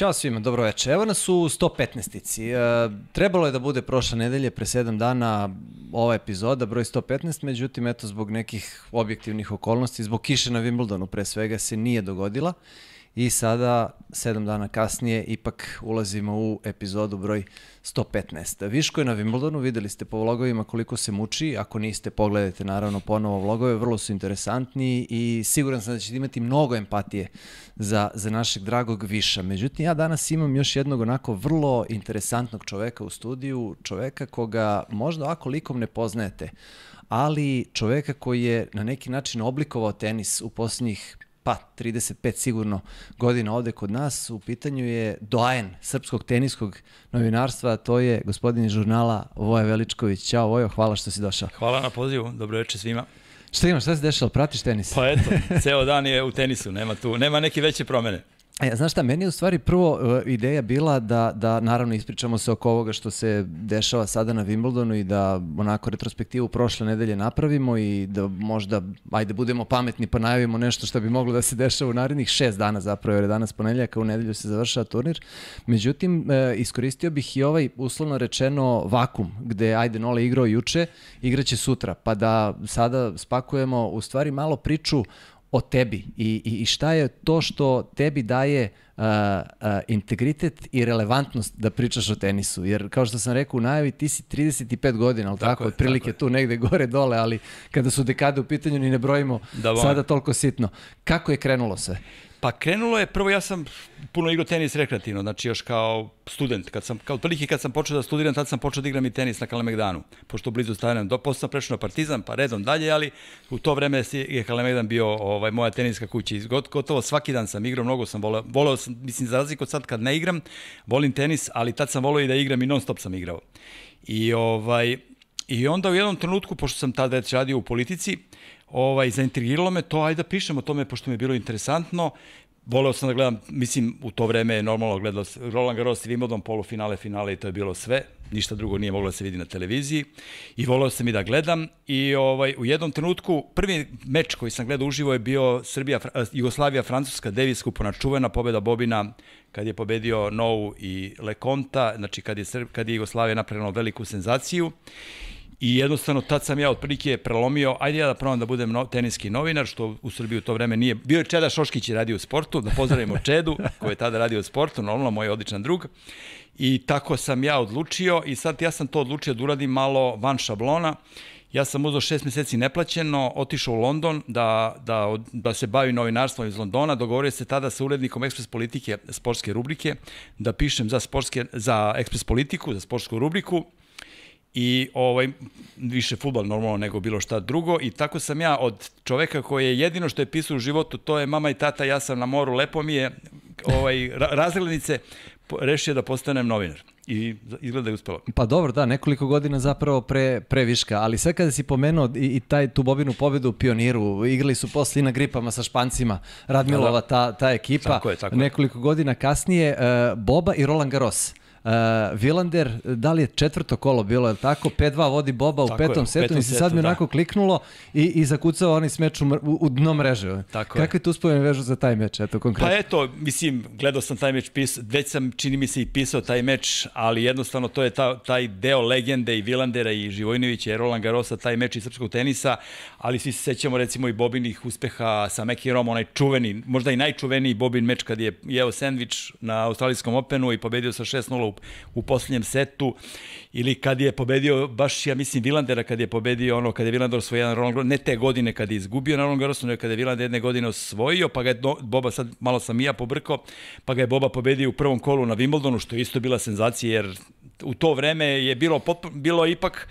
Ćao svima, dobro veče. Evo nas u 115-ici. E, trebalo je da bude prošle nedelje, pre 7 dana, ova epizoda, broj 115, međutim, eto, zbog nekih objektivnih okolnosti, zbog kiše na Wimbledonu pre svega, se nije dogodila I sada, sedam dana kasnije, ipak ulazimo u epizodu broj 115. Viško je na Wimbledonu, videli ste po vlogovima koliko se muči, ako niste pogledajte naravno ponovo vlogove, vrlo su interesantni i siguran sam da ćete imati mnogo empatije za, za našeg dragog Viša. Međutim, ja danas imam još jednog onako vrlo interesantnog čoveka u studiju, čoveka koga možda ovako likom ne poznajete, ali čoveka koji je na neki način oblikovao tenis u poslednjih pa 35 sigurno godina ovde kod nas, u pitanju je doajen srpskog teniskog novinarstva, to je gospodin iz žurnala Voja Veličković. Ćao Vojo, hvala što si došao. Hvala na pozivu, dobro večer svima. Šta imaš, šta se dešava, pratiš tenis? Pa eto, ceo dan je u tenisu, nema tu, nema neke veće promene. E, znaš šta, meni je u stvari prvo uh, ideja bila da, da naravno ispričamo se oko ovoga što se dešava sada na Wimbledonu i da onako retrospektivu prošle nedelje napravimo i da možda, ajde, budemo pametni pa najavimo nešto što bi moglo da se dešava u narednih šest dana zapravo, jer je danas ponedljaka, u nedelju se završava turnir. Međutim, uh, iskoristio bih i ovaj uslovno rečeno vakum, gde ajde Nola igrao juče, igraće sutra, pa da sada spakujemo u stvari malo priču o tebi i, i, i šta je to što tebi daje uh, uh, integritet i relevantnost da pričaš o tenisu. Jer kao što sam rekao u najavi, ti si 35 godina, ali tako, tako je, otprilike tako tu negde gore dole, ali kada su dekade u pitanju ni ne brojimo da, da. sada toliko sitno. Kako je krenulo sve? Pa krenulo je, prvo ja sam puno igrao tenis rekreativno, znači još kao student, kad sam, kao prilike kad sam počeo da studiram, tad sam počeo da igram i tenis na Kalemegdanu, pošto blizu stavljam, do, posto sam prešao na Partizan, pa redom dalje, ali u to vreme je Kalemegdan bio ovaj, moja teniska kuća, i gotovo svaki dan sam igrao, mnogo sam voleo, voleo sam, mislim, za razliku od sad kad ne igram, volim tenis, ali tad sam voleo i da igram i non stop sam igrao. I ovaj, I onda u jednom trenutku, pošto sam tada već radio u politici, uh, ovaj, zaintrigiralo me to, ajde da pišem o tome, pošto mi je bilo interesantno. Voleo sam da gledam, mislim, u to vreme je normalno gledao Roland Garros i Wimbledon, polufinale, finale i to je bilo sve. Ništa drugo nije moglo da se vidi na televiziji. I voleo sam i da gledam. I ovaj, u jednom trenutku, prvi meč koji sam gledao uživo je bio Srbija, eh, Jugoslavija, Francuska, Davis kupona, čuvena pobjeda Bobina, kad je pobedio Nou i Lekonta, znači kad je, Srb, kad je Jugoslavija napravila veliku senzaciju. I jednostavno tad sam ja otprilike prelomio, ajde ja da provam da budem no, teniski novinar, što u Srbiji u to vreme nije. Bio je Čeda Šoškić i radio u sportu, da pozdravimo Čedu, koji je tada radio u sportu, normalno moj odličan drug. I tako sam ja odlučio i sad ja sam to odlučio da uradim malo van šablona. Ja sam uzao šest meseci neplaćeno, otišao u London da, da, da se bavi novinarstvom iz Londona, dogovorio se tada sa urednikom Ekspres politike sportske rubrike da pišem za, sportske, za Ekspres politiku, za sportsku rubriku i ovaj, više fudbal normalno nego bilo šta drugo i tako sam ja od čoveka koji je jedino što je pisao u životu to je mama i tata, ja sam na moru, lepo mi je ovaj, razglednice, rešio da postanem novinar i izgleda da je uspelo. Pa dobro, da, nekoliko godina zapravo pre, previška, ali sve kada si pomenuo i, i taj tu Bobinu pobedu u Pioniru, igrali su posle i na gripama sa Špancima, Radmilova da, da. ta, ta ekipa, tako je, tako je. nekoliko godina kasnije, eh, Boba i Roland Garros. Uh, Vilander, da li je četvrto kolo bilo, je li tako? 5-2 vodi Boba tako u petom je, setu petom i se sad mi da. onako kliknulo i, i zakucao onaj smeč u, u dno mreže. Tako Kako je tu spojen vežu za taj meč, eto konkretno? Pa eto, mislim, gledao sam taj meč, pis, već sam, čini mi se, i pisao taj meč, ali jednostavno to je ta, taj deo legende i Vilandera i Živojnovića i Roland Garosa, taj meč iz srpskog tenisa, ali svi se sećamo recimo i Bobinih uspeha sa Mekirom, onaj čuveni, možda i najčuveniji Bobin meč kad je jeo sendvič na Australijskom Openu i pobedio sa 6-0 u, u poslednjem setu ili kad je pobedio, baš ja mislim Vilandera kad je pobedio ono, kad je Vilander osvojio jedan Roland Garros, ne te godine kad je izgubio na Roland Garrosu, nego kada je Vilander jedne godine osvojio, pa ga je do, Boba, sad malo sam i ja pobrkao, pa ga je Boba pobedio u prvom kolu na Wimbledonu, što je isto bila senzacija jer u to vreme je bilo, potpuno, bilo ipak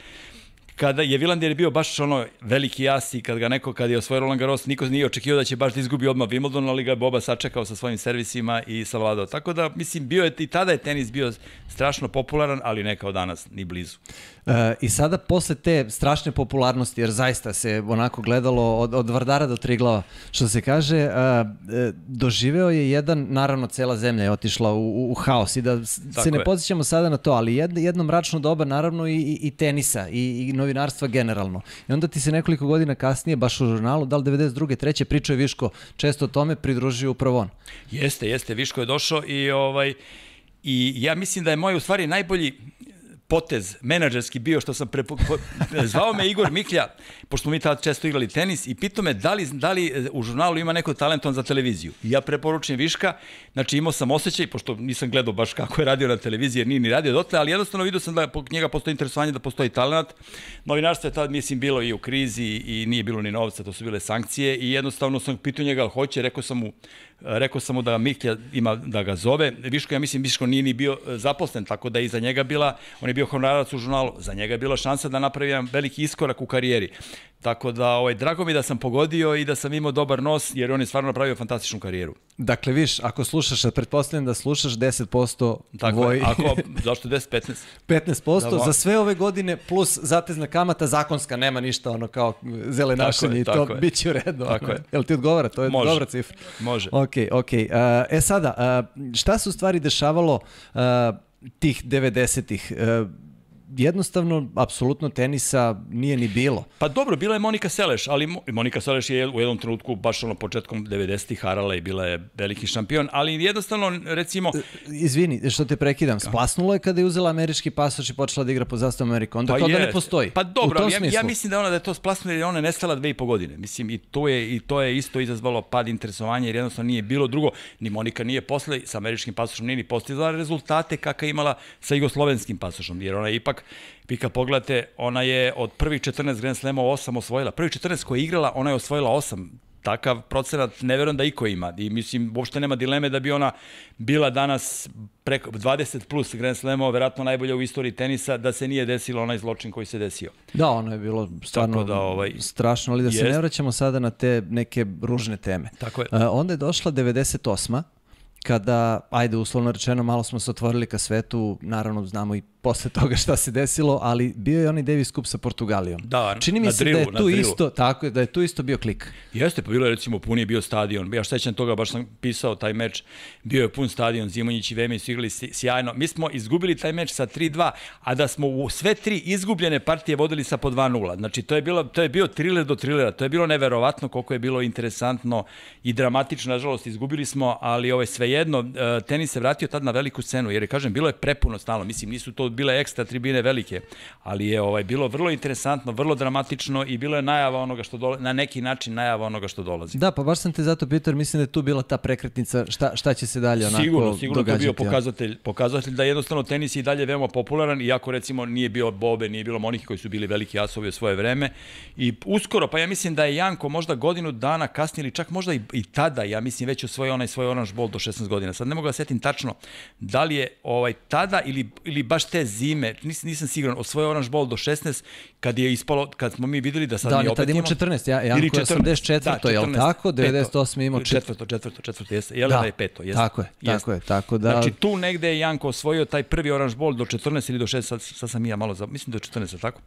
kada je Vilander bio baš ono veliki jas i kad ga neko, kad je osvojio Roland Garros, niko nije očekivao da će baš da izgubi odmah Wimbledon, ali ga je Boba sačekao sa svojim servisima i savladao. Tako da, mislim, bio je, i tada je tenis bio strašno popularan, ali ne kao danas, ni blizu. I sada posle te strašne popularnosti, jer zaista se onako gledalo od, od Vardara do Triglava, što se kaže, uh, doživeo je jedan, naravno cela zemlja je otišla u, u, u haos i da Tako se ne je. sada na to, ali jed, jedno mračno doba naravno i, i, i tenisa i, i novinarstva generalno. I onda ti se nekoliko godina kasnije, baš u žurnalu, da li 92. treće pričao je Viško često o tome, pridružio upravo on. Jeste, jeste, Viško je došao i ovaj, I ja mislim da je moj u stvari najbolji potez menadžerski bio što sam pre, po, zvao me Igor Miklja, pošto smo mi tada često igrali tenis i pitao me da li, da li e, u žurnalu ima neko talenton za televiziju. I ja preporučujem Viška, znači imao sam osjećaj, pošto nisam gledao baš kako je radio na televiziji, jer nije ni radio dotle, ali jednostavno vidio sam da po njega postoji interesovanje da postoji talent. Novinarstvo je tad, mislim, bilo i u krizi i nije bilo ni novca, to su bile sankcije i jednostavno sam pitao njega ali hoće, rekao sam mu, rekao sam mu da Miklja ima da ga zove. Viško, ja mislim, Viško nije ni bio e, zaposlen, tako da iza njega bila, on je bio honorarac u žurnalu, za njega je bila šansa da napravi jedan veliki iskorak u karijeri. Tako da, ovaj, drago mi da sam pogodio i da sam imao dobar nos, jer on je stvarno napravio fantastičnu karijeru. Dakle, viš, ako slušaš, a pretpostavljam da slušaš 10% Tako voj... Je, ako, zašto 10, 15? 15% da, za da. sve ove godine, plus zatezna kamata, zakonska, nema ništa ono kao zelenašenje i to bit će u redu. Tako je. Jel ti odgovara? To je Može. dobra cifra. Može. Ok, ok. Uh, e sada, uh, šta se u stvari dešavalo uh, tih 90-ih jednostavno, apsolutno tenisa nije ni bilo. Pa dobro, bila je Monika Seleš, ali Monika Seleš je u jednom trenutku, baš ono početkom 90-ih harala i bila je veliki šampion, ali jednostavno, recimo... E, izvini, što te prekidam, splasnula je kada je uzela američki pasoš i počela da igra pod zastavom Amerike, onda pa to je. da ne postoji. Pa dobro, ja, ja mislim da ona da je to splasnula jer ona je nestala dve i po godine. Mislim, i to je, i to je isto izazvalo pad interesovanja jer jednostavno nije bilo drugo. Ni Monika nije posle sa američkim pasošom, nije ni postizala rezultate kakav imala sa jugoslovenskim pasošom, jer ona je ipak ipak, vi kad pogledate, ona je od prvih 14 Grand Slema 8 osvojila. Prvi 14 koje je igrala, ona je osvojila 8 takav procenat ne verujem da iko ima i mislim uopšte nema dileme da bi ona bila danas preko 20 plus Grand Slema, verovatno najbolja u istoriji tenisa da se nije desilo onaj zločin koji se desio. Da, ono je bilo stvarno da, ovaj, strašno, ali da jest. se ne vraćamo sada na te neke ružne teme. Tako je. E, onda je došla 98 kada, ajde uslovno rečeno, malo smo se otvorili ka svetu, naravno znamo i posle toga šta se desilo, ali bio je onaj Davis Cup sa Portugalijom. Da, Čini mi se drivu, da je tu isto, tako da je tu isto bio klik. Jeste, pa bilo je recimo puni bio stadion. Ja sećam toga, baš sam pisao taj meč. Bio je pun stadion, Zimonjić i Vemi su igrali sjajno. Mi smo izgubili taj meč sa 3-2, a da smo u sve tri izgubljene partije vodili sa po 2-0. Znači, to je, bilo, to je bio triler do trilera. To je bilo neverovatno koliko je bilo interesantno i dramatično. Nažalost, izgubili smo, ali ovaj, svejedno, eh, tenis se vratio tad na veliku scenu, jer, kažem, bilo je prepuno stalno. Mislim, nisu to bile ekstra tribine velike, ali je ovaj bilo vrlo interesantno, vrlo dramatično i bilo je najava onoga što dolazi, na neki način najava onoga što dolazi. Da, pa baš sam te zato Peter, mislim da je tu bila ta prekretnica, šta, šta će se dalje onako sigurno, sigurno događati. Sigurno, to bio pokazatelj, pokazatelj da jednostavno tenis je i dalje veoma popularan, iako recimo nije bio Bobe, nije bilo onih koji su bili veliki asovi u svoje vreme. I uskoro, pa ja mislim da je Janko možda godinu dana kasnije ili čak možda i, i tada, ja mislim već osvojio onaj svoj oranž bol do 16 godina. Sad ne mogu da setim tačno da li je ovaj tada ili, ili baš te te zime, nis, nisam siguran, osvojio Orange Bowl do 16, kad je ispalo, kad smo mi videli da sad da, mi da, opet tad imamo... 14, ja, ja, je 84. Da, 14, jel tako? 98 imao četvrto. Četvrto, četvrto, četvrto, je li da, da, je peto, jeste. Tako je, jeste. tako je. Tako da... Znači tu negde je Janko osvojio taj prvi Orange Bowl do 14 ili do 16, sad, sad sam ja malo, za, mislim do da 14, tako?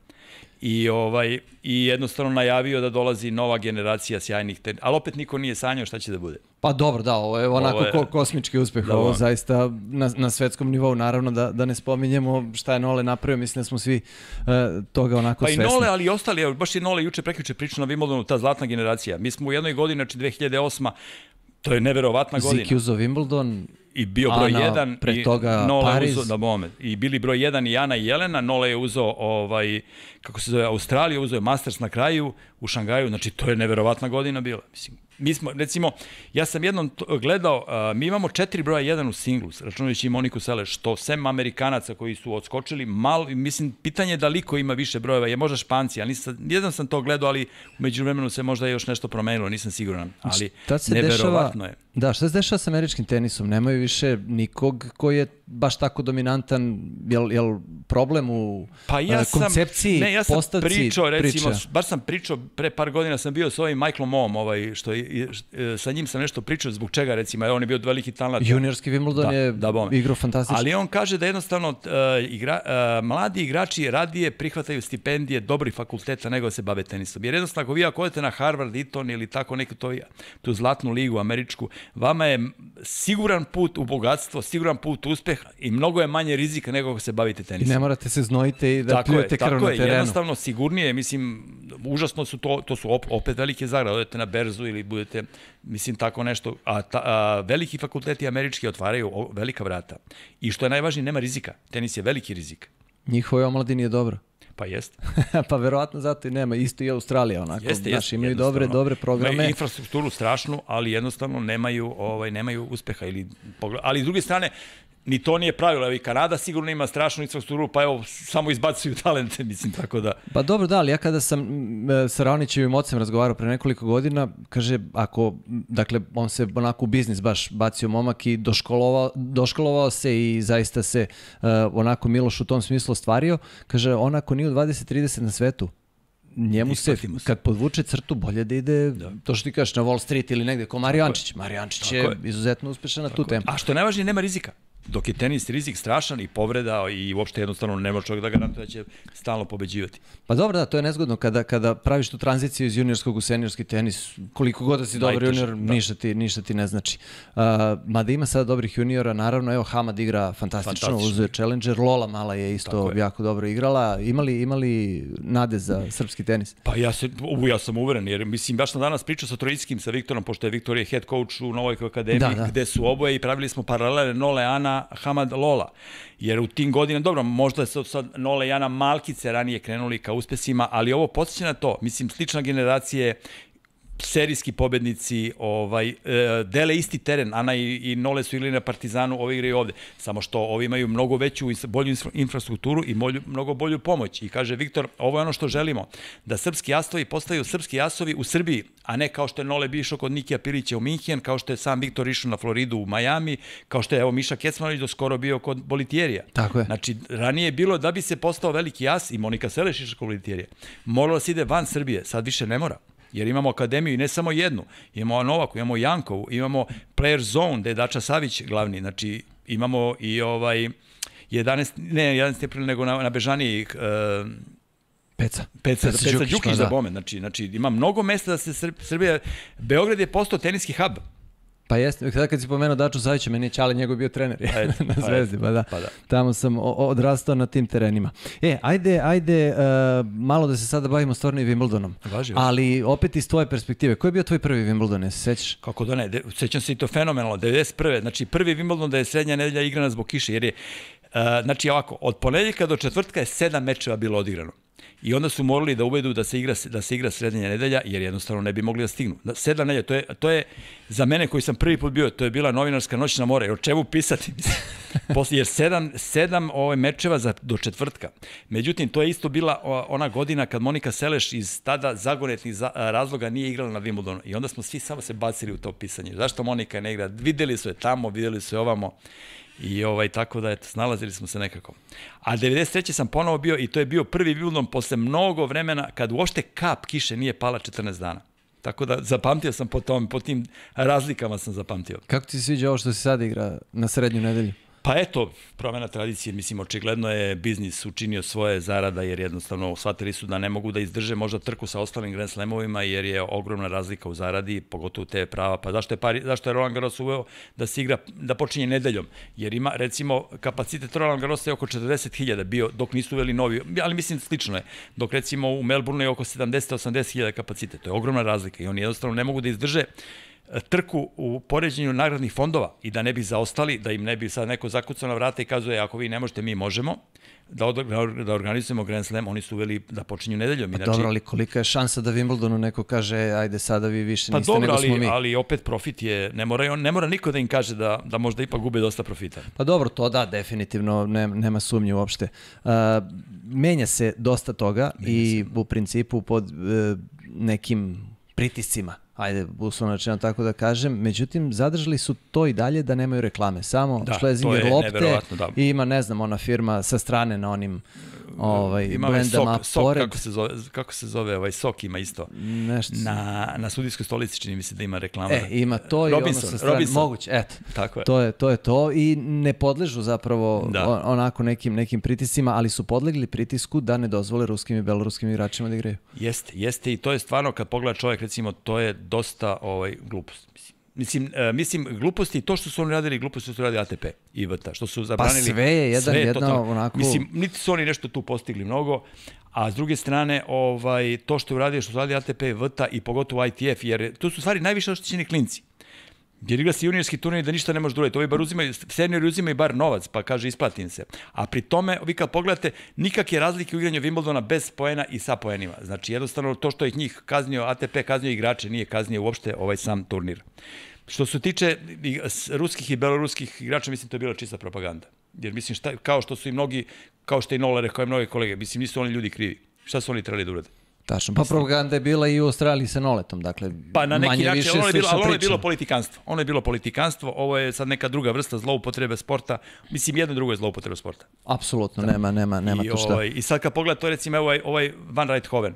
i, ovaj, i jednostavno najavio da dolazi nova generacija sjajnih ten... Ali opet niko nije sanjao šta će da bude. Pa dobro, da, ovo je onako ovo je... Ko, kosmički uspeh, da, ovo da. zaista na, na svetskom nivou, naravno da, da ne spominjemo šta je Nole napravio, mislim da smo svi uh, toga onako pa svesni. Pa i Nole, ali i ostali, baš i Nole juče preključe pričano na Wimbledonu, ta zlatna generacija. Mi smo u jednoj godini, znači 2008 To je neverovatna godina. Ziki uzo Wimbledon, i bio broj 1 pre toga i Nola Paris. Uzo, da bome, I bili broj 1 i Ana i Jelena, Nola je uzeo ovaj kako se zove Australija, uzeo je Masters na kraju u Šangaju, znači to je neverovatna godina bila, mislim. Mi smo, recimo, ja sam jednom gledao, uh, mi imamo četiri broja 1 u singlu, računajući i Moniku Sele, što sem Amerikanaca koji su odskočili, mal, mislim, pitanje je da liko ima više brojeva, je možda Španci, ali nisam, jednom sam to gledao, ali umeđu vremenu se možda još nešto promenilo, nisam siguran, ali neverovatno je. Da, šta se dešava sa američkim tenisom? Nemaju više nikog koji je baš tako dominantan, jel, jel problem u pa ja eh, sam, koncepciji, ne, ja sam postavci pričao, recimo, priča. baš sam pričao, pre par godina sam bio sa ovim Michael Mom, ovaj, što je, eh, sa njim sam nešto pričao, zbog čega, recimo, on je bio veliki talent. Juniorski Wimbledon da, je da, bome. igrao fantastično. Ali on kaže da jednostavno uh, igra, uh, mladi igrači radije prihvataju stipendije dobrih fakulteta nego da se bave tenisom. Jer jednostavno, ako vi ako odete na Harvard, Eton ili tako neku to, tu zlatnu ligu američku, vama je siguran put u bogatstvo, siguran put u uspeh i mnogo je manje rizika nego ako se bavite tenisom. I ne morate se znojite i da tako pljujete krv na terenu. Tako je, jednostavno sigurnije, mislim, užasno su to, to su op, opet velike zagrade, odete na berzu ili budete, mislim, tako nešto, a, ta, a veliki fakulteti američki otvaraju velika vrata. I što je najvažnije, nema rizika. Tenis je veliki rizik. Njihovoj omladini je dobro. Pa jest. pa verovatno zato i nema. Isto i Australija onako. Jeste, znaš, imaju dobre, dobre programe. Imaju infrastrukturu strašnu, ali jednostavno nemaju, ovaj, nemaju uspeha. Ili, ali s druge strane, ni to nije pravilo, evo i Kanada sigurno ima strašnu infrastrukturu, pa evo, samo izbacuju talente, mislim, tako da. Pa dobro, da, ali ja kada sam e, sa Raonićevim ocem razgovarao pre nekoliko godina, kaže, ako, dakle, on se onako u biznis baš bacio momak i doškolovao, doškolovao se i zaista se uh, onako Miloš u tom smislu stvario, kaže, on ako nije u 20-30 na svetu, njemu se, se, kad podvuče crtu, bolje da ide, da. to što ti kažeš, na Wall Street ili negde, ko Marijančić. Marijančić je, je izuzetno uspešan na tu temu. A što je najvažnije, nema rizika dok je tenis rizik strašan i povreda i uopšte jednostavno ne može čovjek da garantuje da će stalno pobeđivati. Pa dobro, da, to je nezgodno kada, kada praviš tu tranziciju iz juniorskog u seniorski tenis, koliko god da si dobar junior, da. ništa, ti, ništa ti ne znači. Uh, mada ima sada dobrih juniora, naravno, evo Hamad igra fantastično, fantastično. uzuje Challenger, Lola Mala je isto je. jako dobro igrala. Imali, imali nade za srpski tenis? Pa ja, se, ja sam uveren, jer mislim, baš sam danas pričao sa Trojickim, sa Viktorom, pošto je Viktor je head coach u Novoj akademiji, da, da. gde su oboje i pravili smo paralele Nole Ana Hamad Lola. Jer u tim godina, dobro, možda su sad Nola i Jana Malkice ranije krenuli ka uspesima, ali ovo podsjeća na to. Mislim, slična generacija serijski pobednici ovaj, e, dele isti teren. Ana i, i Nole su igrali na Partizanu, ove igraju ovde. Samo što ovi imaju mnogo veću i bolju infrastrukturu i molju, mnogo bolju pomoć. I kaže Viktor, ovo je ono što želimo. Da srpski asovi postaju srpski jasovi u Srbiji, a ne kao što je Nole bišao kod Nikija Pilića u Minhen, kao što je sam Viktor išao na Floridu u Majami, kao što je evo Miša Kecmanović do skoro bio kod Bolitjerija. Tako je. Znači, ranije je bilo da bi se postao veliki jas i Monika Seleš kod Bolitjerija. Moralo da se ide van Srbije, sad više ne mora jer imamo akademiju i ne samo jednu. Imamo Novaku, imamo Jankovu, imamo Player Zone, gde je Dača Savić glavni, znači imamo i ovaj 11, ne 11. april, nego na, na Bežaniji uh, Peca. Peca, Peca, Peca Đukić, da. za bome. Znači, znači, ima mnogo mesta da se Srbija... Beograd je postao teniski hub. Pa jeste, sada kad si pomenuo Daču Savića, meni je Čale njegov bio trener ajde, na pa Zvezdi, pa da. pa da. Tamo sam odrastao na tim terenima. E, ajde, ajde uh, malo da se sada bavimo stvarno i Wimbledonom. Važi, Ali opet iz tvoje perspektive, koji je bio tvoj prvi Wimbledon, jesi sećaš? Kako da ne, de, sećam se i to fenomenalno, 91. Znači prvi Wimbledon da je srednja nedelja igrana zbog kiše, jer je, uh, znači ovako, od ponedjeljka do četvrtka je sedam mečeva bilo odigrano. I onda su morali da uvedu da se igra, da se igra srednja nedelja, jer jednostavno ne bi mogli da stignu. Da, Sedla nedelja, to je, to je za mene koji sam prvi put bio, to je bila novinarska noć na more. O čemu pisati? Posle, jer sedam, sedam ove ovaj, mečeva za, do četvrtka. Međutim, to je isto bila ona godina kad Monika Seleš iz tada zagonetnih za, razloga nije igrala na Wimbledonu. I onda smo svi samo se bacili u to pisanje. Zašto Monika ne igra? Videli su je tamo, videli su je ovamo. I ovaj, tako da, eto, snalazili smo se nekako. A 93. sam ponovo bio, i to je bio prvi Wimbledon posle mnogo vremena, kad uopšte kap kiše nije pala 14 dana. Tako da zapamtio sam po tom, po tim razlikama sam zapamtio. Kako ti se sviđa ovo što se sad igra na srednju nedelju? Pa eto, promena tradicije, mislim, očigledno je biznis učinio svoje zarada, jer jednostavno shvatili su da ne mogu da izdrže možda trku sa ostalim Grand Slamovima, jer je ogromna razlika u zaradi, pogotovo te prava. Pa zašto je, Pari, zašto je Roland Garros uveo da se igra, da počinje nedeljom? Jer ima, recimo, kapacitet Roland Garrosa je oko 40.000 bio, dok nisu uveli novi, ali mislim, slično je. Dok, recimo, u Melbourneu je oko 70-80.000 kapacitet. To je ogromna razlika i oni jednostavno ne mogu da izdrže trku u poređenju nagradnih fondova i da ne bi zaostali, da im ne bi sad neko zakucao na vrata i kazuje ako vi ne možete, mi možemo, da, od, da, da organizujemo Grand Slam, oni su uveli da počinju nedeljom. Pa inači, dobro, ali kolika je šansa da Wimbledonu neko kaže e, ajde sada vi više pa niste dobro, nego smo ali, mi. ali opet profit je, ne mora, ne mora niko da im kaže da, da možda ipak gube dosta profita. Pa dobro, to da, definitivno, ne, nema sumnje uopšte. Uh, menja se dosta toga menja i se. u principu pod uh, nekim pritiscima ajde, uslovno načinom tako da kažem. Međutim, zadržali su to i dalje da nemaju reklame. Samo da, Schlesinger lopte da. i ima, ne znam, ona firma sa strane na onim ovaj, ima ovaj sok, sok pored. kako, se zove, kako se zove, ovaj sok ima isto. Nešto. Na, na sudijskoj stolici čini mi se da ima reklama. E, ima to Robinson, i ono sa strane, Robinson. moguće, eto. Tako je. To je, to je to i ne podležu zapravo da. onako nekim, nekim pritiscima, ali su podlegli pritisku da ne dozvole ruskim i beloruskim igračima da igraju. Jeste, jeste i to je stvarno kad pogleda čovjek recimo to je dosta ovaj glupost, mislim Mislim, uh, mislim, gluposti, to što su oni radili, gluposti su radili ATP i VTA, što su pa zabranili... Pa sve je jedan, sve, jedna, totalno, onako... Mislim, niti su oni nešto tu postigli mnogo, a s druge strane, ovaj, to što je uradio, što su radili ATP, VTA i pogotovo ITF, jer to su stvari najviše oštećeni klinci. Jer igra se juniorski turnir da ništa ne može uraditi. Ovi bar uzimaju, seniori uzimaju bar novac, pa kaže isplatim se. A pri tome, vi kad pogledate, nikakve razlike u igranju Wimbledona bez poena i sa poenima. Znači, jednostavno, to što ih njih kaznio, ATP kaznio igrače, nije kaznio uopšte ovaj sam turnir. Što se tiče ruskih i beloruskih igrača, mislim, to je bila čista propaganda. Jer mislim, šta, kao što su i mnogi, kao što je i Nola rekao i mnoge kolege, mislim, nisu oni ljudi krivi. Šta su oni trebali da urade? Tačno. Pa propaganda je bila i u Australiji sa Noletom, dakle pa na neki manje način, više ono je bilo, ali ono je bilo politikanstvo. Ono je bilo politikanstvo, ovo je sad neka druga vrsta zloupotrebe sporta. Mislim, jedno drugo je zloupotrebe sporta. Apsolutno, da. nema, nema, nema I, to šta. Ovaj, I sad kad pogledam to recimo ovaj, ovaj Van Rijthoven,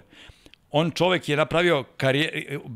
on čovek je napravio karijer, uh,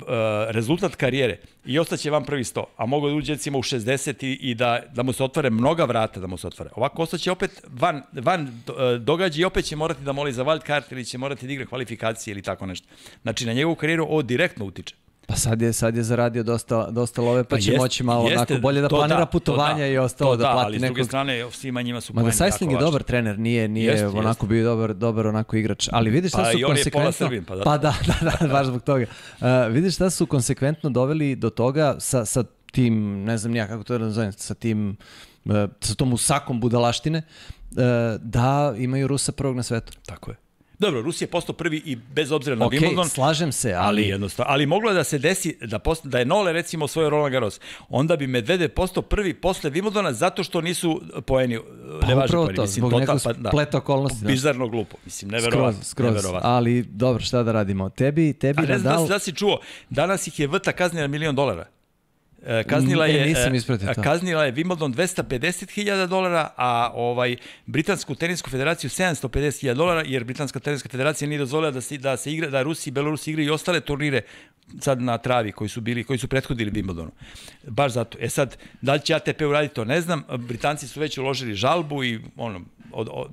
rezultat karijere i ostaće vam prvi 100, a mogu da uđe u 60 i, i da, da mu se otvore mnoga vrata da mu se otvore. Ovako ostaće opet van, van događa i opet će morati da moli za wild card ili će morati da igra kvalifikacije ili tako nešto. Znači na njegovu karijeru ovo direktno utiče. Pa sad je, sad je zaradio dosta, dosta love, pa, pa će jest, moći malo jeste, onako, bolje da planira da, putovanja da, i ostalo da, da plati ali da, Ali s druge strane, svima njima su pojene. tako važno. je dobar trener, nije, nije jest, onako jest. bio dobar, dobar onako igrač. Ali vidiš šta pa, su konsekventno... Pa pa da. Pa da, da, da, baš zbog toga. Uh, vidiš šta su konsekventno doveli do toga sa, sa tim, ne znam nija kako to da nazovem, sa tim, uh, sa tom usakom budalaštine, uh, da imaju Rusa prvog na svetu. Tako je. Dobro, Rusija je postao prvi i bez obzira na okay, Wimbledon. slažem se, ali... Ali, jednostavno, ali moglo je da se desi da, posto, da je Nole recimo svoj Roland Garros. Onda bi Medvede postao prvi posle Wimbledona zato što nisu poeni pa, ne važno pa, to, mislim, zbog total, nekog pa da. pleta okolnosti. Da. Bizarno glupo, mislim, neverovatno. Skroz, skroz. Neverovatno. Ali dobro, šta da radimo? Tebi, tebi A ne znam da, da si čuo, danas ih je vrta kaznila milion dolara. E, kaznila e, je, nisam e, ispratio to. Kaznila je Wimbledon 250.000 dolara, a ovaj Britansku tenisku federaciju 750.000 dolara, jer Britanska teniska federacija nije dozvolila da se, da se igra, da Rusi i Belorusi igraju i ostale turnire sad na travi koji su bili koji su prethodili Wimbledonu. Baš zato. E sad da li će ATP uraditi to, ne znam. Britanci su već uložili žalbu i ono od, od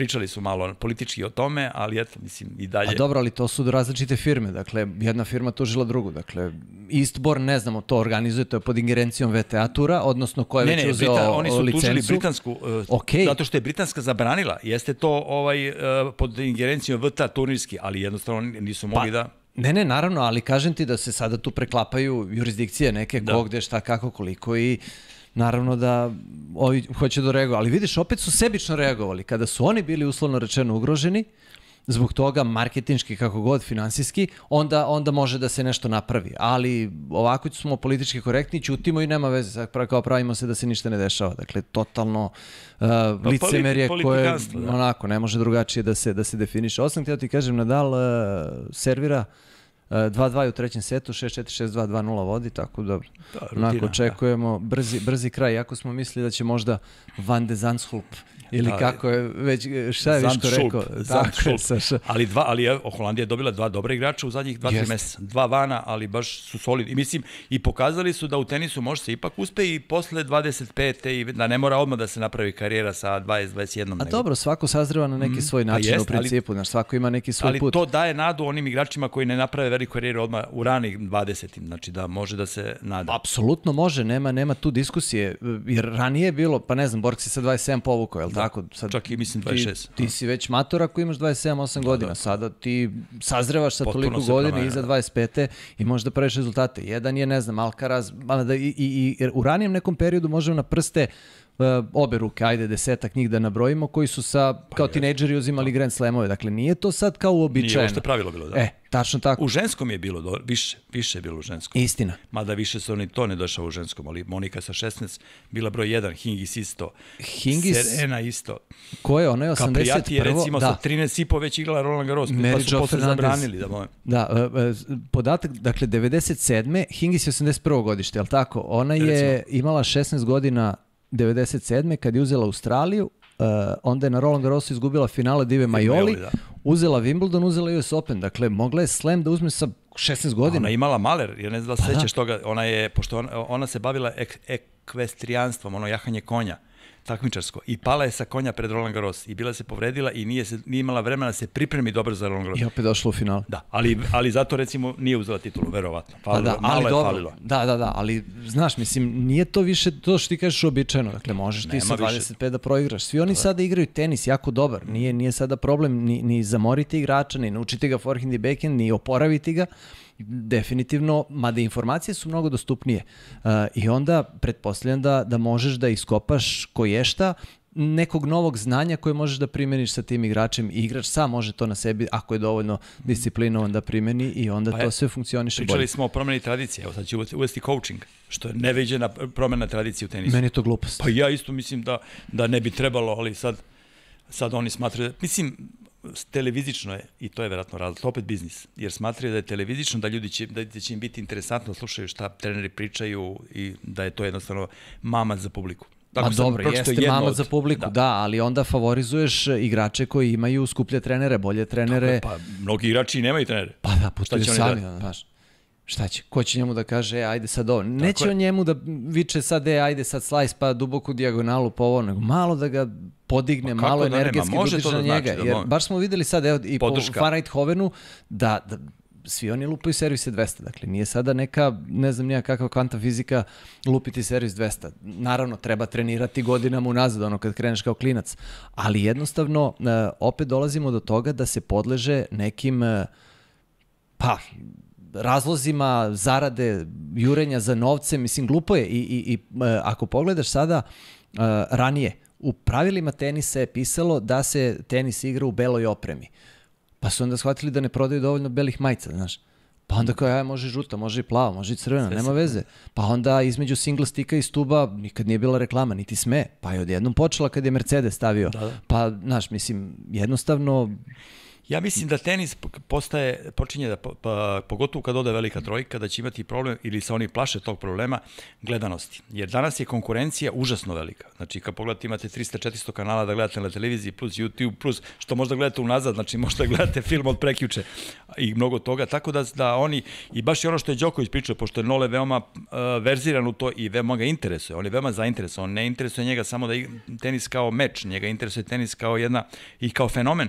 pričali su malo politički o tome, ali eto, mislim, i dalje... A dobro, ali to su različite firme, dakle, jedna firma tužila drugu, dakle, Istbor, ne znamo, to organizuje, to je pod ingerencijom VTA Tura, odnosno ko je ne, već ne, uzeo Brita, oni su licencu. tužili britansku, e, okay. zato što je britanska zabranila, jeste to ovaj, e, pod ingerencijom VTA Turnijski, ali jednostavno nisu pa, mogli pa, da... Ne, ne, naravno, ali kažem ti da se sada tu preklapaju jurisdikcije neke, da. ko, gde, šta, kako, koliko i naravno da ovi hoće da reaguju, ali vidiš, opet su sebično reagovali. Kada su oni bili uslovno rečeno ugroženi, zbog toga marketinški kako god finansijski onda onda može da se nešto napravi ali ovako smo politički korektni ćutimo i nema veze sa kao pravimo se da se ništa ne dešava dakle totalno uh, pa licemerje pa, koje da. onako ne može drugačije da se da se definiše osam htio ti kažem Nadal uh, servira uh, 2-2 u trećem setu, 6-4, 6-2, 2-0 vodi, tako dobro. Da, Onako, da. očekujemo da. brzi, brzi kraj, iako smo mislili da će možda Van de Zanshulp ili da, kako je već e, šta je Viško rekao Zanshulp, Saša ali dva ali je, Holandija je dobila dva dobra igrača u zadnjih 2-3 meseca dva vana ali baš su solidni i mislim i pokazali su da u tenisu može se ipak uspe i posle 25 i da ne mora odmah da se napravi karijera sa 20 21 a nego. dobro svako sazreva na neki mm, svoj pa način pa jest, u principu ali, znaš svako ima neki svoj ali put ali to daje nadu onim igračima koji ne naprave želi karijeru odmah u ranih 20. Znači da može da se nada. Apsolutno može, nema nema tu diskusije. Jer ranije je bilo, pa ne znam, Borg si sa 27 povukao, je li da. tako? Sad, Čak i mislim 26. Ti, ti da. si već matora ako imaš 27, 8 da, godina. Da. Sada ti sazrevaš sa Potpuno toliko godina iza 25. i možeš da praviš rezultate. Jedan je, ne znam, Alcaraz, mada i, i, i u ranijem nekom periodu možemo na prste E, obe ruke, ajde desetak njih da nabrojimo, koji su sa, pa kao tinejdžeri uzimali da. Grand Slamove. Dakle, nije to sad kao uobičajeno. Nije što pravilo bilo, da. E, tačno tako. U ženskom je bilo, do, više, više je bilo u ženskom. Istina. Mada više se oni to ne došao u ženskom, ali Monika sa 16 bila broj 1, Hingis isto. Hingis? Serena isto. Ko je ona je 81? Kaprijati je recimo da. sa 13 i po već igrala Roland Garros, Mary pa su posle zabranili. Da, molim. da e, e, podatak, dakle, 97. Hingis je 81. godište, je li tako? Ona je recimo. imala 16 godina 97. kad je uzela Australiju, uh, onda je na Roland Garrosu izgubila finale Dive Majoli, da. uzela Wimbledon, uzela US Open. Dakle, mogla je slam da uzme sa 16 godina. Ona imala maler, jer ne znam da se pa da. sećaš da. toga. Ona je, pošto ona, ona se bavila ek, ekvestrijanstvom, ono jahanje konja takmičarsko i pala je sa konja pred Roland Garros i bila se povredila i nije, se, nije imala vremena da se pripremi dobro za Roland Garros. I opet došla u final. Da, ali, ali zato recimo nije uzela titulu, verovatno. Pa falilo, da, da, malo ali je dobro. falilo. Da, da, da, ali znaš, mislim, nije to više to što ti kažeš uobičajeno. dakle možeš Nema ti sa 25 više. da proigraš. Svi oni da. sada igraju tenis jako dobar, nije, nije sada problem ni, ni zamoriti igrača, ni naučiti ga forehand i backhand, ni oporaviti ga, definitivno, mada informacije su mnogo dostupnije uh, i onda pretpostavljam da, da možeš da iskopaš koješta nekog novog znanja koje možeš da primeniš sa tim igračem i igrač sam može to na sebi ako je dovoljno disciplinovan da primeni i onda pa to je, sve funkcioniše pričali bolje. Pričali smo o promeni tradicije, evo sad ću uvesti coaching, što je neviđena promena tradicije u tenisu. Meni je to glupost. Pa ja isto mislim da, da ne bi trebalo, ali sad, sad oni smatraju, da, mislim, televizično je, i to je verovatno razlog, opet biznis, jer smatraju da je televizično, da ljudi će, da će im biti interesantno slušaju šta treneri pričaju i da je to jednostavno mama za publiku. Tako A pa dobro, jeste mama od... za publiku, da. da. ali onda favorizuješ e, igrače koji imaju skuplje trenere, bolje trenere. Tako, pa, mnogi igrači nemaju trenere. Pa da, putuju da- sami, da, znaš. Šta će? Ko će njemu da kaže, e, ajde sad ovo? Neće Tako on je. njemu da viče sad, e, ajde sad slice, pa duboku dijagonalu, po ovo, nego malo da ga podigne pa malo da energetski nema, može da utiče na znači njega. Znači, da jer baš smo videli sad, evo, i Podrška. po Farajt Hovenu, da, da svi oni lupaju servise 200, dakle nije sada neka, ne znam nija kakva kvanta fizika lupiti servis 200. Naravno, treba trenirati godinama unazad, ono kad kreneš kao klinac, ali jednostavno e, opet dolazimo do toga da se podleže nekim, e, pa, razlozima zarade, jurenja za novce, mislim, glupo je i, i, i e, ako pogledaš sada ranije, u pravilima tenisa je pisalo da se tenis igra u beloj opremi. Pa su onda shvatili da ne prodaju dovoljno belih majica, znaš. Pa onda kao, aj, može žuta, može i plava, može i crvena, Sve nema veze. Pa onda između single stika i stuba nikad nije bila reklama, niti sme. Pa je odjednom počela kad je Mercedes stavio. Da, da. Pa, znaš, mislim, jednostavno Ja mislim da tenis postaje, počinje da, pa, pogotovo kad ode velika trojka, da će imati problem ili se oni plaše tog problema gledanosti. Jer danas je konkurencija užasno velika. Znači, kad pogledate imate 300-400 kanala da gledate na televiziji, plus YouTube, plus što možda gledate unazad, znači možda gledate film od prekjuče i mnogo toga, tako da, da oni, i baš i ono što je Đoković pričao, pošto je Nole veoma uh, verziran u to i veoma ga interesuje, on je veoma zainteresovan, ne interesuje njega samo da tenis kao meč, njega interesuje tenis kao jedna, i kao fenomen,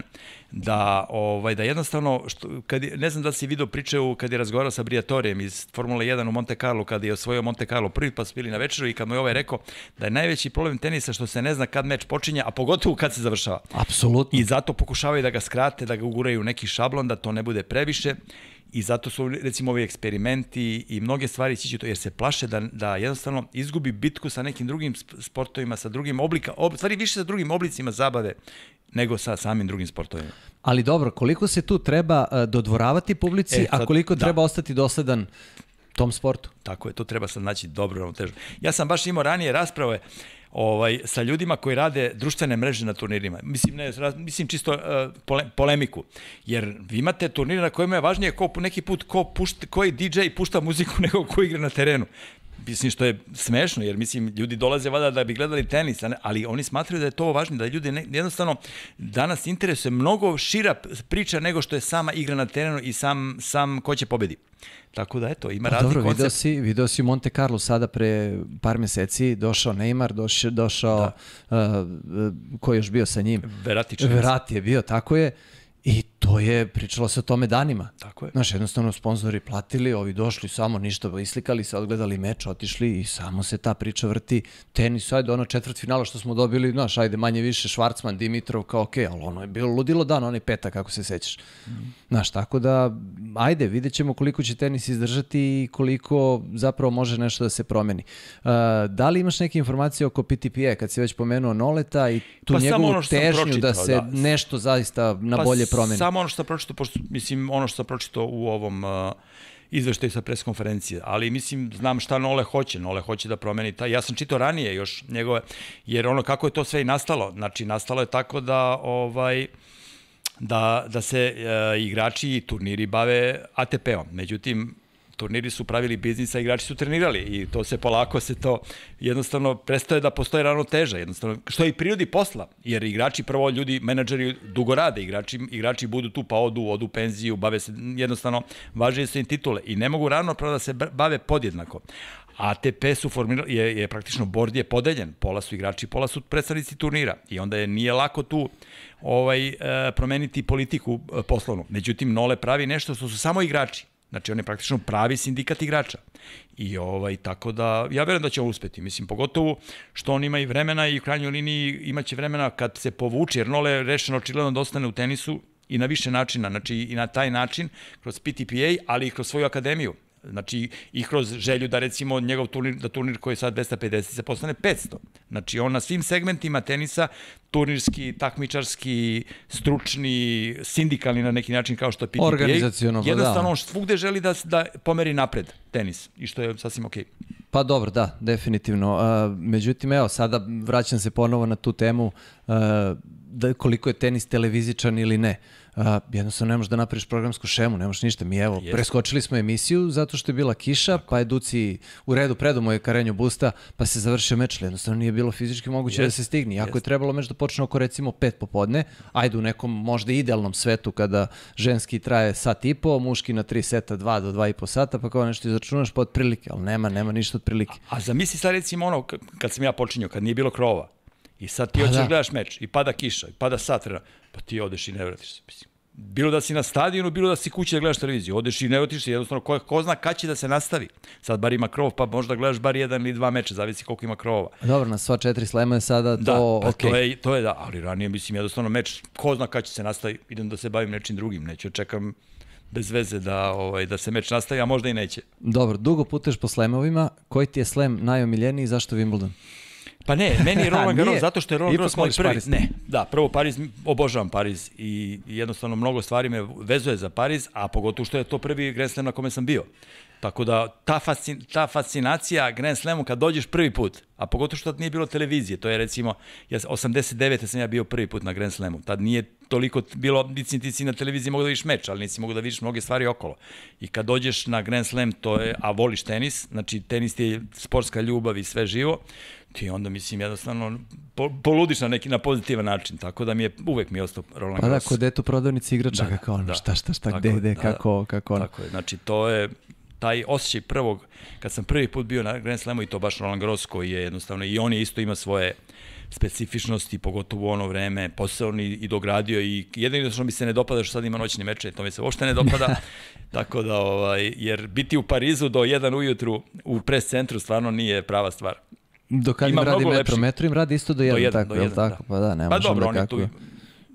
da, ovaj, da jednostavno, što, kad, ne znam da si video priče u, kad je razgovarao sa Briatorijem iz Formule 1 u Monte Carlo, kad je osvojio Monte Carlo prvi, pas bili na večeru i kad mu je ovaj rekao da je najveći problem tenisa što se ne zna kad meč počinje, a pogotovo kad se završava. Apsolutno. I zato pokušavaju da ga skrate, da ga uguraju u neki šablon, da to ne bude pre previše i zato su recimo ovi eksperimenti i mnoge stvari će to jer se plaše da, da jednostavno izgubi bitku sa nekim drugim sportovima, sa drugim oblika, ob, stvari više sa drugim oblicima zabave nego sa samim drugim sportovima. Ali dobro, koliko se tu treba e, dodvoravati publici, e, sad, a koliko da. treba ostati dosledan tom sportu? Tako je, to treba sad naći dobro ravnotežu. Ja sam baš imao ranije rasprave, uh, ovaj, sa ljudima koji rade društvene mreže na turnirima. Mislim, ne, mislim čisto uh, pole, polemiku. Jer vi imate turnire na kojima je važnije ko, neki put ko pušta, koji DJ pušta muziku nego ko igra na terenu. Mislim što je smešno, jer mislim ljudi dolaze vada da bi gledali tenis, ali oni smatraju da je to važno, da ljudi ne, jednostavno danas interesuje mnogo šira priča nego što je sama igra na terenu i sam, sam ko će pobedi. Tako da, eto, ima pa, razni koncept. Video si, video si Monte Carlo sada pre par meseci, došao Neymar, doš, došao, da. uh, uh ko je još bio sa njim? Verati. Verati je bio, tako je. I to je, pričalo se o tome danima. Tako je. Znaš, jednostavno sponzori platili, ovi došli samo ništa, islikali se, odgledali meč, otišli i samo se ta priča vrti. Tenis, ajde, ono četvrt finala što smo dobili, znaš, ajde, manje više, Švarcman, Dimitrov, kao okej, okay, ali ono je bilo ludilo dan, onaj petak, kako se sećaš. Mm. Znaš, tako da, ajde, vidjet ćemo koliko će tenis izdržati i koliko zapravo može nešto da se promeni. Uh, da li imaš neke informacije oko PTPA, e, kad si već pomenuo Noleta i tu pa njegovu tešnju da pročitao, da se da. nešto zaista na pa bolje promeni? samo ono što sam pročito, pošto, mislim, ono što sam pročito u ovom uh, izveštaju sa preskonferencije, ali mislim, znam šta Nole hoće, Nole hoće da promeni ta, ja sam čitao ranije još njegove, jer ono kako je to sve i nastalo, znači nastalo je tako da, ovaj, da, da se e, igrači i turniri bave ATP-om, međutim, turniri su pravili biznisa, igrači su trenirali i to se polako se to jednostavno prestaje da postoje rano teža, jednostavno, što je i prirodi posla, jer igrači prvo ljudi, menadžeri dugo rade, igrači, igrači budu tu pa odu, odu penziju, bave se jednostavno, važnije su im titule i ne mogu rano pravo da se bave podjednako. ATP su formirali, je, je praktično bord je podeljen, pola su igrači, pola su predstavnici turnira i onda je nije lako tu ovaj eh, promeniti politiku eh, poslovnu. Međutim, Nole pravi nešto što su samo igrači Znači, on je praktično pravi sindikat igrača. I ovaj, tako da, ja verujem da će on uspeti. Mislim, pogotovo što on ima i vremena i u krajnjoj liniji imaće vremena kad se povuče, jer Nole je rešeno očigledno da ostane u tenisu i na više načina, znači i na taj način, kroz PTPA, ali i kroz svoju akademiju. Znači, i kroz želju da recimo njegov turnir, da turnir koji je sad 250 se postane 500. Znači, on na svim segmentima tenisa, turnirski, takmičarski, stručni, sindikalni na neki način kao što je PTPA. Organizacijono, pa da. Jednostavno, da. on svugde želi da, da pomeri napred tenis i što je sasvim okej. Okay. Pa dobro, da, definitivno. Uh, međutim, evo, sada vraćam se ponovo na tu temu uh, da koliko je tenis televizičan ili ne. Uh, uh, jednostavno ne možeš da napraviš programsku šemu, ne možeš ništa. Mi evo, yes. preskočili smo emisiju zato što je bila kiša, Tako. pa je Duci u redu predo moje karenju busta, pa se završio meč, jednostavno nije bilo fizički moguće yes. da se stigne. Iako je trebalo meč da počne oko recimo 5 popodne, ajde u nekom možda idealnom svetu kada ženski traje sat i po, muški na 3 seta 2 do 2 i po sata, pa kao nešto izračunaš pa otprilike, al nema, nema ništa otprilike. A, a zamisli sad recimo ono kad sam ja počinjao, kad nije bilo krova. I sad ti pa hoćeš da. da. gledaš meč i pada kiša, i pada satrena, pa ti odeš i ne vratiš se, mislim bilo da si na stadionu, bilo da si kući da gledaš televiziju. Odeš i ne otiš jednostavno ko, ko zna kad će da se nastavi. Sad bar ima krov, pa možda gledaš bar jedan ili dva meča, zavisi koliko ima krovova. Dobro, na sva četiri slema je sada da, to da, pa okay. to, je, to je da, ali ranije mislim jednostavno meč, ko zna kad će se nastavi, idem da se bavim nečim drugim, neću čekam bez veze da, ovaj, da se meč nastavi, a možda i neće. Dobro, dugo putuješ po slemovima, koji ti je slem najomiljeniji i zašto Wimbledon? Pa ne, meni je Roland Garros zato što je Roland Garros moj prvi. Paris. Ne, da, prvo Pariz, obožavam Pariz i jednostavno mnogo stvari me vezuje za Pariz, a pogotovo što je to prvi Grand Slam na kome sam bio. Tako da ta, fascin, ta fascinacija Grand Slamu kad dođeš prvi put, a pogotovo što tad nije bilo televizije, to je recimo, ja, 89. sam ja bio prvi put na Grand Slamu, tad nije toliko bilo, nisi ti si na televiziji mogu da vidiš meč, ali nisi mogu da vidiš mnoge stvari okolo. I kad dođeš na Grand Slam, to je, a voliš tenis, znači tenis ti je sportska ljubav i sve živo, ti onda mislim jednostavno poludiš na neki na pozitivan način, tako da mi je uvek mi je ostao Roland Garros. Pa da, eto prodavnica prodavnici igrača da, kako ono, da, šta šta šta, tako, gde, gde, da, da, kako, kako ono. Tako je, znači to je taj osjećaj prvog, kad sam prvi put bio na Grand Slamu i to baš Roland Garros koji je jednostavno i on je isto ima svoje specifičnosti, pogotovo u ono vreme, posebno i, i dogradio i jedino što mi se ne dopada što sad ima noćne meče, to mi se uopšte ne dopada, tako da, ovaj, jer biti u Parizu do 1 ujutru u pres centru stvarno nije prava stvar. Do kad im radi metro? lepši. Metro im radi isto do jedan, do jedan tako, do jedan, tako? Da. Pa da, ne pa možemo dobro, da kako.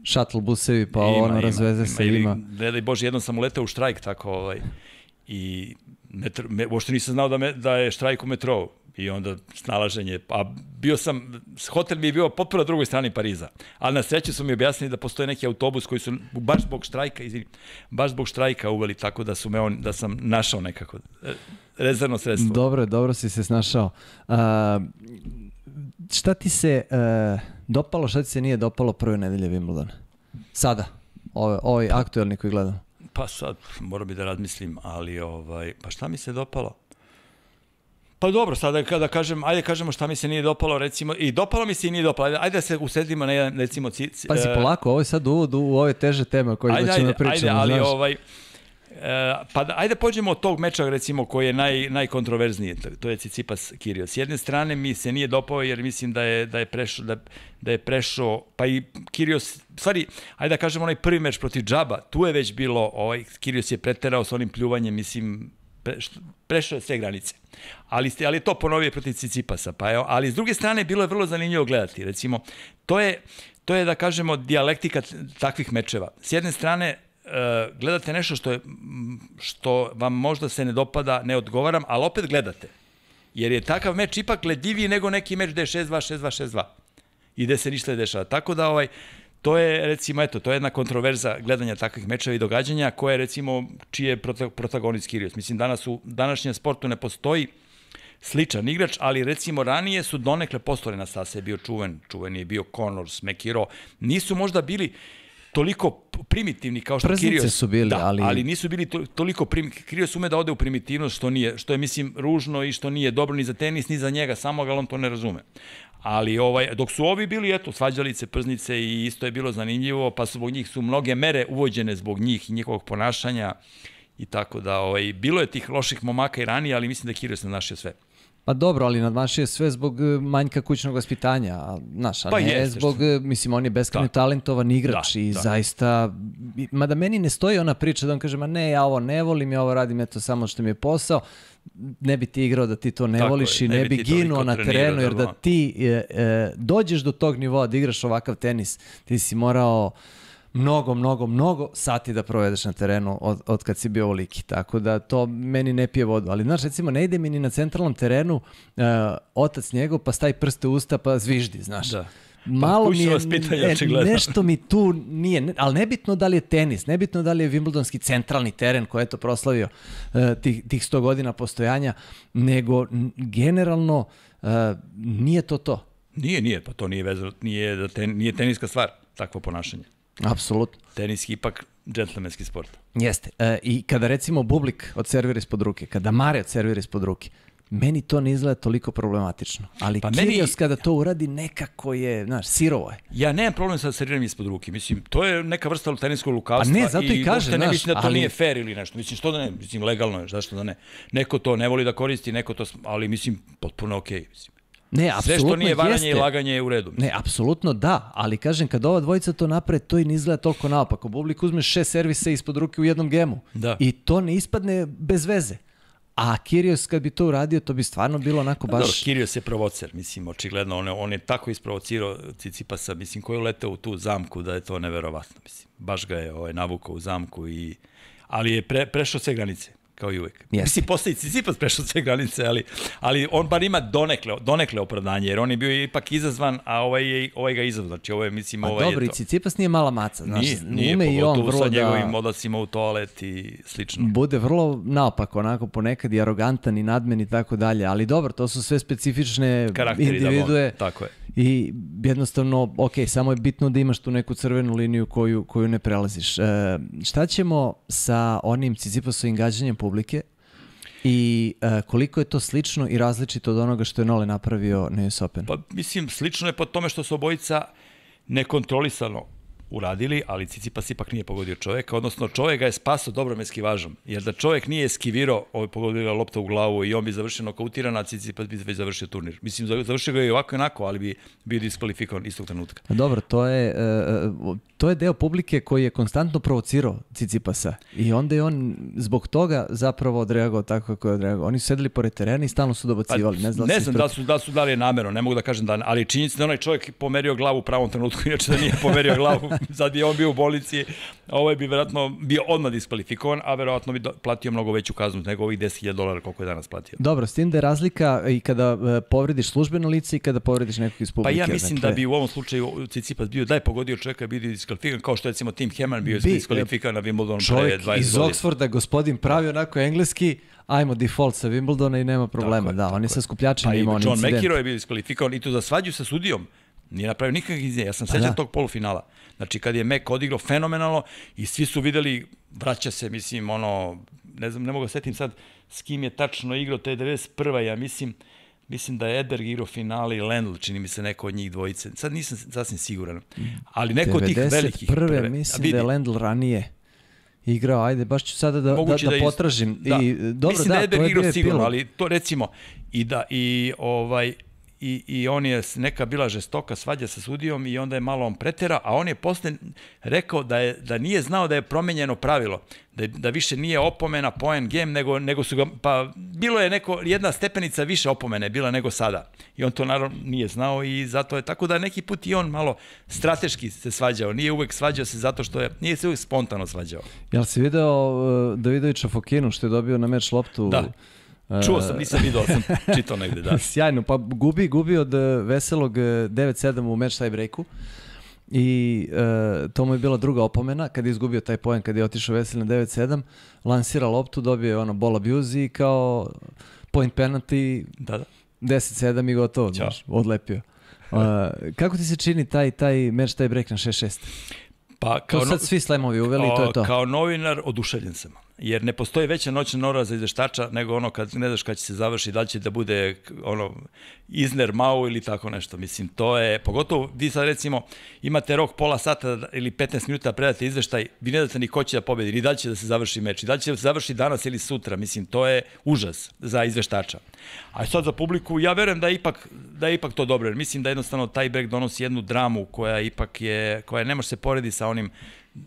Shuttle busevi, pa ima, ono razveze ima, se, ima. ima. Ne daj Bože, jednom sam uletao u štrajk, tako ovaj. I metro, me, uopšte nisam znao da, me, da je štrajk u metrovu. I onda snalaženje, a bio sam, hotel mi je bio potpuno drugoj strani Pariza, ali na sreću su mi objasnili da postoje neki autobus koji su baš zbog štrajka, izvini, baš zbog štrajka uveli, tako da su me on, da sam našao nekako e, rezervno sredstvo. Dobro, dobro si se snašao. A, šta ti se a, e, dopalo, šta ti se nije dopalo prve nedelje Wimbledona? Sada, ovaj, ovaj aktuelni koji gledam. Pa sad, moram bi da razmislim, ali ovaj, pa šta mi se dopalo? Pa dobro, sada kada kažem, ajde kažemo šta mi se nije dopalo, recimo, i dopalo mi se i nije dopalo, ajde, ajde da se usedimo na jedan, recimo, cic. Pazi, e, polako, ovo je sad uvod u ove teže teme koje ajde, ćemo ajde, pričamo, ajde, ali, znaš. Ovaj, e, pa da, ajde pođemo od tog meča recimo koji je naj, najkontroverzniji, to je Cicipas Kirio. S jedne strane mi se nije dopao jer mislim da je, da je prešao, da, da je prešao, pa i Kirios, stvari, ajde da kažemo onaj prvi meč protiv Džaba, tu je već bilo, ovaj, Kirios je preterao s onim pljuvanjem, mislim, prešao je sve granice ali, ste, ali je to ponovio protiv Cicipasa. Pa evo, ali s druge strane, bilo je vrlo zanimljivo gledati. Recimo, to je, to je da kažemo, dijalektika takvih mečeva. S jedne strane, e, gledate nešto što, je, što vam možda se ne dopada, ne odgovaram, ali opet gledate. Jer je takav meč ipak gledljiviji nego neki meč gde je 6-2, 6-2, 6-2. I gde se ništa ne dešava. Tako da ovaj, to je recimo eto to je jedna kontroverza gledanja takvih mečeva i događanja koja je recimo čije je protagonist Kirios. Mislim danas u današnjem sportu ne postoji sličan igrač, ali recimo ranije su donekle postale na stase, bio čuven, čuven je bio Connors, Mekiro, nisu možda bili toliko primitivni kao što Prznice Kirios. su bili, da, ali... ali nisu bili toliko primitivni. Kirios ume da ode u primitivnost, što, nije, što je, mislim, ružno i što nije dobro ni za tenis, ni za njega samog, ali on to ne razume. Ali ovaj, dok su ovi bili, eto, svađalice, prznice i isto je bilo zanimljivo, pa su zbog njih su mnoge mere uvođene zbog njih i njihovog ponašanja i tako da, ovaj, bilo je tih loših momaka i ranije, ali mislim da Kirios našio sve. Pa dobro, ali nadmašio sve zbog eh, manjka kućnog vaspitanja, a, znaš, a pa ne jeste, zbog, što... Eh, mislim, on je beskrajno talentovan igrač da, i da. zaista, mada meni ne stoji ona priča da on kaže, ma ne, ja ovo ne volim, ja ovo radim eto samo što mi je posao, ne bi ti igrao da ti to ne Tako voliš je, i ne, ne bi, bi ginuo na terenu, jer da, da. ti e, e, dođeš do tog nivoa da igraš ovakav tenis, ti si morao mnogo, mnogo, mnogo sati da provedeš na terenu od, od kad si bio Liki. Tako da to meni ne pije vodu. Ali znaš, recimo, ne ide mi ni na centralnom terenu uh, otac njegov, pa staj prste u usta, pa zviždi, znaš. Da. Malo mi je, pitanje, ne, nešto mi tu nije, ne, ali nebitno da li je tenis, nebitno da li je Wimbledonski centralni teren koji je to proslavio uh, tih, tih 100 godina postojanja, nego generalno uh, nije to to. Nije, nije, pa to nije vezano, nije, da ten, nije teniska stvar, takvo ponašanje. Apsolutno. Tenis je ipak džentlmenski sport. Jeste. E, I kada recimo bublik od servira ispod ruke, kada mare od servira ispod ruke, meni to ne izgleda toliko problematično. Ali pa Kirios meni... kada to uradi nekako je, znaš, sirovo je. Ja nemam problem sa serviranjem ispod ruke. Mislim, to je neka vrsta teniskog lukavstva. Pa ne, zato i, i kaže, znaš. Ne mislim da to ali... nije fair ili nešto. Mislim, što da ne, mislim, legalno je, zašto da ne. Neko to ne voli da koristi, neko to, ali mislim, potpuno okej. Okay, mislim. Ne, Sve što nije varanje jeste. i laganje je u redu. Ne, apsolutno da, ali kažem, kad ova dvojica to napre, to i ne izgleda toliko naopako. Bublik uzme šest servisa ispod ruke u jednom gemu. Da. I to ne ispadne bez veze. A Kirios kad bi to uradio, to bi stvarno bilo onako pa baš... Dobro, Kirios je provocer, mislim, očigledno. On je, on je tako isprovocirao Cicipasa, mislim, koji je letao u tu zamku da je to neverovatno, mislim. Baš ga je ovaj, navukao u zamku i... Ali je pre, prešao sve granice kao i uvek. Jeste. Mislim, postoji Cicipas prešao sve granice, ali, ali on bar ima donekle, donekle opravdanje, jer on je bio ipak izazvan, a ovaj, je, ovaj ga izazvan. Znači, ovaj, mislim, pa, ovaj dobro, je to. i Cicipas nije mala maca, znaš, nije, nije, ume i on vrlo sa da... njegovim odlacima u toalet i slično. Bude vrlo naopak, onako ponekad i arogantan i nadmen i tako dalje, ali dobro, to su sve specifične Karakteri, da individue. Da, on, tako je i jednostavno, ok, samo je bitno da imaš tu neku crvenu liniju koju, koju ne prelaziš. E, šta ćemo sa onim Cizipasovim gađanjem publike i e, koliko je to slično i različito od onoga što je Nole napravio na US Open? Pa, mislim, slično je po tome što su obojica nekontrolisano uradili, ali Cicipas ipak nije pogodio čoveka, odnosno čovek ga je spaso dobrom eskivažom, jer da čovek nije eskivirao, ovo je pogodila lopta u glavu i on bi završio nokautiran, a Cicipas bi već završio turnir. Mislim, završio ga je ovako i onako, ali bi bio diskvalifikovan istog trenutka. Pa dobro, to je, e, e, to je deo publike koji je konstantno provocirao Cicipasa i onda je on zbog toga zapravo odreagao tako kako je odreagao. Oni su sedeli pored terena i stalno su dobacivali. Pa, ne znam, ne da znam da, su, da su dali namero, ne mogu da kažem da, ali činjenica da onaj čovjek pomerio glavu u pravom trenutku, inače da nije pomerio glavu Sad bi on bio u bolnici, ovaj bi verovatno bio odmah diskvalifikovan, a verovatno bi platio mnogo veću kaznu nego ovih 10.000 dolara koliko je danas platio. Dobro, s tim da je razlika i kada e, povrediš službeno lice i kada povrediš nekog iz publike. Pa ja mislim da dakle... da bi u ovom slučaju Cicipas bio, daj pogodio čovjeka, bio diskvalifikovan, kao što recimo Tim Heman bio bi, e, diskvalifikovan na Wimbledon pre 20 godina. iz Oxforda, gospodin pravi onako engleski, ajmo default sa Wimbledona i nema problema. Tako, da, tako on je sa skupljačima pa imao incident. John McEnroe je bio diskvalifikovan i to za svađu sa sudijom. Nije napravio nikakve izdje. Ja sam pa sećan da. tog polufinala. Znači, kad je Mek odigrao fenomenalno i svi su videli, vraća se, mislim, ono, ne znam, ne mogu da setim sad s kim je tačno igrao, to je 91. ja mislim, mislim da je Edberg igrao finale i Lendl, čini mi se neko od njih dvojice. Sad nisam sasvim siguran. Ali neko od tih velikih. 91. Prve, mislim vidi. da je Lendl ranije igrao, ajde, baš ću sada da, da, da, da potražim. Da. I, dobro, Mislim da, da Edberg igrao sigurno, ali to recimo, i da, i ovaj, i, i on je neka bila žestoka svađa sa sudijom i onda je malo on pretera, a on je posle rekao da, je, da nije znao da je promenjeno pravilo, da, je, da više nije opomena poen game, nego, nego su ga, pa bilo je neko, jedna stepenica više opomene bila nego sada. I on to naravno nije znao i zato je, tako da neki put i on malo strateški se svađao, nije uvek svađao se zato što je, nije se uvek spontano svađao. Jel si video eh, Davidovića Fokinu što je dobio na meč loptu? Da. E, Čuo sam, nisam vidio, sam čitao negde, da. Sjajno, pa gubi, gubi od e, veselog 9-7 e, u match tie breaku. I uh, to mu je bila druga opomena kad je izgubio taj poen, kad je otišao Veseli na 9-7, lansira loptu, dobio je ono ball abuse i kao point penalty da, da. 10-7 i gotovo, Ćao. znaš, odlepio. Uh, kako ti se čini taj, taj match, taj break na 6-6? Pa kao to sad svi slemovi uveli kao, to je to. Kao novinar oduševljen sam. Jer ne postoji veća noćna nora za izveštača nego ono kad ne znaš kad će se završiti, da će da bude ono Izner Mau ili tako nešto. Mislim, to je, pogotovo vi sad recimo imate rok pola sata ili 15 minuta da predate izveštaj, vi ne znate ni ko će da pobedi, ni da će da se završi meč, ni da će da se završi danas ili sutra. Mislim, to je užas za izveštača. A sad za publiku, ja verujem da je ipak, da je ipak to dobro, jer mislim da jednostavno taj break donosi jednu dramu koja ipak je, koja ne može se porediti sa onim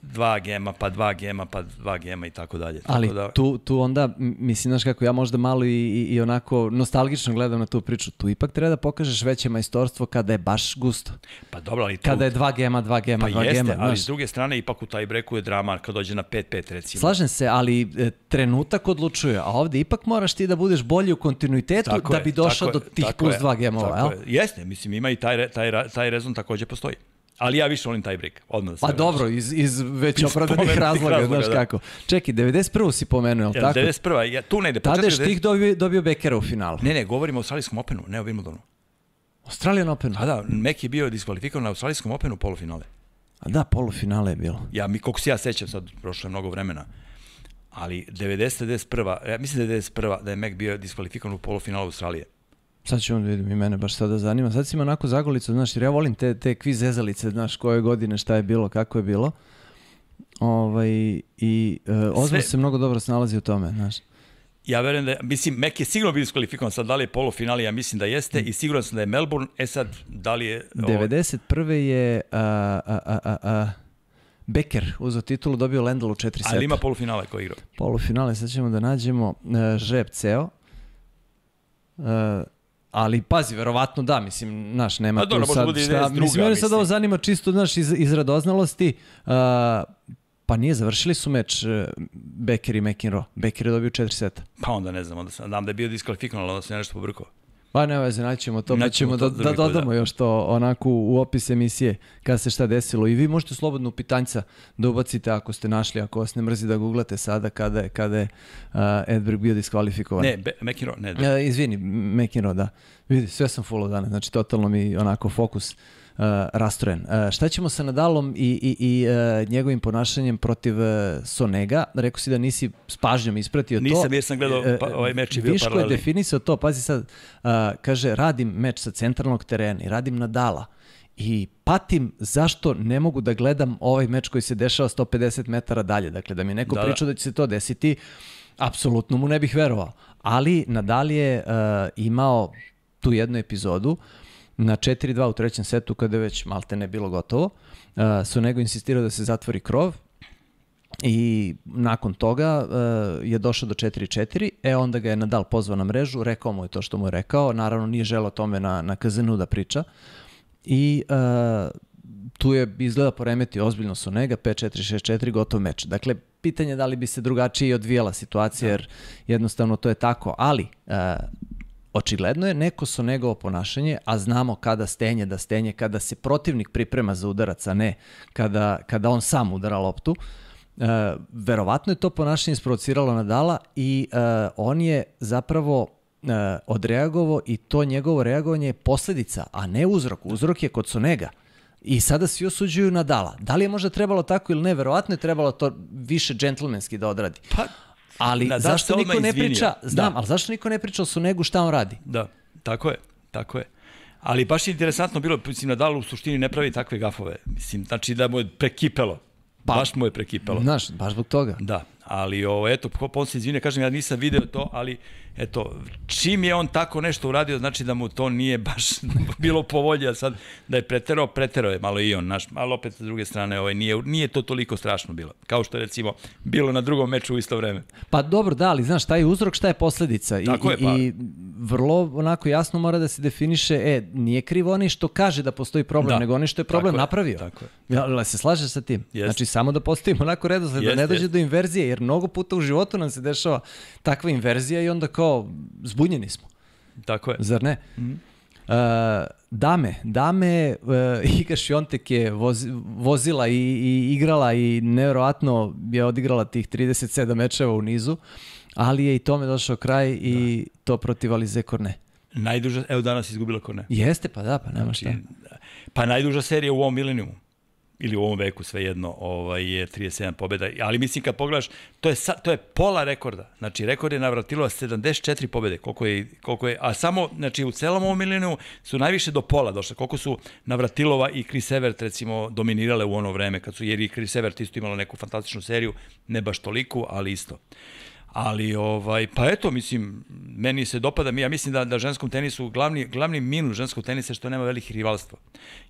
dva gema, pa dva gema, pa dva gema i tako dalje. Ali tako da... tu, tu onda, mislim, znaš kako, ja možda malo i, i, onako nostalgično gledam na tu priču. Tu ipak treba da pokažeš veće majstorstvo kada je baš gusto. Pa dobro, ali tu... Kada je dva gema, dva gema, pa dva jeste, gema. Pa jeste, ali s druge strane ipak u taj breku je drama kad dođe na 5-5 recimo. Slažem se, ali e, trenutak odlučuje, a ovde ipak moraš ti da budeš bolji u kontinuitetu tako da bi došao do tih plus je, dva gemova, jel? Je. Jeste, mislim, ima i taj, taj, taj rezon takođe postoji. Ali ja više volim taj break, odmah da Pa dobro, iz, iz već iz opravdanih razloga, razloga, znaš da. kako. Čekaj, 91. si pomenuo, jel ja, tako? 91. Ja, tu Tade je tih dobio, dobio Bekera u finalu. Ne, ne, govorimo o Australijskom Openu, ne o Wimbledonu. Australijan Open? Da, da, Mek je bio diskvalifikovan na Australijskom Openu u polufinale. A da, polufinale je bilo. Ja, mi, koliko se ja sećam sad, prošlo je mnogo vremena, ali 90. 91. Ja mislim da je 91. da je Mek bio diskvalifikovan u polufinalu Australije. Sad ćemo da vidim i mene baš sada zanima. Sad si ima onako zagolicu, znaš, jer ja volim te, te kviz zezalice, znaš, koje godine, šta je bilo, kako je bilo. Ovaj, I uh, e, Ozmo se mnogo dobro snalazi u tome, znaš. Ja verujem da, mislim, Mek je sigurno bio diskvalifikovan, sad da li je polufinali, ja mislim da jeste, mm. i siguran sam da je Melbourne, e sad, da li je... Ovo... 91. je... A, a, a, a, a, Becker uzao titulu, dobio Lendl u 4 seta. Ali ima polufinale koji igra. Polufinale, sad ćemo da nađemo uh, e, Žep ceo. Uh, Ali pazi, verovatno da, mislim, znaš, nema A, pa tu sad šta. Druga, mislim, mene sad ovo zanima čisto, znaš, iz, iz radoznalosti. Uh, pa nije, završili su meč uh, Becker i McEnroe. Becker je dobio četiri seta. Pa onda ne da znam, onda sam, da je bio diskvalifikovan, ali onda sam nešto pobrkao. Pa ne veze, naćemo to, pa ćemo da, da dodamo da. još to onako u opis emisije kad se šta desilo. I vi možete slobodno u pitanjca da ubacite ako ste našli, ako vas ne mrzi da googlate sada kada je, kada je uh, Edberg bio diskvalifikovan. Ne, Be McEnroe, ne. Edberg. Uh, izvini, McEnroe, da. Vidi, sve sam fullo danas, znači totalno mi onako fokus Uh, rastrojen. Uh, šta ćemo sa Nadalom i, i, i uh, njegovim ponašanjem protiv Sonega? Rekao si da nisi s pažnjom ispratio Nisam, to. Nisam, jer sam gledao e, pa, ovaj meč i bio Viško je definisao to, pazi sad, kaže radim meč sa centralnog terena i radim Nadala i patim zašto ne mogu da gledam ovaj meč koji se dešava 150 metara dalje. Dakle, da mi neko da, da, pričao da će se to desiti, apsolutno mu ne bih verovao. Ali Nadal je uh, imao tu jednu epizodu uh, na 4-2 u trećem setu kada je već malte ne bilo gotovo. Uh, nego insistirao da se zatvori krov i nakon toga uh, je došao do 4-4, e onda ga je Nadal pozvao na mrežu, rekao mu je to što mu je rekao, naravno nije želao tome na, na kazenu da priča i uh, tu je izgleda poremeti ozbiljno su nega, 5-4-6-4, gotov meč. Dakle, pitanje je da li bi se drugačije odvijala situacija, da. jer jednostavno to je tako, ali uh, Očigledno je neko su negovo ponašanje, a znamo kada stenje da stenje, kada se protivnik priprema za udarac, a ne kada, kada on sam udara loptu. E, verovatno je to ponašanje isprovociralo Nadala i e, on je zapravo e, odreagovao i to njegovo reagovanje je posledica, a ne uzrok. Uzrok je kod Sonega. I sada svi osuđuju Nadala. Da li je možda trebalo tako ili ne? Verovatno je trebalo to više džentlmenski da odradi. Pa, Ali da, da zašto niko ne priča, da. znam, da. ali zašto niko ne priča o Sunegu šta on radi? Da, tako je, tako je. Ali baš je interesantno bilo, mislim, Nadal u suštini ne pravi takve gafove. Mislim, znači da mu je prekipelo. Pa, baš mu je prekipelo. Znaš, baš zbog toga. Da, ali ovo, eto, pa on se izvine, kažem, ja nisam video to, ali Eto, čim je on tako nešto uradio, znači da mu to nije baš bilo povolje, a sad da je preterao, preterao je malo i on, naš, ali opet sa druge strane, ovaj, nije, nije to toliko strašno bilo, kao što je recimo bilo na drugom meču u isto vreme. Pa dobro, da, ali znaš, šta je uzrok, šta je posledica. I, tako je, pa. I vrlo onako jasno mora da se definiše, e, nije krivo oni što kaže da postoji problem, da. nego oni što je problem tako napravio. Je, tako je. Ja, se slaže sa tim? Jest. Znači, samo da postavimo onako redosled, da ne dođe jest. do inverzije, jer mnogo puta u životu nam se dešava takva inverzija i onda kao kao, zbunjeni smo. Tako je. Zar ne? Mm -hmm. Uh, dame, dame, uh, Iga Šiontek je voz, vozila i, i igrala i nevjerojatno je odigrala tih 37 mečeva u nizu, ali je i tome došao kraj i da. to protiv Alize Korne. Najduža, evo danas izgubila Korne. Jeste, pa da, pa nema znači, šta. Da. Pa najduža serija u ovom milenijumu ili u ovom veku svejedno ovaj je 37 pobeda, ali mislim kad pogledaš to je sa, to je pola rekorda. Znači rekord je navratilo 74 pobede, koliko je koliko je a samo znači u celom ovom milenu su najviše do pola došle. Koliko su Navratilova i Chris Evert recimo dominirale u ono vreme kad su jer i Chris Evert isto imala neku fantastičnu seriju, ne baš toliku, ali isto. Uh, Ali, ovaj, pa eto, mislim, meni se dopada, ja mislim da, da ženskom tenisu, glavni, glavni minus ženskog tenisa je što nema velikih rivalstva.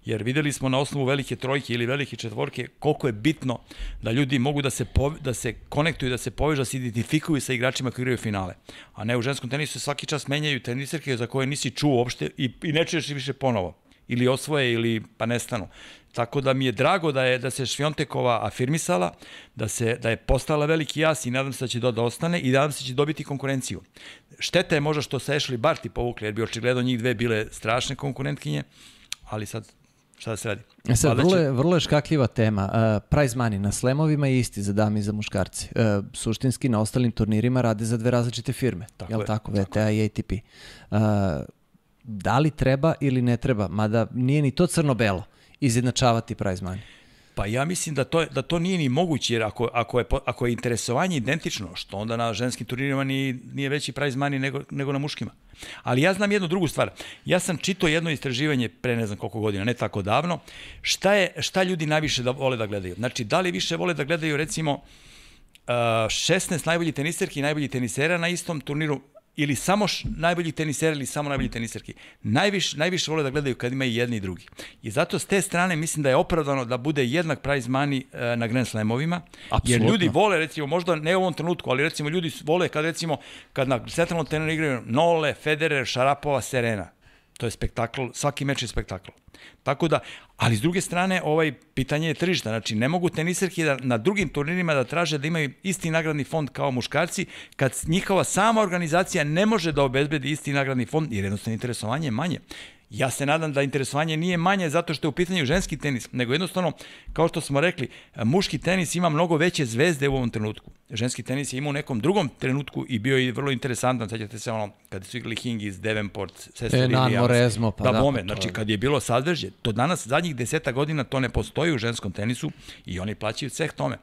Jer videli smo na osnovu velike trojke ili velike četvorke koliko je bitno da ljudi mogu da se, po, da se konektuju, da se povežu, da se identifikuju sa igračima koji igraju finale. A ne, u ženskom tenisu svaki čas menjaju teniserke za koje nisi čuo uopšte i, i ne čuješ više ponovo ili osvoje ili pa nestanu. Tako da mi je drago da je da se Šviontekova afirmisala, da se da je postala veliki jas i nadam se da će da ostane i nadam se da će dobiti konkurenciju. Šteta je možda što se Ashley Barty povukli, jer bi očigledno njih dve bile strašne konkurentkinje, ali sad šta da se radi? E sad, vrlo, je, vrlo je škakljiva tema. Uh, prize money na slemovima je isti za dame i za muškarci. Uh, e, suštinski na ostalim turnirima rade za dve različite firme. Tako je li tako? VTA tako. i ATP. Uh, e, da li treba ili ne treba, mada nije ni to crno-belo izjednačavati prize money. Pa ja mislim da to, da to nije ni moguće, jer ako, ako, je, ako je interesovanje identično, što onda na ženskim turnirima ni, nije veći prize money nego, nego na muškima. Ali ja znam jednu drugu stvar. Ja sam čito jedno istraživanje pre ne znam koliko godina, ne tako davno, šta, je, šta ljudi najviše da vole da gledaju. Znači, da li više vole da gledaju, recimo, 16 uh, najboljih teniserki i najboljih tenisera na istom turniru ili samo najbolji teniseri ili samo najbolji teniserki. Najviše, najviše vole da gledaju kad ima i jedni i drugi. I zato s te strane mislim da je opravdano da bude jednak prize money e, na Grand Slamovima. Jer ljudi vole, recimo, možda ne u ovom trenutku, ali recimo ljudi vole kad recimo, kad na centralnom teneru igraju Nole, Federer, Šarapova, Serena. To je spektakl, svaki meč je spektakl. Tako da, ali s druge strane, ovaj pitanje je tržišta. Znači, ne mogu teniserke da, na drugim turnirima da traže da imaju isti nagradni fond kao muškarci, kad njihova sama organizacija ne može da obezbedi isti nagradni fond, jer jednostavno interesovanje je manje. Ja se nadam da interesovanje nije manje zato što je u pitanju ženski tenis, nego jednostavno, kao što smo rekli, muški tenis ima mnogo veće zvezde u ovom trenutku. Ženski tenis je imao u nekom drugom trenutku i bio je vrlo interesantan, sećate se ono, kada su igrali Hingis, Davenport, Sestor Enan, Moresmo, pa da, da, bome, pa znači kad je bilo sadržje, to danas, zadnjih deseta godina, to ne postoji u ženskom tenisu i oni plaćaju ceh tome.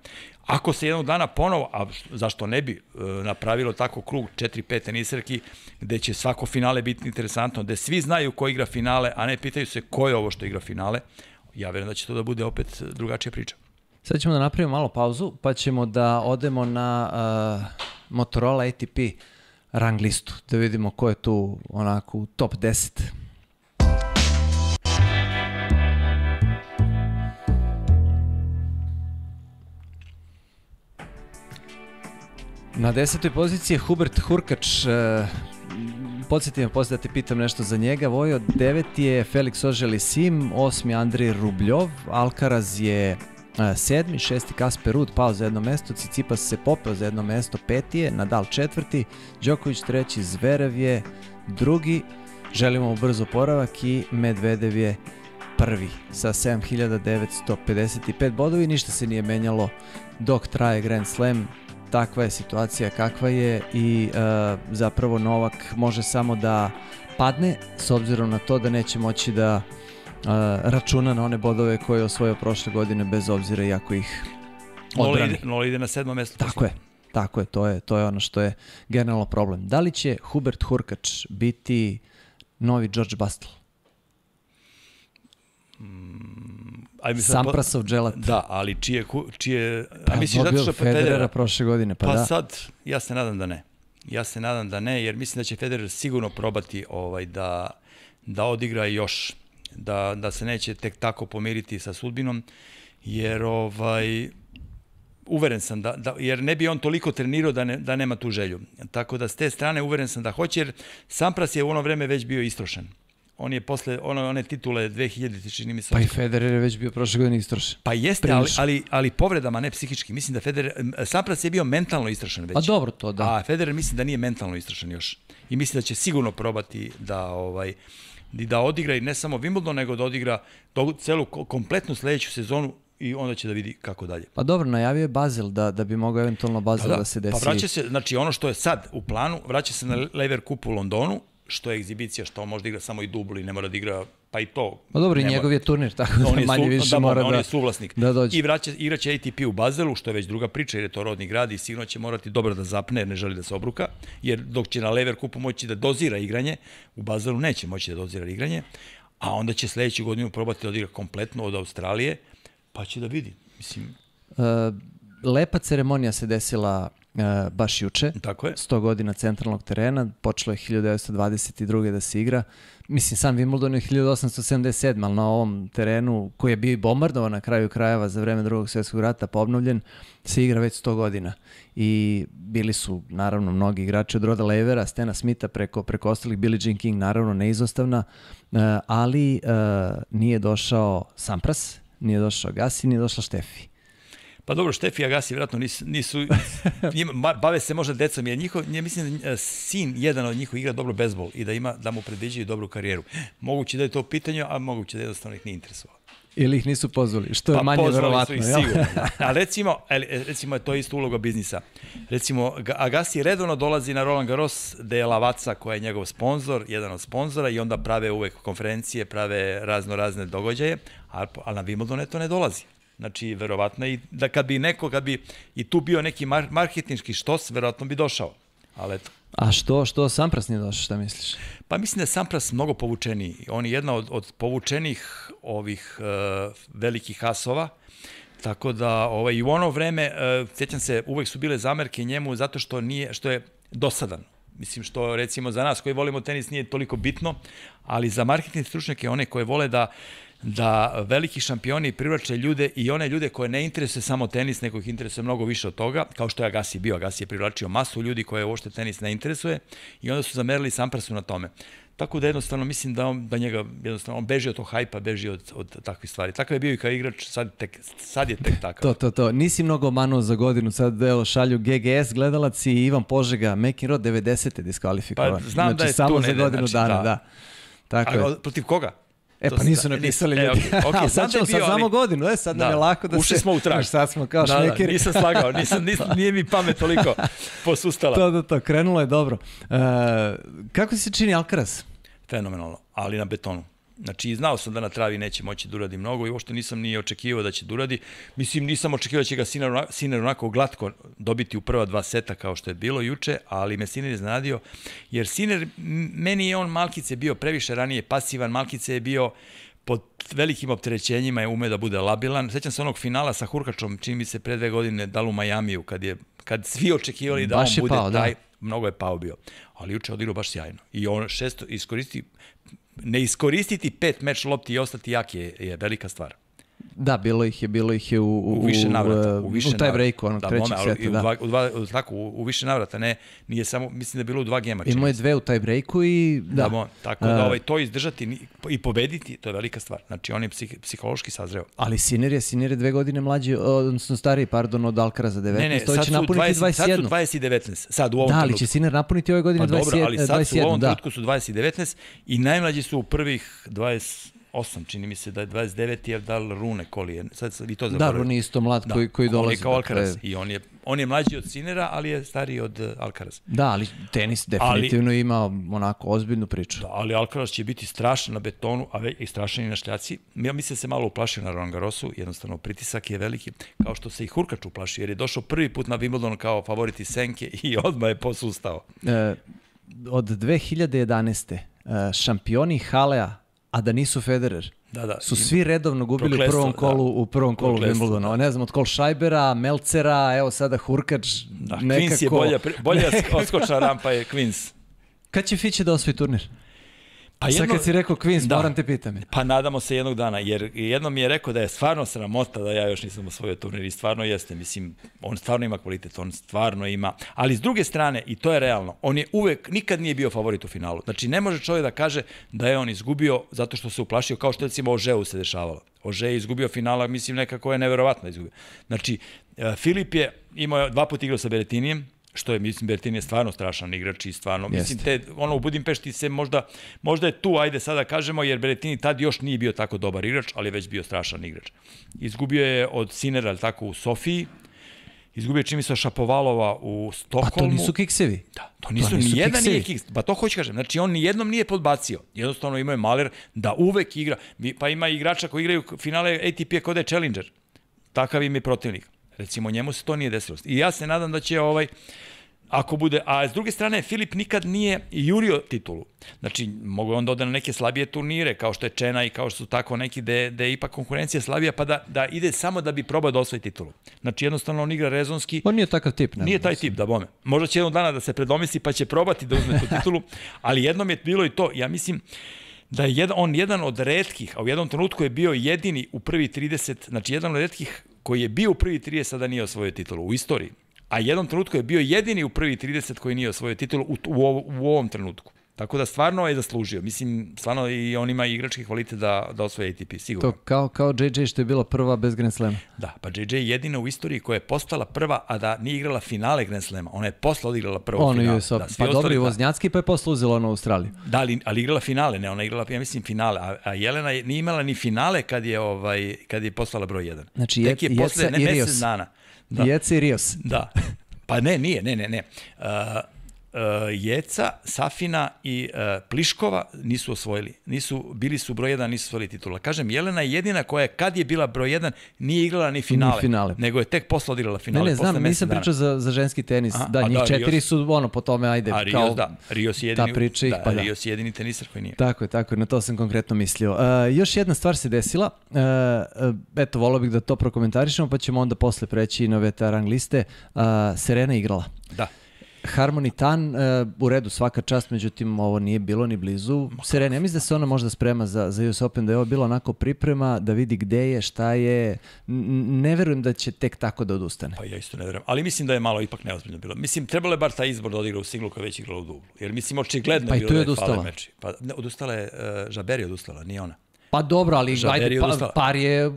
Ako se jednog dana ponovo, a zašto ne bi, e, napravilo tako krug 4-5 tenisarki, gde će svako finale biti interesantno, gde svi znaju ko igra finale, a ne pitaju se ko je ovo što igra finale, ja verujem da će to da bude opet drugačija priča. Sad ćemo da napravimo malo pauzu, pa ćemo da odemo na uh, Motorola ATP rang listu, da vidimo ko je tu onako u top 10. Na desetoj poziciji je Hubert Hurkač, e, podsjetim me posle da te pitam nešto za njega. Vojo, deveti je Felix Oželi Sim, osmi Andrej Rubljov, Alcaraz je e, sedmi, šesti Kasper Rud pao za jedno mesto, Cicipas se popeo za jedno mesto, peti je, Nadal četvrti, Đoković treći, Zverev je drugi, želimo mu brzo poravak i Medvedev je prvi sa 7955 bodovi, ništa se nije menjalo dok traje Grand Slam, takva je situacija kakva je i e, zapravo Novak može samo da padne s obzirom na to da neće moći da e, računa na one bodove koje je osvojio prošle godine bez obzira jako ih odbrani. Nola ide, ide na sedmo mesto. Tako je. Tako je, to je, to je ono što je generalno problem. Da li će Hubert Hurkač biti novi George Bustle? Mm a mislim, Samprasov dželat. Da, ali čije... čije pa, a misliš zato što Federera, Federera prošle godine, pa, pa da. Pa sad, ja se nadam da ne. Ja se nadam da ne, jer mislim da će Federer sigurno probati ovaj da, da odigra još, da, da se neće tek tako pomiriti sa sudbinom, jer ovaj, uveren sam da, da, jer ne bi on toliko trenirao da, ne, da nema tu želju. Tako da s te strane uveren sam da hoće, jer Sampras je u ono vreme već bio istrošen on je posle one, one titule 2000 čini mi se. Pa i Federer je već bio prošle godine istrošen. Pa jeste, ali, ali, ali povredama, ne psihički. Mislim da Federer, Sampras je bio mentalno istrošen već. Pa dobro to, da. A Federer mislim da nije mentalno istrošen još. I mislim da će sigurno probati da ovaj da odigra i ne samo Wimbledon, nego da odigra celu kompletnu sledeću sezonu i onda će da vidi kako dalje. Pa dobro, najavio je Bazel da, da bi mogao eventualno Bazel da, pa da, da se pa desi. Pa vraća se, znači ono što je sad u planu, vraća se na Lever Cup u Londonu, što je egzibicija, što on možda igra samo i dubli, ne mora da igra, pa i to. Pa dobro, i njegov je turnir, tako da manje su, više da, da, mora da... On je suvlasnik. Da dođe. I vraća, igraće ATP u Bazelu, što je već druga priča, jer je to rodni grad i sigurno će morati dobro da zapne, jer ne želi da se obruka, jer dok će na lever kupu moći da dozira igranje, u Bazelu neće moći da dozira igranje, a onda će sledeću godinu probati da odigra kompletno od Australije, pa će da vidi. Mislim... Uh, lepa ceremonija se desila uh, baš juče. Tako je. 100 godina centralnog terena, počelo je 1922. da se igra. Mislim, sam Wimbledon je 1877, ali na ovom terenu, koji je bio i bombardovan na kraju krajeva za vreme drugog svjetskog rata, pa obnovljen, se igra već 100 godina. I bili su, naravno, mnogi igrači od Roda Levera, Stena Smitha, preko, preko ostalih, Billie Jean King, naravno, neizostavna, e, ali uh, nije došao Sampras, nije došao Gassi, nije došla Štefi Pa dobro, Štefi i Agasi vjerojatno nisu, nisu njima, bave se možda decom, jer njihov, ja mislim, da, e, sin jedan od njih igra dobro bezbol i da ima da mu predviđaju dobru karijeru. Moguće da je to pitanje, a moguće da jednostavno ih nije interesovalo. Ili ih nisu pozvali, što je pa, manje verovatno. Pa pozvali su ih sigurno. Da. a recimo, e, recimo, to je isto uloga biznisa. Recimo, Agassi redovno dolazi na Roland Garros, gde je Lavaca koja je njegov sponsor, jedan od sponzora, i onda prave uvek konferencije, prave razno razne događaje, ali, na Wimbledon to ne dolazi. Znači, verovatno i da kad bi neko, kad bi i tu bio neki mar marketinški štos, verovatno bi došao. Ali eto. A što, što Sampras nije došao, šta misliš? Pa mislim da je Sampras mnogo povučeniji. On je jedna od, od povučenih ovih uh, velikih asova. Tako da ovaj, i u ono vreme, uh, sjećam se, uvek su bile zamerke njemu zato što, nije, što je dosadan. Mislim što recimo za nas koji volimo tenis nije toliko bitno, ali za marketing stručnjake, one koje vole da uh, da veliki šampioni privlače ljude i one ljude koje ne interesuje samo tenis, nego ih interesuje mnogo više od toga, kao što je Agassi bio. Agassi je privlačio masu ljudi koje uopšte tenis ne interesuje i onda su zamerili Samprasu na tome. Tako da jednostavno mislim da on, da njega, jednostavno, on beži od tog hajpa, beži od, od takvih stvari. Takav je bio i kao igrač, sad, tek, sad je tek takav. To, to, to. Nisi mnogo manuo za godinu, sad deo šalju GGS gledalac i Ivan Požega, Mekin Rod 90. diskvalifikovan. Pa znam znači, da je samo tu za godinu znači, dana, da. da. Tako A, je. protiv koga? E pa nisu napisali e, ljudi. E, okay, okay, sad da ćemo, sad znamo godinu, e, sad da, je lako da ušli se... Ušli smo u trag. Sad smo kao da, šnekeri. Da, nisam slagao, nisam, nisam, nije mi pamet toliko posustala. to, da, to, krenulo je dobro. E, kako se čini Alcaraz? Fenomenalno, ali na betonu. Znači, znao sam da na travi neće moći da uradi mnogo i uopšte nisam ni očekivao da će da uradi. Mislim, nisam očekivao da će ga Siner, Siner onako glatko dobiti u prva dva seta kao što je bilo juče, ali me Siner iznadio, jer Siner, meni je on Malkice bio previše ranije pasivan, Malkice je bio pod velikim opterećenjima je ume da bude labilan. Sećam se onog finala sa Hurkačom, čini mi se pre dve godine, dal u Majamiju, kad, je, kad svi očekivali da baš on bude pao, da. taj, da. mnogo je pao bio. Ali juče je odigrao baš sjajno. I on šesto iskoristi ne iskoristiti pet meč lopti i ostati jak je, je velika stvar. Da, bilo ih je, bilo ih je u, u, u više navrata, u, više u taj breaku, ono, da, trećeg ona, seta, da. U, dva, u, dva, tako, u, u više navrata, ne, nije samo, mislim da je bilo u dva gema. Imao je dve u taj breaku i da. da bon, tako da ovaj, to izdržati i pobediti, to je velika stvar. Znači, on je psih, psihološki sazreo. Ali Siner je, Siner je dve godine mlađi, odnosno stariji, pardon, od Alkara za 19. Ne, ne, sad će napuniti 20, 21. Sad su 20 i 19, sad u ovom Da, ali će Siner napuniti ove godine pa, 20, dobro, ali sad 21, su u ovom da. trenutku su 20 i 19 i najmlađi su u prvih 20, 8, čini mi se da je 29. je dal Rune je, Sad vi to zaboravili. Da, Rune isto mlad da. koji, koji dolazi. On je kao dakle. Alcaraz dakle... i on je, on je mlađi od Sinera, ali je stariji od e, Alcaraz. Da, ali tenis definitivno ali, ima onako ozbiljnu priču. Da, ali Alcaraz će biti strašan na betonu, a ve, i strašan i na šljaci. Ja mislim da se malo uplašio na Roland Garrosu, jednostavno pritisak je veliki, kao što se i Hurkač uplašio, jer je došao prvi put na Wimbledon kao favoriti Senke i odmah je posustao. E, od 2011. E, šampioni Halea a da nisu Federer. Da, da. Su svi redovno gubili u prvom da, kolu da. u prvom kolu Wimbledona. Da. Ne znam od kol Šajbera, Melcera, evo sada Hurkač, da, nekako. Queens je bolja bolja odskočna rampa je Queens. Kad će Fiće da osvoji turnir? A jedno, Sad kad si rekao Queens, da, moram te pitati. Pa nadamo se jednog dana, jer jedno mi je rekao da je stvarno sramota da ja još nisam u svojoj turniri, stvarno jeste, mislim, on stvarno ima kvalitet, on stvarno ima, ali s druge strane, i to je realno, on je uvek, nikad nije bio favorit u finalu. Znači, ne može čovjek da kaže da je on izgubio zato što se uplašio, kao što recimo Ožeu se dešavalo. Ože je izgubio finala, mislim, nekako je neverovatno izgubio. Znači, eh, Filip je imao, dva puta igrao sa Beretinijem, što je, mislim, Bertin je stvarno strašan igrač i stvarno, Jeste. mislim, te, ono, u Budimpešti se možda, možda je tu, ajde sada kažemo, jer Bertini tad još nije bio tako dobar igrač, ali je već bio strašan igrač. Izgubio je od Sinera, ali tako, u Sofiji, izgubio je čini se Šapovalova u Stokholmu. Pa to nisu kiksevi. Da, to nisu, to nisu nijedan kiksevi. nije kiks. Pa to hoću kažem, znači on nijednom nije podbacio. Jednostavno imao je Maler da uvek igra, pa ima igrača koji igraju finale ATP-a kod je Challenger. Takav im je protivnik Recimo, njemu se to nije desilo. I ja se nadam da će ovaj, ako bude, a s druge strane, Filip nikad nije jurio titulu. Znači, mogu on da ode na neke slabije turnire, kao što je Čena i kao što su tako neki, gde, gde je ipak konkurencija slabija, pa da, da ide samo da bi probao da osvoji titulu. Znači, jednostavno on igra rezonski. On nije takav tip. Ne nije taj tip, da bome. Možda će jednog dana da se predomisli, pa će probati da uzme tu titulu, ali jednom je bilo i to, ja mislim, da je jedan, on jedan od redkih, a u jednom trenutku je bio jedini u prvi 30, znači jedan od redkih koji je bio u prvi 30, sada nije osvojio titulu u istoriji. A jednom trenutku je bio jedini u prvi 30 koji nije osvojio titulu u, u, u ovom trenutku. Tako da stvarno je zaslužio. Mislim, stvarno i on ima igračke kvalite da, da osvoje ATP, sigurno. To kao, kao JJ što je bila prva bez Grand Slema. Da, pa JJ je jedina u istoriji koja je postala prva, a da nije igrala finale Grand Slema. Ona je posle odigrala prvo ono finale. Ono da, pa dobro i da. Voznjacki pa je posle uzela ono u Australiji. Da, ali, ali igrala finale, ne, ona igrala, ja mislim, finale. A, a Jelena je, nije imala ni finale kad je, ovaj, kad je postala broj 1. Znači, Tek je, je posle, ne, mesec dana. Da. Jeca i Rios. Da. Pa ne, nije, ne, ne, ne. Uh, E, Jeca, Safina i e, Pliškova nisu osvojili. Nisu, bili su broj 1, nisu osvojili titula. Kažem, Jelena je jedina koja je, kad je bila broj 1, nije igrala ni finale. Ni finale. Nego je tek posle odigrala finale. Ne, ne, znam, nisam dana. pričao za, za ženski tenis. A, da, njih da, četiri Rios, su, ono, po tome, ajde, a Rios, kao da, Rios jedini, ta priča ih, da, pa da. Rios jedini tenisar koji nije. Tako je, tako je, na to sam konkretno mislio. Uh, još jedna stvar se desila. Uh, eto, volao bih da to prokomentarišemo, pa ćemo onda posle preći na veteran rang liste. Uh, Serena igrala. Da. Harmony Tan, uh, u redu, svaka čast, međutim ovo nije bilo ni blizu. Serena, ja mislim da se ona možda sprema za, za US Open, da je ovo bilo onako priprema, da vidi gde je, šta je. N ne verujem da će tek tako da odustane. Pa ja isto ne verujem, ali mislim da je malo ipak neozbiljno bilo. Mislim, trebalo je bar ta izbor da odigra u singlu koja je već igrala u dublu. Jer mislim, očigledno pa je bilo da je odustala. meči. Pa ne, odustala je, uh, Žaberi odustala, nije ona. Pa dobro, ali Žaberi ajde, pa, par je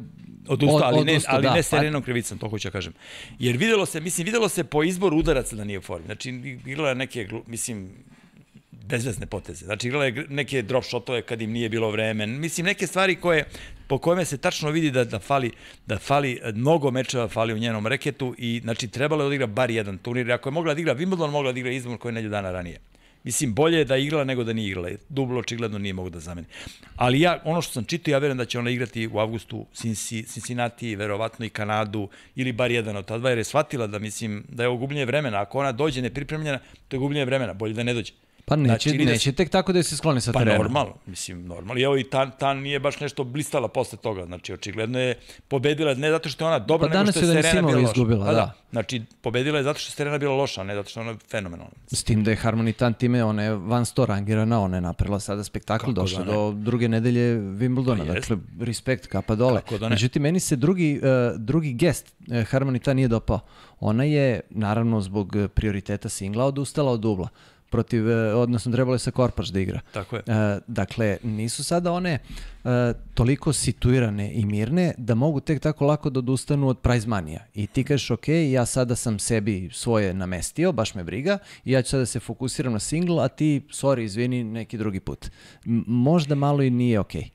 Odustao, ali, ne, ali da, ne serenom pa- krivicom, to hoću da kažem. Jer videlo se, mislim, videlo se po izboru udaraca da nije u formi. Znači, igrala je neke, mislim, bezvesne poteze. Znači, igrala je neke drop shotove kad im nije bilo vreme. Mislim, neke stvari koje, po kojima se tačno vidi da, da, fali, da fali, e, mnogo mečeva fali u njenom reketu i, znači, trebalo je da odigra bar jedan turnir. Ako je mogla da igra Wimbledon, mogla da igra izbor koji je nedlju dana ranije. Mislim, bolje je da je igrala nego da nije igrala. Dublo očigledno nije mogu da zameni. Ali ja, ono što sam čitao, ja verujem da će ona igrati u avgustu Cincinnati, verovatno i Kanadu, ili bar jedan od ta dva, jer je shvatila da, mislim, da je ovo gubljenje vremena. Ako ona dođe nepripremljena, to je gubljenje vremena. Bolje da ne dođe. Pa neće, znači, da neće tek tako da se skloni sa pa terena. Pa normalno, mislim, normalno. I evo i Tan, Tan nije baš nešto blistala posle toga. Znači, očigledno je pobedila ne zato što je ona dobra, pa nego što je Serena bila izgubila, loša. Pa da. da. Znači, pobedila je zato što je Serena bila loša, a ne zato što je ona fenomenalna. S tim da je Harmony Tan time, ona je van sto rangirana, ona je napravila sada spektakl, Kako došla da do druge nedelje Wimbledona. Pa dakle, respekt, kapa dole. Kako da ne? Međutim, meni se drugi, uh, drugi gest uh, eh, Harmony Tan nije dopao. Ona je, naravno, zbog prioriteta singla odustala od dubla protiv, e, odnosno trebalo je sa Korpaš da igra. Tako je. E, dakle, nisu sada one e, toliko situirane i mirne da mogu tek tako lako da odustanu od prize manija. I ti kažeš, ok, ja sada sam sebi svoje namestio, baš me briga, i ja ću sada da se fokusiram na single, a ti, sorry, izvini, neki drugi put. možda malo i nije ok. E,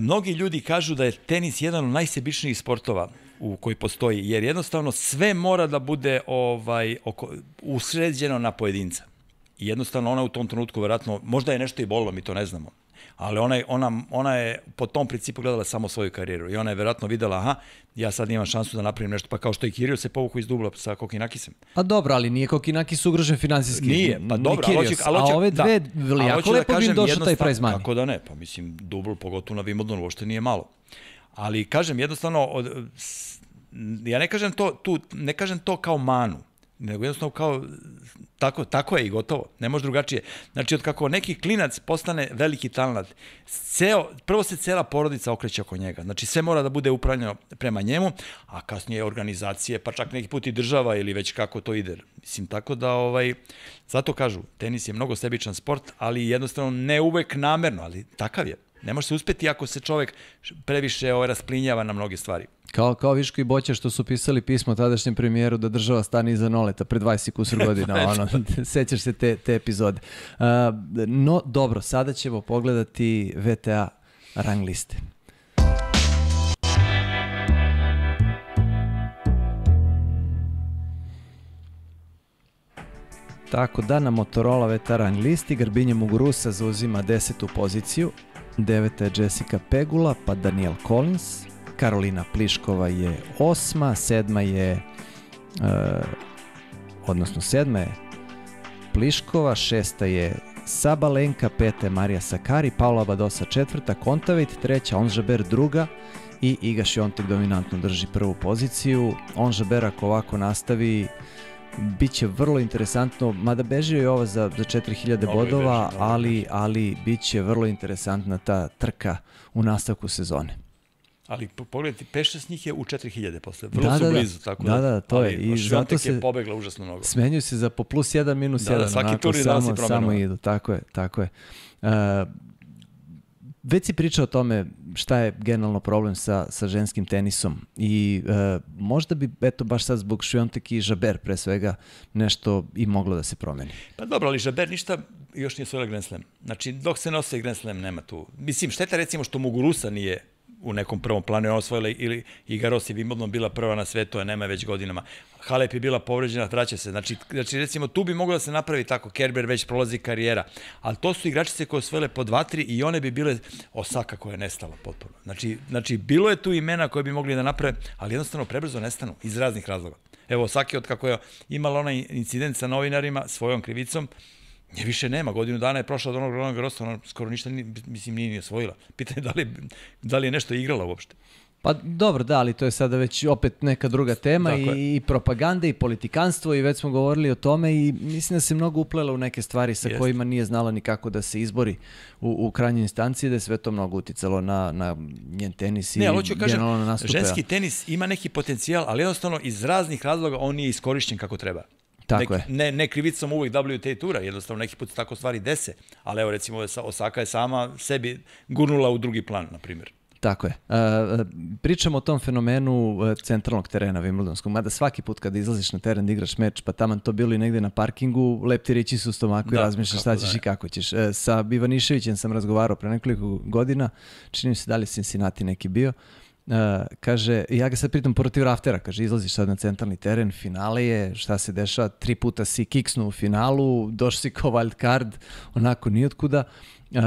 mnogi ljudi kažu da je tenis jedan od najsebičnijih sportova u koji postoji, jer jednostavno sve mora da bude ovaj oko, usređeno na pojedinca. I jednostavno ona u tom trenutku verovatno, možda je nešto i bolilo, mi to ne znamo. Ali ona je, ona, ona je po tom principu gledala samo svoju karijeru i ona je verovatno videla, aha, ja sad imam šansu da napravim nešto, pa kao što je Kirio se povukao iz dubla sa Kokinakisem. Pa dobro, ali nije Kokinakis ugrožen finansijski. Nije, pa dobro, ali hoće, ali hoće, a ove da, dve, da, jako lepo da bi im došao taj prize money. Kako da ne, pa mislim, dubl, pogotovo na Wimbledonu, uopšte nije malo. Ali kažem, jednostavno, od, ja ne kažem to, tu, ne kažem to kao manu, nego jednostavno kao, tako, tako je i gotovo, ne može drugačije. Znači, od kako neki klinac postane veliki talent, ceo, prvo se cela porodica okreće oko njega, znači sve mora da bude upravljeno prema njemu, a kasnije organizacije, pa čak neki put i država ili već kako to ide. Mislim, tako da, ovaj, zato kažu, tenis je mnogo sebičan sport, ali jednostavno ne uvek namerno, ali takav je. Ne može se uspeti ako se čovek previše ovaj, rasplinjava na mnoge stvari. Kao, kao Viško i Boća što su pisali pismo tadašnjem premijeru da država stane iza noleta pre 20 kusur godina, ono, sećaš se te, te epizode. Uh, no, dobro, sada ćemo pogledati VTA rang liste. Tako da na Motorola VTA rang listi Garbinje Mugurusa zauzima 10. poziciju, deveta je Jessica Pegula, pa Daniel Collins, Karolina Pliškova je osma, sedma je, uh, odnosno sedma je Pliškova, šesta je Sabalenka, peta je Marija Sakari, Paula Badosa četvrta, Kontavit treća, Onžaber druga i Iga Šiontek dominantno drži prvu poziciju. Onžaber ako ovako nastavi, Biće vrlo interesantno, mada bežio je ovo za, za 4000 ovo bodova, beži, ali, ali bit će vrlo interesantna ta trka u nastavku sezone. Ali pogledajte, peš s njih je u 4000 posle, vrlo da, su da, da, blizu, tako da. Da, da, to je. I zato se je pobegla užasno mnogo. Smenjuju se za po plus 1 minus 1, da, da, svaki tur samo, samo idu, tako je, tako je. Uh, već si pričao o tome šta je generalno problem sa, sa ženskim tenisom i uh, možda bi, eto, baš sad zbog Švijontek i Žaber pre svega nešto i moglo da se promeni. Pa dobro, ali Žaber ništa još nije svojila Grand Slam. Znači, dok se nose Grand Slam, nema tu. Mislim, šteta recimo što Mugurusa nije u nekom prvom planu je osvojila ili Igaros je Wimbledon bila prva na svetu, a nema već godinama. Halep je bila povređena, vraća se. Znači, znači recimo tu bi moglo da se napravi tako, Kerber već prolazi karijera. Ali to su igračice koje osvojile po 2-3 i one bi bile Osaka koja je nestala potpuno. Znači, znači bilo je tu imena koje bi mogli da naprave, ali jednostavno prebrzo nestanu iz raznih razloga. Evo, Osaka od kako je imala onaj incident sa novinarima svojom krivicom, Nje više nema, godinu dana je prošla od onog Roland Garrosa, ona skoro ništa ni, mislim, nije ni osvojila. Pitanje je da li, da li je nešto igrala uopšte. Pa dobro, da, ali to je sada već opet neka druga tema dakle. i, i propaganda i politikanstvo i već smo govorili o tome i mislim da se mnogo uplela u neke stvari sa Jest. kojima nije znala ni kako da se izbori u, u krajnjoj instanciji, da je sve to mnogo uticalo na, na njen tenis ne, i generalno na nastupe. Ženski tenis ima neki potencijal, ali jednostavno iz raznih razloga on nije iskorišćen kako treba. Tako ne, je. Ne, ne krivicom uvek WTA tura, jednostavno neki put tako stvari dese, ali evo recimo Osaka je sama sebi gurnula u drugi plan, na primjer. Tako je. E, e, pričamo o tom fenomenu e, centralnog terena Wimbledonskog, mada svaki put kada izlaziš na teren da igraš meč, pa taman to bilo i negde na parkingu, ti reći su u stomaku da, i razmišljaš šta ćeš da i kako ćeš. E, sa Ivaniševićem sam razgovarao pre nekoliko godina, čini mi se da li Cincinnati neki bio, Uh, kaže, ja ga sad pritom protiv raftera, kaže, izlaziš sad na centralni teren, finale je, šta se dešava, tri puta si kiksnu u finalu, došli si kao wild card, onako nijotkuda. Uh,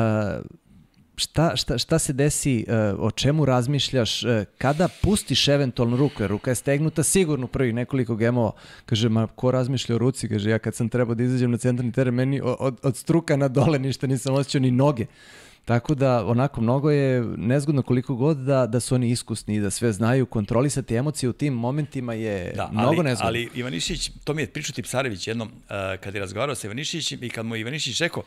šta, šta, šta se desi, uh, o čemu razmišljaš, uh, kada pustiš eventualno ruku, jer ruka je stegnuta sigurno prvih nekoliko gemova. Kaže, ma ko razmišlja o ruci? Kaže, ja kad sam trebao da izađem na centralni teren, meni od, od struka na dole ništa nisam osjećao ni noge. Tako da, onako, mnogo je nezgodno koliko god da, da su oni iskusni i da sve znaju, kontrolisati emocije u tim momentima je da, mnogo ali, nezgodno. Ali Ivanišić, to mi je pričao Tipsarević jednom, uh, kad je razgovarao sa Ivanišićem i kad mu Ivanišić rekao,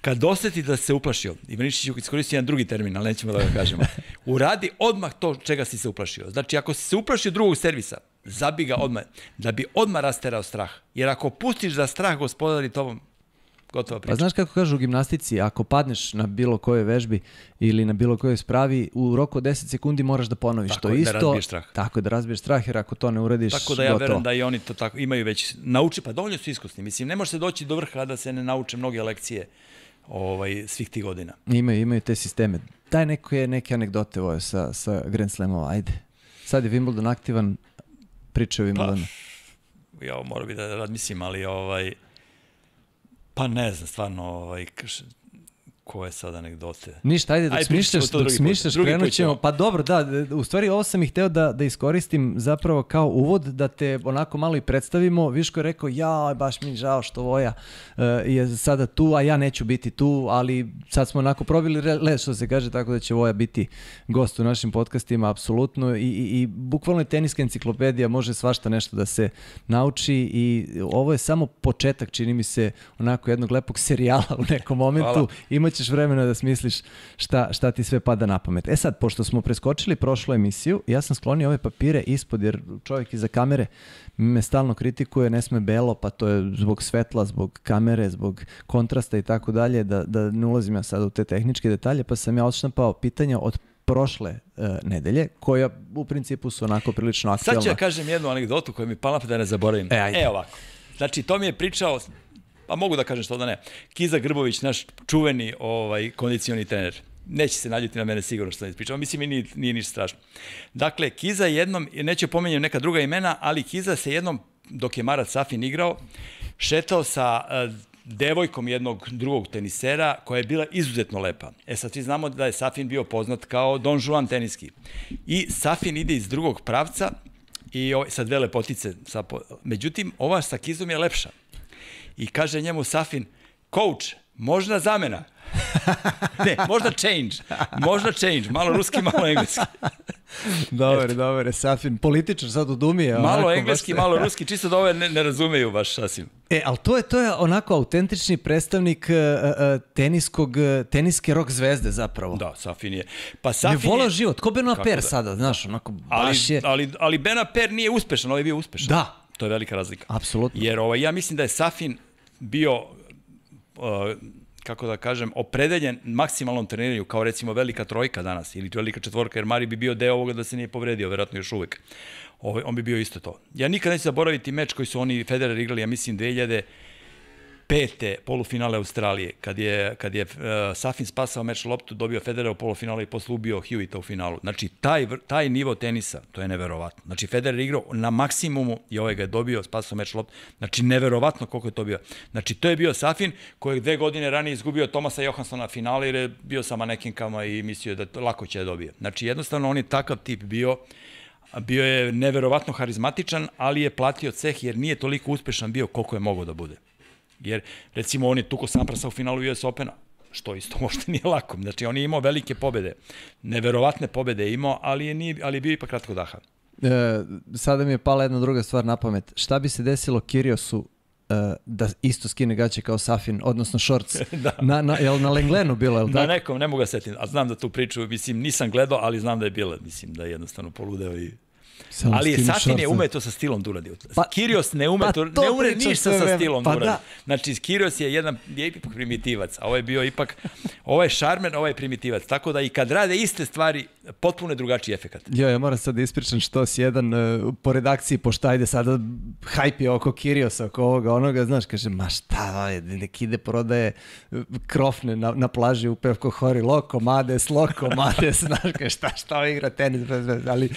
kad oseti da se uplašio, Ivanišić je iskoristio jedan drugi termin, ali nećemo da ga kažemo, uradi odmah to čega si se uplašio. Znači, ako si se uplašio drugog servisa, zabi ga odmah, da bi odmah rasterao strah. Jer ako pustiš da strah gospodari tobom, Gotova pa priča. Pa znaš kako kažu u gimnastici, ako padneš na bilo kojoj vežbi ili na bilo kojoj spravi, u roku 10 sekundi moraš da ponoviš tako, to da isto. Tako da razbiješ strah. Tako da razbiješ strah jer ako to ne uradiš, Tako da ja gotovo. verujem da i oni to tako imaju već nauči, pa dovoljno su iskusni. Mislim, ne može se doći do vrha da se ne nauče mnoge lekcije ovaj, svih tih godina. Imaju, imaju te sisteme. Daj neke, neke anegdote ovo sa, sa Grand Slamova, ajde. Sad je Wimbledon aktivan, priča o pa, Wimbledonu. Pa, ja mora bi da razmislim, ali ovaj... Pa ne znam, stvarno, ovaj, koje sad anegdote? Ništa, ajde, dok smišljaš, dok smišljaš, krenut ćemo. Pa dobro, da, u stvari ovo sam i hteo da, da iskoristim zapravo kao uvod, da te onako malo i predstavimo. Viško je rekao, ja, baš mi žao što Voja uh, je sada tu, a ja neću biti tu, ali sad smo onako probili led, što se kaže, tako da će Voja biti gost u našim podcastima, apsolutno. I, i, i bukvalno je teniska enciklopedija, može svašta nešto da se nauči i ovo je samo početak, čini mi se, onako jednog lepog serijala u nekom momentu. Hvala. Imaće imaćeš vremena da smisliš šta, šta ti sve pada na pamet. E sad, pošto smo preskočili prošlu emisiju, ja sam sklonio ove papire ispod, jer čovjek iza kamere me stalno kritikuje, ne sme belo, pa to je zbog svetla, zbog kamere, zbog kontrasta i tako dalje, da, da ne ulazim ja sad u te tehničke detalje, pa sam ja odštampao pitanja od prošle uh, nedelje, koja u principu su onako prilično aktualna. Sad ću ja kažem jednu anegdotu koja mi pala pa da ne zaboravim. E, ajde. e ovako. Znači, to mi je pričao pa mogu da kažem što da ne. Kiza Grbović, naš čuveni ovaj, kondicioni trener neće se naljuti na mene sigurno što ne ispričam, mislim i nije, nije ništa strašno. Dakle, Kiza jednom, neće pomenjem neka druga imena, ali Kiza se jednom, dok je Marat Safin igrao, šetao sa eh, devojkom jednog drugog tenisera koja je bila izuzetno lepa. E sad svi znamo da je Safin bio poznat kao Don Juan teniski. I Safin ide iz drugog pravca i ovaj, sa dve lepotice. Sa po... Međutim, ova sa Kizom je lepša i kaže njemu Safin, coach, možda zamena. ne, možda change. Možda change. Malo ruski, malo engleski. dobar, Eto. dobar. Safin, političar sad u Dumi. Je, Malo onako, engleski, baš... malo ruski, čisto da ove ne, ne razumeju baš sasvim. E, ali to je, to je onako autentični predstavnik uh, teniskog, teniske rock zvezde zapravo. Da, Safin je. Pa Safin ne vola je... život, ko Beno Aper da? sada, znaš, onako, ali, baš je. Ali, ali Beno Aper nije uspešan, ovo je bio uspešan. Da. To je velika razlika. Apsolutno. Jer ovaj, ja mislim da je Safin bio uh, kako da kažem, opredeljen maksimalnom treniranju, kao recimo velika trojka danas ili velika četvorka, jer Mari bi bio deo ovoga da se nije povredio, verovatno još uvek. Ovo, ovaj, on bi bio isto to. Ja nikad neću zaboraviti meč koji su oni Federer igrali, ja mislim, 2000 pete polufinale Australije, kad je, kad je uh, Safin spasao meč loptu, dobio Federer u polufinalu i posle ubio Hewita u finalu. Znači, taj, taj nivo tenisa, to je neverovatno. Znači, Federer igrao na maksimumu i ovaj ga je dobio, spasao meč loptu. Znači, neverovatno koliko je to bio. Znači, to je bio Safin koji je dve godine ranije izgubio Tomasa Johansona na finale jer je bio sa manekinkama i mislio da lako će da dobije. Znači, jednostavno, on je takav tip bio bio je neverovatno harizmatičan, ali je platio ceh jer nije toliko uspešan bio koliko je mogao da bude. Jer, recimo, on je tuko Samprasa u finalu US Opena, što isto možda nije lako. Znači, on je imao velike pobede. Neverovatne pobede je imao, ali je, nije, ali je bio ipak kratko daha. E, sada mi je pala jedna druga stvar na pamet. Šta bi se desilo Kiriosu e, da isto skine gaće kao Safin, odnosno shorts. da. Na, na, jel na Lenglenu bilo, jel da? Na nekom, ne mogu ga da setiti, a znam da tu priču, mislim, nisam gledao, ali znam da je bila, mislim, da je jednostavno poludeo i Samo ali je Satin je ume to sa stilom da uradi. Pa, Kirios ne ume pa, to, ne ume ništa sa stilom da pa, da uradi. Znači, Kirios je jedan je ipak primitivac, a ovo ovaj je bio ipak, ovo ovaj je šarmen, ovo ovaj je primitivac. Tako da i kad rade iste stvari, potpuno je drugačiji efekt. Jo, ja moram sad da ispričam što si jedan uh, po redakciji, pošto ajde sada hajpi oko Kiriosa, oko ovoga, onoga, znaš, kaže, ma šta, nek ide prodaje krofne na, na plaži u Pevko Hori, Loko, Mades, Loko, Mades, znaš, kaže, šta, šta, šta igra tenis, ali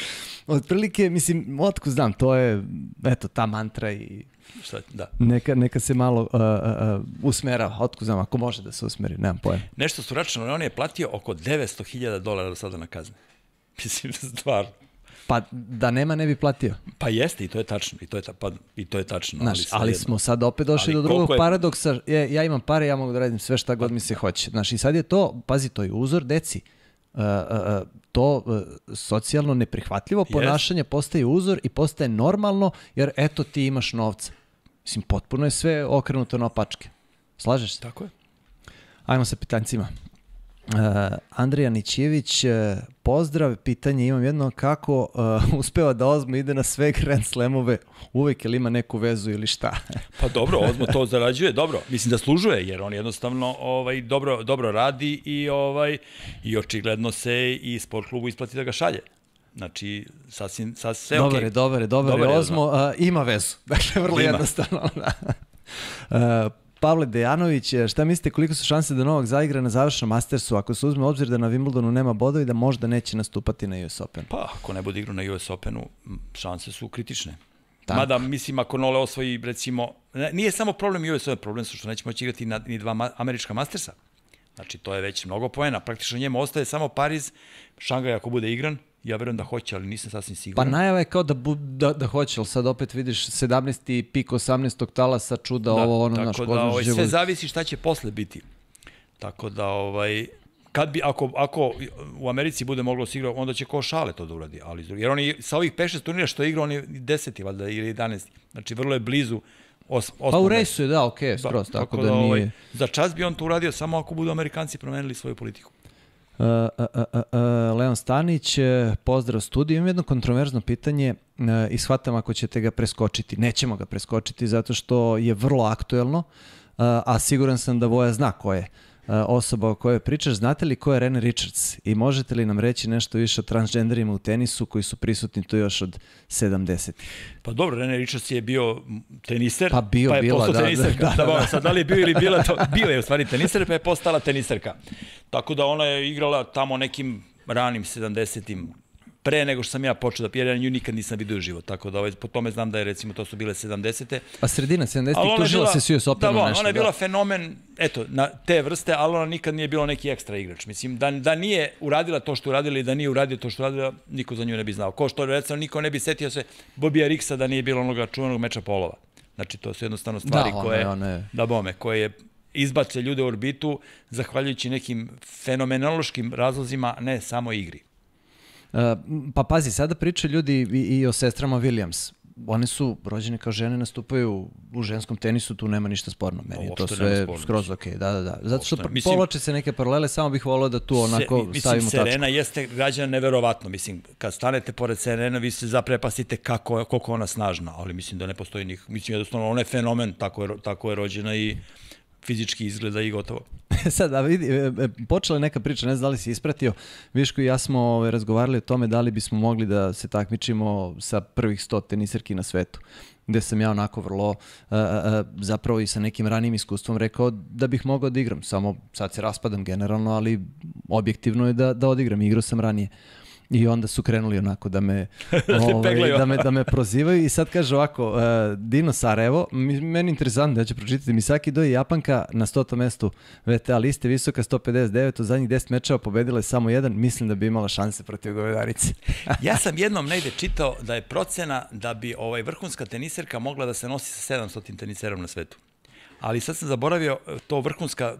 otprilike je, mislim, otku znam, to je, eto, ta mantra i Šta, da. Neka, neka se malo uh, uh, usmera, otku znam, ako može da se usmeri, nemam pojma. Nešto su računali, on je platio oko 900.000 dolara do sada na kazne. Mislim, stvarno. Pa da nema ne bi platio. Pa jeste i to je tačno, i to je, ta, pa, i to je tačno. Znaš, ali, ali smo sad opet došli ali do drugog je... paradoksa, Je, ja imam pare, ja mogu da radim sve šta god pa mi se hoće. Znaš, i sad je to, pazi, to je uzor deci. Uh, Eh, eh, eh, to socijalno neprihvatljivo ponašanje postaje uzor i postaje normalno, jer eto ti imaš novca. Mislim, potpuno je sve okrenuto na opačke. Slažeš se? Tako je. Ajmo sa pitanjcima. Uh, Andrija Nićević, uh, pozdrav, pitanje imam jedno, kako uh, uspeva da Ozmo ide na sve Grand Slamove, uvek ili ima neku vezu ili šta? pa dobro, Ozmo to zarađuje, dobro, mislim da služuje, jer on jednostavno ovaj, dobro, dobro radi i, ovaj, i očigledno se i sport klubu isplati da ga šalje. Znači, sasvim, sasvim sve dobar, okay. Dobar je, dobar je, dobar je, Ozmo. Uh, ima vezu, dakle, vrlo ima. jednostavno, da. Uh, Pavle Dejanović, e, šta mislite koliko su šanse da Novak zaigra na završnom Mastersu ako se uzme obzir da na Wimbledonu nema bodova i da možda neće nastupati na US Openu? Pa, ako ne bude igrao na US Openu, šanse su kritične. Tako. Mada, mislim, ako Nole osvoji, recimo, nije samo problem US Open, problem su što neće moći igrati na, ni dva ma, američka Mastersa. Znači, to je već mnogo poena. Praktično njemu ostaje samo Pariz, Šangaj ako bude igran, Ja verujem da hoće, ali nisam sasvim siguran. Pa najava je kao da, bu, da, da hoće, ali sad opet vidiš 17. pik 18. talasa, čuda, da, ovo, ono, naš, Tako da, ovaj, sve zavisi šta će posle biti. Tako da, ovaj, kad bi, ako, ako u Americi bude moglo da se igrao, onda će ko šale to da uradi. Ali, jer oni, sa ovih 5-6 turnira što je igrao, oni 10. valjda ili 11. Znači, vrlo je blizu Os, pa u resu je, da, okej, okay, da, skroz, da, tako, tako da, da ovaj, nije... Ovaj, za čas bi on to uradio samo ako budu Amerikanci promenili svoju politiku. Uh, uh, uh, Leon Stanić, e, pozdrav studiju. Imam jedno kontroverzno pitanje e, i shvatam ako ćete ga preskočiti. Nećemo ga preskočiti zato što je vrlo aktuelno, e, a siguran sam da Voja zna ko je. E, osoba o kojoj pričaš. Znate li ko je Ren Richards i možete li nam reći nešto više o transgenderima u tenisu koji su prisutni tu još od 70. Pa dobro, Ren Richards je bio teniser, pa, bio, pa je bila, postao da, teniserka. Da, da, da, da, da, sad da li je bio ili bila, to, bila je u stvari teniser, pa je postala teniserka. Tako da ona je igrala tamo nekim ranim 70-im pre nego što sam ja počeo da pijem, ja nju nikad nisam vidio živo, tako da ovaj, po tome znam da je recimo to su bile 70-te. sredina 70-ih tužila se svi osopeno da, da, nešto. Ona je da. bila da. fenomen, eto, na te vrste, ali ona nikad nije bilo neki ekstra igrač. Mislim, da, da nije uradila to što uradila i da nije uradio to što uradila, niko za nju ne bi znao. Ko što recimo, niko ne bi setio se Bobija Riksa da nije bilo onoga čuvenog meča polova. Znači, to su jednostavno da, stvari da, one, koje, one. da bome, koje je izbace ljude u orbitu zahvaljujući nekim fenomenološkim razlozima, ne samo igri pa pazi, sada pričaju ljudi i, i o sestrama Williams one su rođene kao žene, nastupaju u ženskom tenisu, tu nema ništa sporno. Meni je to sve skroz ok, da, da, da. Zato što mislim, povlače se neke paralele, samo bih volio da tu onako se, mislim, stavimo tačku. Serena jeste građana neverovatno, mislim, kad stanete pored Serena, vi se zaprepastite kako, koliko ona snažna, ali mislim da ne postoji njih, mislim, jednostavno, ona je fenomen, tako je, tako je rođena i... Mm fizički izgleda i gotovo. Sad, a vidi, e, e, počela je neka priča, ne znam da li si ispratio, Viško i ja smo ovaj, razgovarali o tome da li bismo mogli da se takmičimo sa prvih 100 tenisarki na svetu gde sam ja onako vrlo uh, uh, zapravo i sa nekim ranim iskustvom rekao da bih mogao da igram, samo sad se raspadam generalno, ali objektivno je da, da odigram, igrao sam ranije. Uh, I onda su krenuli onako da me, da ovaj, da me, da me prozivaju i sad kaže ovako, uh, Dino Sarajevo, meni je interesantno da ću pročitati, Misaki Doi Japanka na 100. mestu VTA liste, visoka 159, u zadnjih 10 mečeva pobedila je samo jedan, mislim da bi imala šanse protiv govedarice. ja sam jednom negde čitao da je procena da bi ovaj vrhunska teniserka mogla da se nosi sa 700 teniserom na svetu ali sad sam zaboravio to vrhunska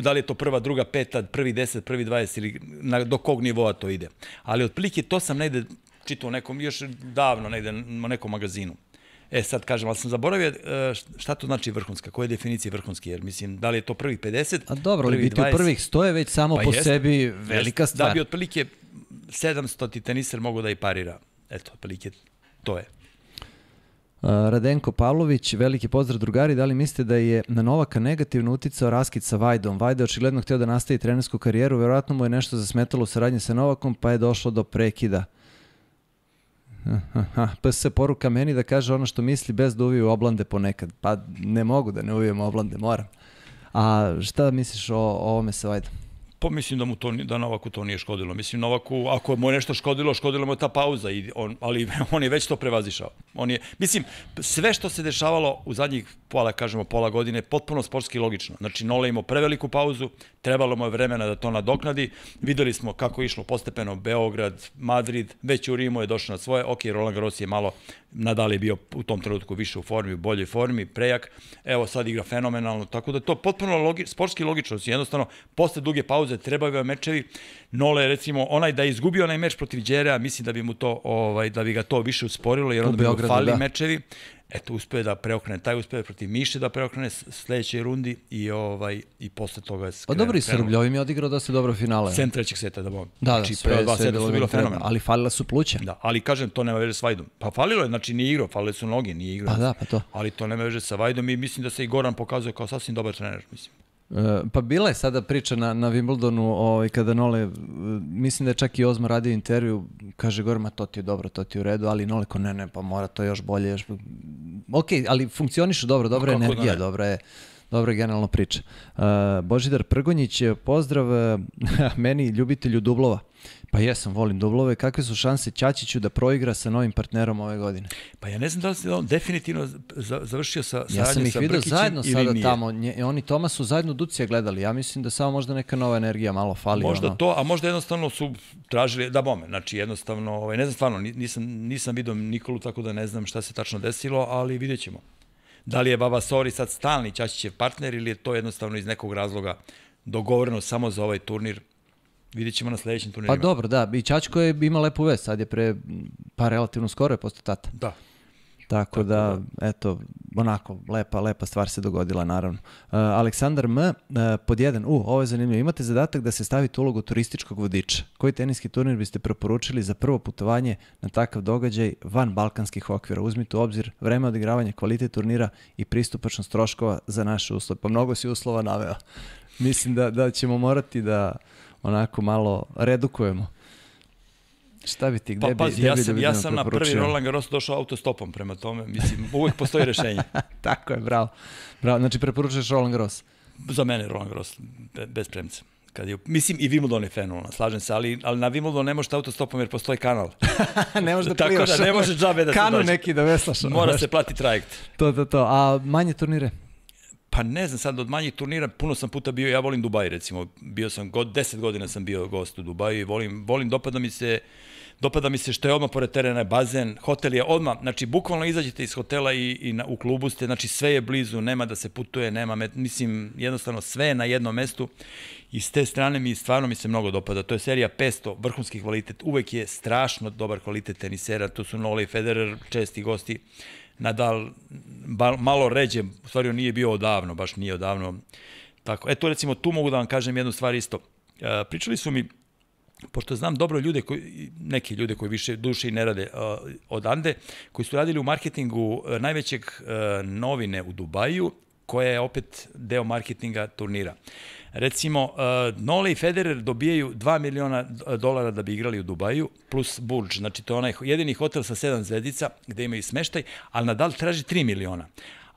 da li je to prva, druga, peta, prvi deset, prvi dvajest ili na, do kog nivoa to ide. Ali otprilike to sam negde čitao nekom, još davno negde na nekom magazinu. E sad kažem, ali sam zaboravio e, šta to znači vrhunska, koja je definicija vrhunski, jer mislim, da li je to prvih 50, A dobro, Dobro, biti u prvih 100 je već samo pa po jest, sebi velika jest, stvar. Da bi otprilike 700 teniser mogao da i parira. Eto, otprilike to je. Radenko Pavlović, veliki pozdrav drugari, da li mislite da je na Novaka negativno uticao raskid sa Vajdom? Vajda je očigledno hteo da nastavi trenersku karijeru, verovatno mu je nešto zasmetalo u saradnji sa Novakom, pa je došlo do prekida. Aha, pa se poruka meni da kaže ono što misli bez da uviju oblande ponekad. Pa ne mogu da ne uvijem oblande, moram. A šta misliš o, o ovome sa Vajdom? Pa mislim da mu to, da Novaku to nije škodilo. Mislim, Novaku, ako mu je nešto škodilo, škodilo mu je ta pauza, i on, ali on je već to prevazišao. On je, mislim, sve što se dešavalo u zadnjih pola, kažemo, pola godine, potpuno sportski logično. Znači, Nole imao preveliku pauzu, trebalo mu je vremena da to nadoknadi. Videli smo kako je išlo postepeno Beograd, Madrid, već u Rimu je došao na svoje. Ok, Roland Garros je malo, nadal je bio u tom trenutku više u formi, u boljoj formi, prejak. Evo, sad igra fenomenalno, tako da to potpuno logi, sportski logično. Znači, jednostavno, posle duge pauze pauze, trebaju ga mečevi. Nole, recimo, onaj da je izgubio onaj meč protiv Đerea, mislim da bi mu to, ovaj, da bi ga to više usporilo, jer onda bi mu fali da. mečevi. Eto, uspeo da preokrene, taj uspeo protiv Miše da preokrene sledeće rundi i ovaj i posle toga je. Pa dobro i Srblja, ovim je odigrao da se dobro finale. Sem trećeg seta da bom. Da, da, znači, pre dva seta su bilo fenomen. Ali falila su pluća. Da, ali kažem, to nema veze sa Vajdom. Pa falilo je, znači nije igrao, falile su noge, nije igrao. Pa da, pa to. Ali to nema veze sa Vajdom i mislim da se i Goran pokazuje kao sasvim dobar trener, mislim. E, pa bila je sada priča na, na Wimbledonu ovaj, kada Nole, e, mislim da je čak i Ozmo radio intervju, kaže gore, ma to ti je dobro, to ti je u redu, ali Nole ko ne, ne, pa mora to još bolje, još... Ok, ali funkcioniše dobro, dobra je energija, da dobra je... Dobro, generalno priča. Uh, Božidar Prgonjić, pozdrav meni, ljubitelju Dublova. Pa jesam, volim dublove. E. Kakve su šanse Ćačiću da proigra sa novim partnerom ove godine? Pa ja ne znam da li se on definitivno završio sa saradnje sa Brkićem Ja sam ih vidio zajedno sada nije. tamo. Nje, oni Toma su zajedno Ducija gledali. Ja mislim da samo možda neka nova energija malo fali. Možda ono. to, a možda jednostavno su tražili da bome. Znači jednostavno, ovaj, ne znam stvarno, nisam, nisam vidio Nikolu tako da ne znam šta se tačno desilo, ali vidjet ćemo. Da li je Baba Sori sad stalni Ćačićev partner ili je to jednostavno iz nekog razloga dogovoreno samo za ovaj turnir Vidjet ćemo na sledećem turnirima. Pa dobro, da. I Čačko je ima lepu vest. Sad je pre, pa relativno skoro je postao tata. Da. Tako, da, da, eto, onako, lepa, lepa stvar se dogodila, naravno. Uh, Aleksandar M, uh, pod jedan, u, uh, ovo je zanimljivo, imate zadatak da se stavite ulogu turističkog vodiča. Koji teniski turnir biste preporučili za prvo putovanje na takav događaj van balkanskih okvira? Uzmite u obzir vreme odigravanja, kvalitet turnira i pristupačnost troškova za naše uslove. Pa mnogo si uslova naveo. Mislim da, da ćemo morati da onako malo redukujemo. Šta bi ti, gde pa, bi, gde ja bi sam, ja sam na prvi Roland Garros došao autostopom, prema tome, mislim, uvek postoji rešenje. Tako je, bravo. bravo. Znači, preporučuješ Roland Garros? Za mene Roland Garros, be, bez premca. Kad je, mislim, i Wimbledon je fenomenal, slažem se, ali, ali na Wimbledon ne možeš autostopom jer postoji kanal. ne možeš da plivaš. Tako da ne možeš džabe da Kanu neki da veslaš. Mora se plati trajekt. To, to, to. A manje turnire? Pa ne znam, sad od manjih turnira puno sam puta bio, ja volim Dubaj recimo, bio sam, god, 10 godina sam bio gost u Dubaju i volim, volim, dopada mi se, dopada mi se što je odmah pored terena bazen, hotel je odmah, znači bukvalno izađete iz hotela i, i na, u klubu ste, znači sve je blizu, nema da se putuje, nema, met, mislim, jednostavno sve na jednom mestu i s te strane mi stvarno mi se mnogo dopada. To je serija 500, vrhunski kvalitet, uvek je strašno dobar kvalitet tenisera, to su Nole i Federer, česti gosti Nadal malo ređe, u stvari on nije bio odavno, baš nije odavno. Tako, eto recimo tu mogu da vam kažem jednu stvar isto. E, pričali su mi, pošto znam dobro ljude, koji, neke ljude koji više duše i ne rade e, od Ande, koji su radili u marketingu e, najvećeg e, novine u Dubaju, koja je opet deo marketinga turnira. Recimo, e, Nole i Federer dobijaju 2 miliona e, dolara da bi igrali u Dubaju, plus Burj, znači to je onaj jedini hotel sa 7 zvezdica gde imaju smeštaj, ali Nadal traži 3 miliona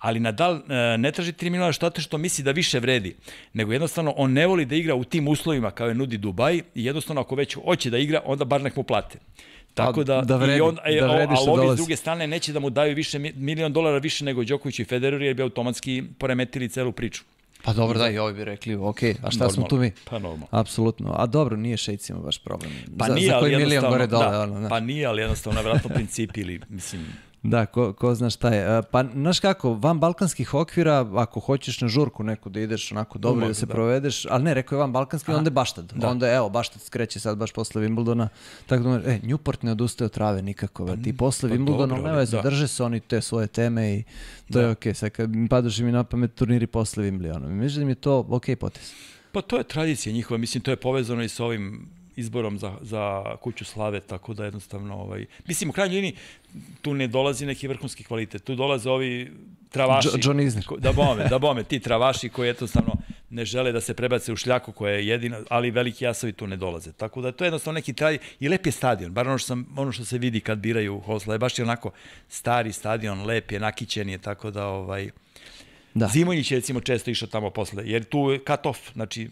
ali Nadal e, ne traži 3 miliona štata što misli da više vredi, nego jednostavno on ne voli da igra u tim uslovima kao je nudi Dubaj i jednostavno ako već hoće da igra, onda bar nek mu plate. Tako da, da vredi, i on, da vredi što ali ovi s druge strane neće da mu daju više milion dolara više nego Đoković i Federer jer bi automatski poremetili celu priču. Pa dobro, da, i ovi bi rekli, ok, a šta smo tu mi? Pa normalno. Apsolutno. A dobro, nije šejcima baš problem. Pa za, nije, za koji ali milion gore da. dole. Da, ono, da. Pa nije, ali jednostavno, vratno principi ili, mislim, Da, ko, ko zna šta je. Pa, znaš kako, van balkanskih okvira, ako hoćeš na žurku neku da ideš onako dobro, da se da. provedeš, ali ne, rekao je van balkanski, onda je Baštad. Da. Onda je, evo, Baštad skreće sad baš posle Wimbledona. Tako da, e, Newport ne odustaje od trave nikako, pa, ti posle pa, Wimbledona, ne veze, da. drže se oni te svoje teme i to da. je okej. Okay. Sad kad padaš mi na pamet turniri posle Wimbledona. Mislim da mi je to okej okay potes. Pa to je tradicija njihova, mislim to je povezano i sa ovim izborom za, za kuću slave, tako da jednostavno, ovaj, mislim, u krajnjoj liniji, tu ne dolazi neki vrhunski kvalitet, tu dolaze ovi travaši. Jo, John Izner. Da bome, da bome, ti travaši koji jednostavno ne žele da se prebace u šljaku koja je jedina, ali veliki jasovi tu ne dolaze. Tako da to je jednostavno neki traj i lep je stadion, bar ono što, sam, ono što se vidi kad biraju Hosla, je baš je onako stari stadion, lep je, nakićen je, tako da ovaj, Da. Zimonjić je recimo često išao tamo posle, jer tu je cut off, znači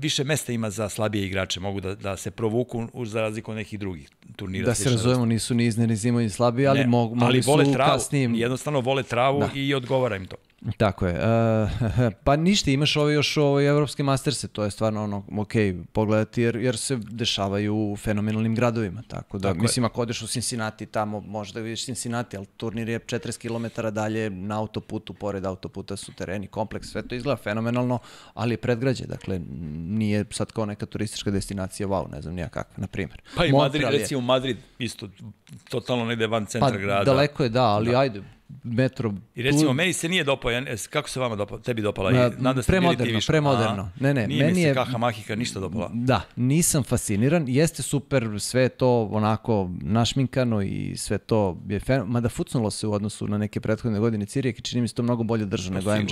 više mesta ima za slabije igrače, mogu da, da se provuku už za razliku od nekih drugih turnira. Da se razumemo, nisu ni izne ni slabiji, ali ne, mogu, ali vole su travu, kasnijim. Jednostavno vole travu da. i odgovara im to. Tako je. Uh, pa ništa, imaš ove još ove evropske masterse, to je stvarno ono, ok, pogledati jer, jer se dešavaju u fenomenalnim gradovima, tako da, tako mislim, je. ako odeš u Cincinnati tamo, možda vidiš Cincinnati, ali turnir je 40 km dalje na autoputu, pored autoputa su tereni, kompleks, sve to izgleda fenomenalno, ali je predgrađe, dakle, nije sad kao neka turistička destinacija, wow, ne znam nija kakva, na primjer. Pa i Madrid, recimo Madrid, isto, totalno negde van centra pa, grada. Daleko je, da, ali da. ajde, metro. I recimo, tu... meni se nije dopao, kako se vama dopao, tebi dopala? Na, Nadam da premoderno, bili ti premoderno. A, ne, ne, nije meni mi se je... Kaha Mahika ništa dopala. Da, nisam fasciniran, jeste super, sve to onako našminkano i sve to je fen... Mada fucnulo se u odnosu na neke prethodne godine Cirijek i čini mi se to mnogo bolje drža pa nego MG.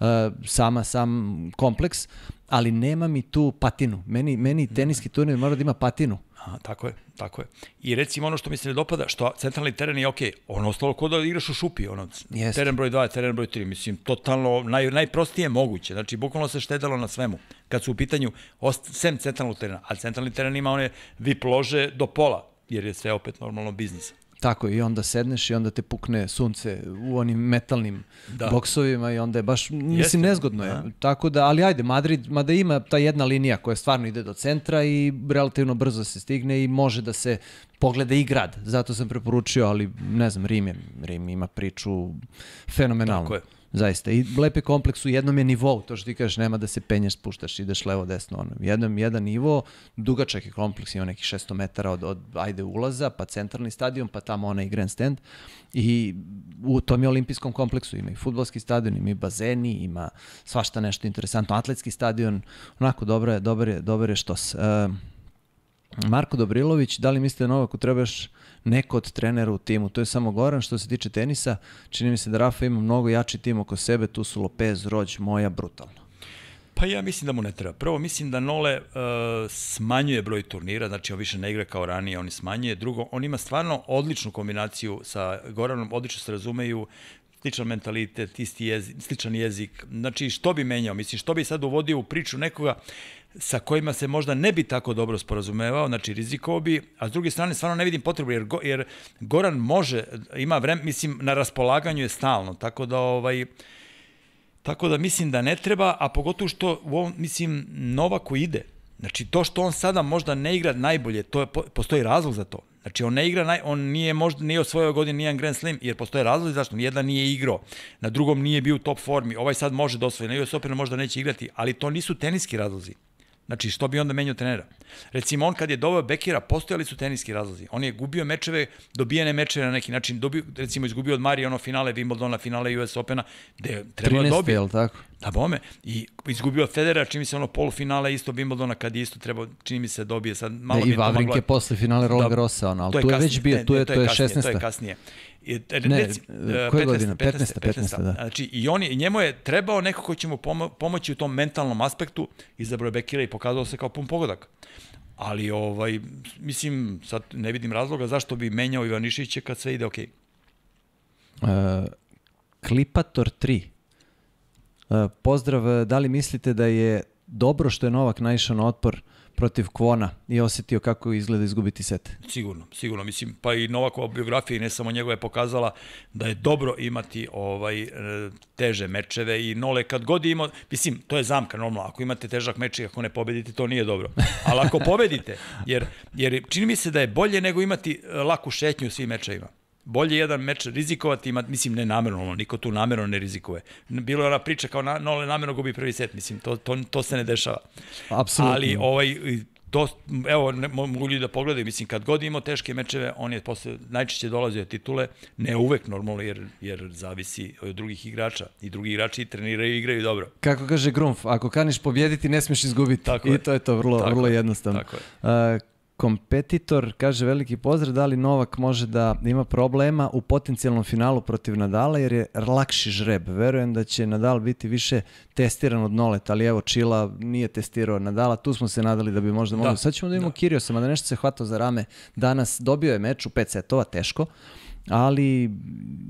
Uh, sama, sam kompleks, ali nema mi tu patinu. Meni, meni teniski turnir mora da ima patinu. Aha, tako je, tako je. I recimo ono što mi se ne dopada, što centralni teren je okej, okay, ono ostalo kod da igraš u šupi, ono, Jest. teren broj 2, teren broj 3, mislim, totalno, naj, najprostije moguće, znači, bukvalno se štedalo na svemu, kad su u pitanju, ost, sem centralnog terena, a centralni teren ima one vip lože do pola, jer je sve opet normalno biznis. Tako i onda sedneš i onda te pukne sunce u onim metalnim da. boksovima i onda je baš, mislim, Jeste. nezgodno je. Aha. Da. Tako da, ali ajde, Madrid, mada ima ta jedna linija koja stvarno ide do centra i relativno brzo se stigne i može da se pogleda i grad. Zato sam preporučio, ali ne znam, Rim, je, Rim ima priču fenomenalnu. Tako je. Zaista. I lepe kompleks u jednom je nivou, to što ti kažeš, nema da se penješ, spuštaš, ideš levo, desno, ono. Jednom, jedan nivo, dugačak je kompleks, ima nekih 600 metara od, od ajde ulaza, pa centralni stadion, pa tamo onaj grand stand. I u tom je olimpijskom kompleksu ima i futbalski stadion, ima i bazeni, ima svašta nešto interesantno, atletski stadion, onako dobro je, dobro je, dobro je što se... Uh, Marko Dobrilović, da li mislite da Novaku trebaš neko od trenera u timu. To je samo Goran što se tiče tenisa. Čini mi se da Rafa ima mnogo jači tim oko sebe. Tu su Lopez, Rođ, Moja, brutalno. Pa ja mislim da mu ne treba. Prvo, mislim da Nole uh, smanjuje broj turnira, znači on više ne igra kao ranije, on smanjuje. Drugo, on ima stvarno odličnu kombinaciju sa Goranom, odlično se razumeju, sličan mentalitet, isti jezik, sličan jezik. Znači, što bi menjao? Mislim, što bi sad uvodio u priču nekoga? Uh, sa kojima se možda ne bi tako dobro sporazumevao, znači rizikovao bi, a s druge strane stvarno ne vidim potrebu, jer, go, jer Goran može, ima vreme, mislim, na raspolaganju je stalno, tako da ovaj, Tako da mislim da ne treba, a pogotovo što u ovom, mislim, Novaku ide. Znači, to što on sada možda ne igra najbolje, to je, postoji razlog za to. Znači, on ne igra, naj, on nije možda, nije osvojio godin nijedan Grand Slam, jer postoje razlozi zašto. Jedan nije igrao, na drugom nije bio u top formi, ovaj sad može da osvoji, na US Open možda neće igrati, ali to nisu teniski razlozi. Znači, što bi onda menio trenera? Recimo, on kad je doveo Bekira, postojali su teniski razlozi. On je gubio mečeve, dobijene mečeve na neki način. Dobio, recimo, izgubio od Marije ono finale Wimbledona, finale US Opena, gde je trebalo da dobije. 13. je tako? Da bome. I izgubio Federa, čini mi se ono polufinale isto Wimbledona, kad je isto trebao, čini mi se, da dobije. Sad, malo da, i Vavrinke posle finale Roland da, Garrosa, ono, ali to je, tu je kasnije, već bio, tu je, to je, kasnije, 16. To je kasnije. I, e, ne, e, koje 15, godine? 15, 15, 15, 15, da. Znači, i on njemu je trebao neko ko će mu pomoći u tom mentalnom aspektu, izabrao je Bekira i pokazao se kao pun pogodak. Ali, ovaj, mislim, sad ne vidim razloga zašto bi menjao Ivanišića kad sve ide okej. Okay. E, uh, Klipator 3. Uh, pozdrav, da li mislite da je dobro što je Novak naišao na otpor uh, protiv Kvona i osetio kako izgleda izgubiti set. Sigurno, sigurno. Mislim, pa i Novakova biografija i ne samo njegova je pokazala da je dobro imati ovaj e, teže mečeve i Nole kad god ima, mislim, to je zamka normalno. Ako imate težak meč i ako ne pobedite, to nije dobro. Ali ako pobedite, jer, jer čini mi se da je bolje nego imati e, laku šetnju u svim mečevima bolje jedan meč rizikovati, ima, mislim ne namerno, ono, niko tu namerno ne rizikuje. Bilo je ona priča kao na, Nole namerno gubi prvi set, mislim, to, to, to se ne dešava. Apsolutno. Ali ovaj, to, evo, ne, mogu ljudi da pogledaju, mislim, kad god imao teške mečeve, on je posle, najčešće dolazio titule, ne uvek normalno, jer, jer zavisi od drugih igrača i drugi igrači treniraju i igraju dobro. Kako kaže Grumf, ako kaniš pobjediti, ne smiješ izgubiti. Tako I je. to je to vrlo, tako vrlo jednostavno. Tako je. Uh, kompetitor, kaže veliki pozdrav, da li Novak može da ima problema u potencijalnom finalu protiv Nadala jer je lakši žreb. Verujem da će Nadal biti više testiran od Noleta, ali evo Čila nije testirao Nadala, tu smo se nadali da bi možda mogli. Da. Sad ćemo da imamo da. Kiriosa, mada nešto se hvatao za rame danas. Dobio je meč u pet setova, teško ali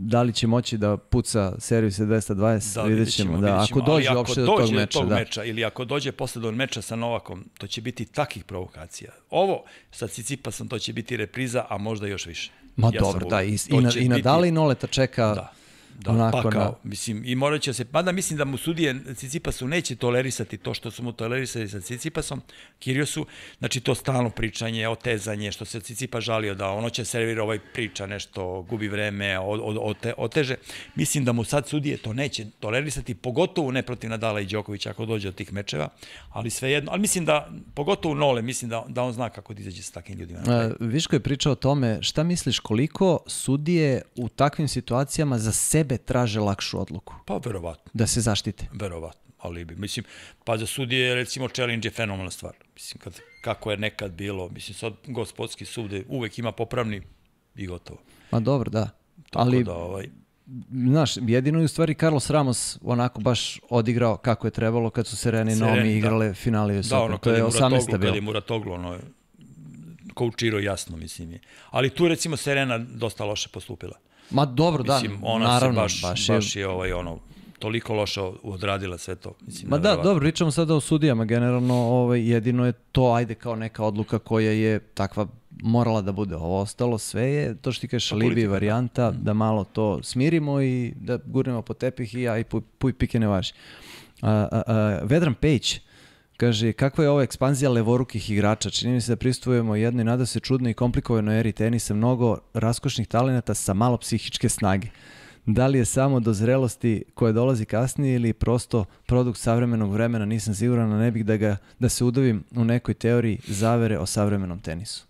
da li će moći da puca servise 220, da, vidjet ćemo. da, ako dođe ali uopšte do tog, meča, tog da. meča. Ili ako dođe posle do meča sa Novakom, to će biti takih provokacija. Ovo sa Cicipasom, to će biti repriza, a možda još više. Ma ja dobro, da, i, i, na, i na biti... Dali Noleta čeka da Da, Onako, pa kao, na... mislim, i morat će se, mada mislim da mu sudije Cicipasu neće tolerisati to što su mu tolerisali sa Cicipasom, Kiriosu, znači to stalno pričanje, otezanje, što se Cicipa žalio da ono će servira ovaj priča, nešto gubi vreme, ote, oteže. Mislim da mu sad sudije to neće tolerisati, pogotovo ne protiv Nadala i Đokovića ako dođe od tih mečeva, ali svejedno, ali mislim da, pogotovo Nole, mislim da, da on zna kako da izađe sa takvim ljudima. A, e, Viško je pričao o tome, šta misliš koliko sudije u takvim situacijama za sebe sebe traže lakšu odluku. Pa verovatno. Da se zaštite. Verovatno, ali bi, mislim, pa za sudije recimo challenge je fenomenalna stvar. Mislim, kad, kako je nekad bilo, mislim, sad gospodski sud uvek ima popravni i gotovo. Ma dobro, da. Tako ali, da, ovaj, znaš, jedino je u stvari Carlos Ramos onako baš odigrao kako je trebalo kad su Serena i Naomi da. igrale da. finale da, ono, to je 18. bilo. Kad je Muratoglu, ono je, koučirao jasno, mislim je. Ali tu recimo Serena dosta loše postupila. Ma dobro, da, Mislim, ona naravno. Se baš, baš, je... baš je ovaj, ono, toliko loše odradila sve to. Mislim, Ma da, dobro, pričamo sada o sudijama. Generalno, ovaj, jedino je to, ajde, kao neka odluka koja je takva morala da bude. Ovo ostalo sve je, to što ti kažeš, pa Libi da. varijanta, da. da malo to smirimo i da gurnemo po tepih i aj, puj, puj pike ne važi. A, a, a, Vedran Pejić, Kaže, kakva je ova ekspanzija levorukih igrača? Čini mi se da pristujemo jednoj nada se čudnoj i komplikovanoj eri tenisa mnogo raskošnih talenata sa malo psihičke snage. Da li je samo do zrelosti koja dolazi kasnije ili prosto produkt savremenog vremena, nisam siguran, ne bih da, ga, da se udovim u nekoj teoriji zavere o savremenom tenisu.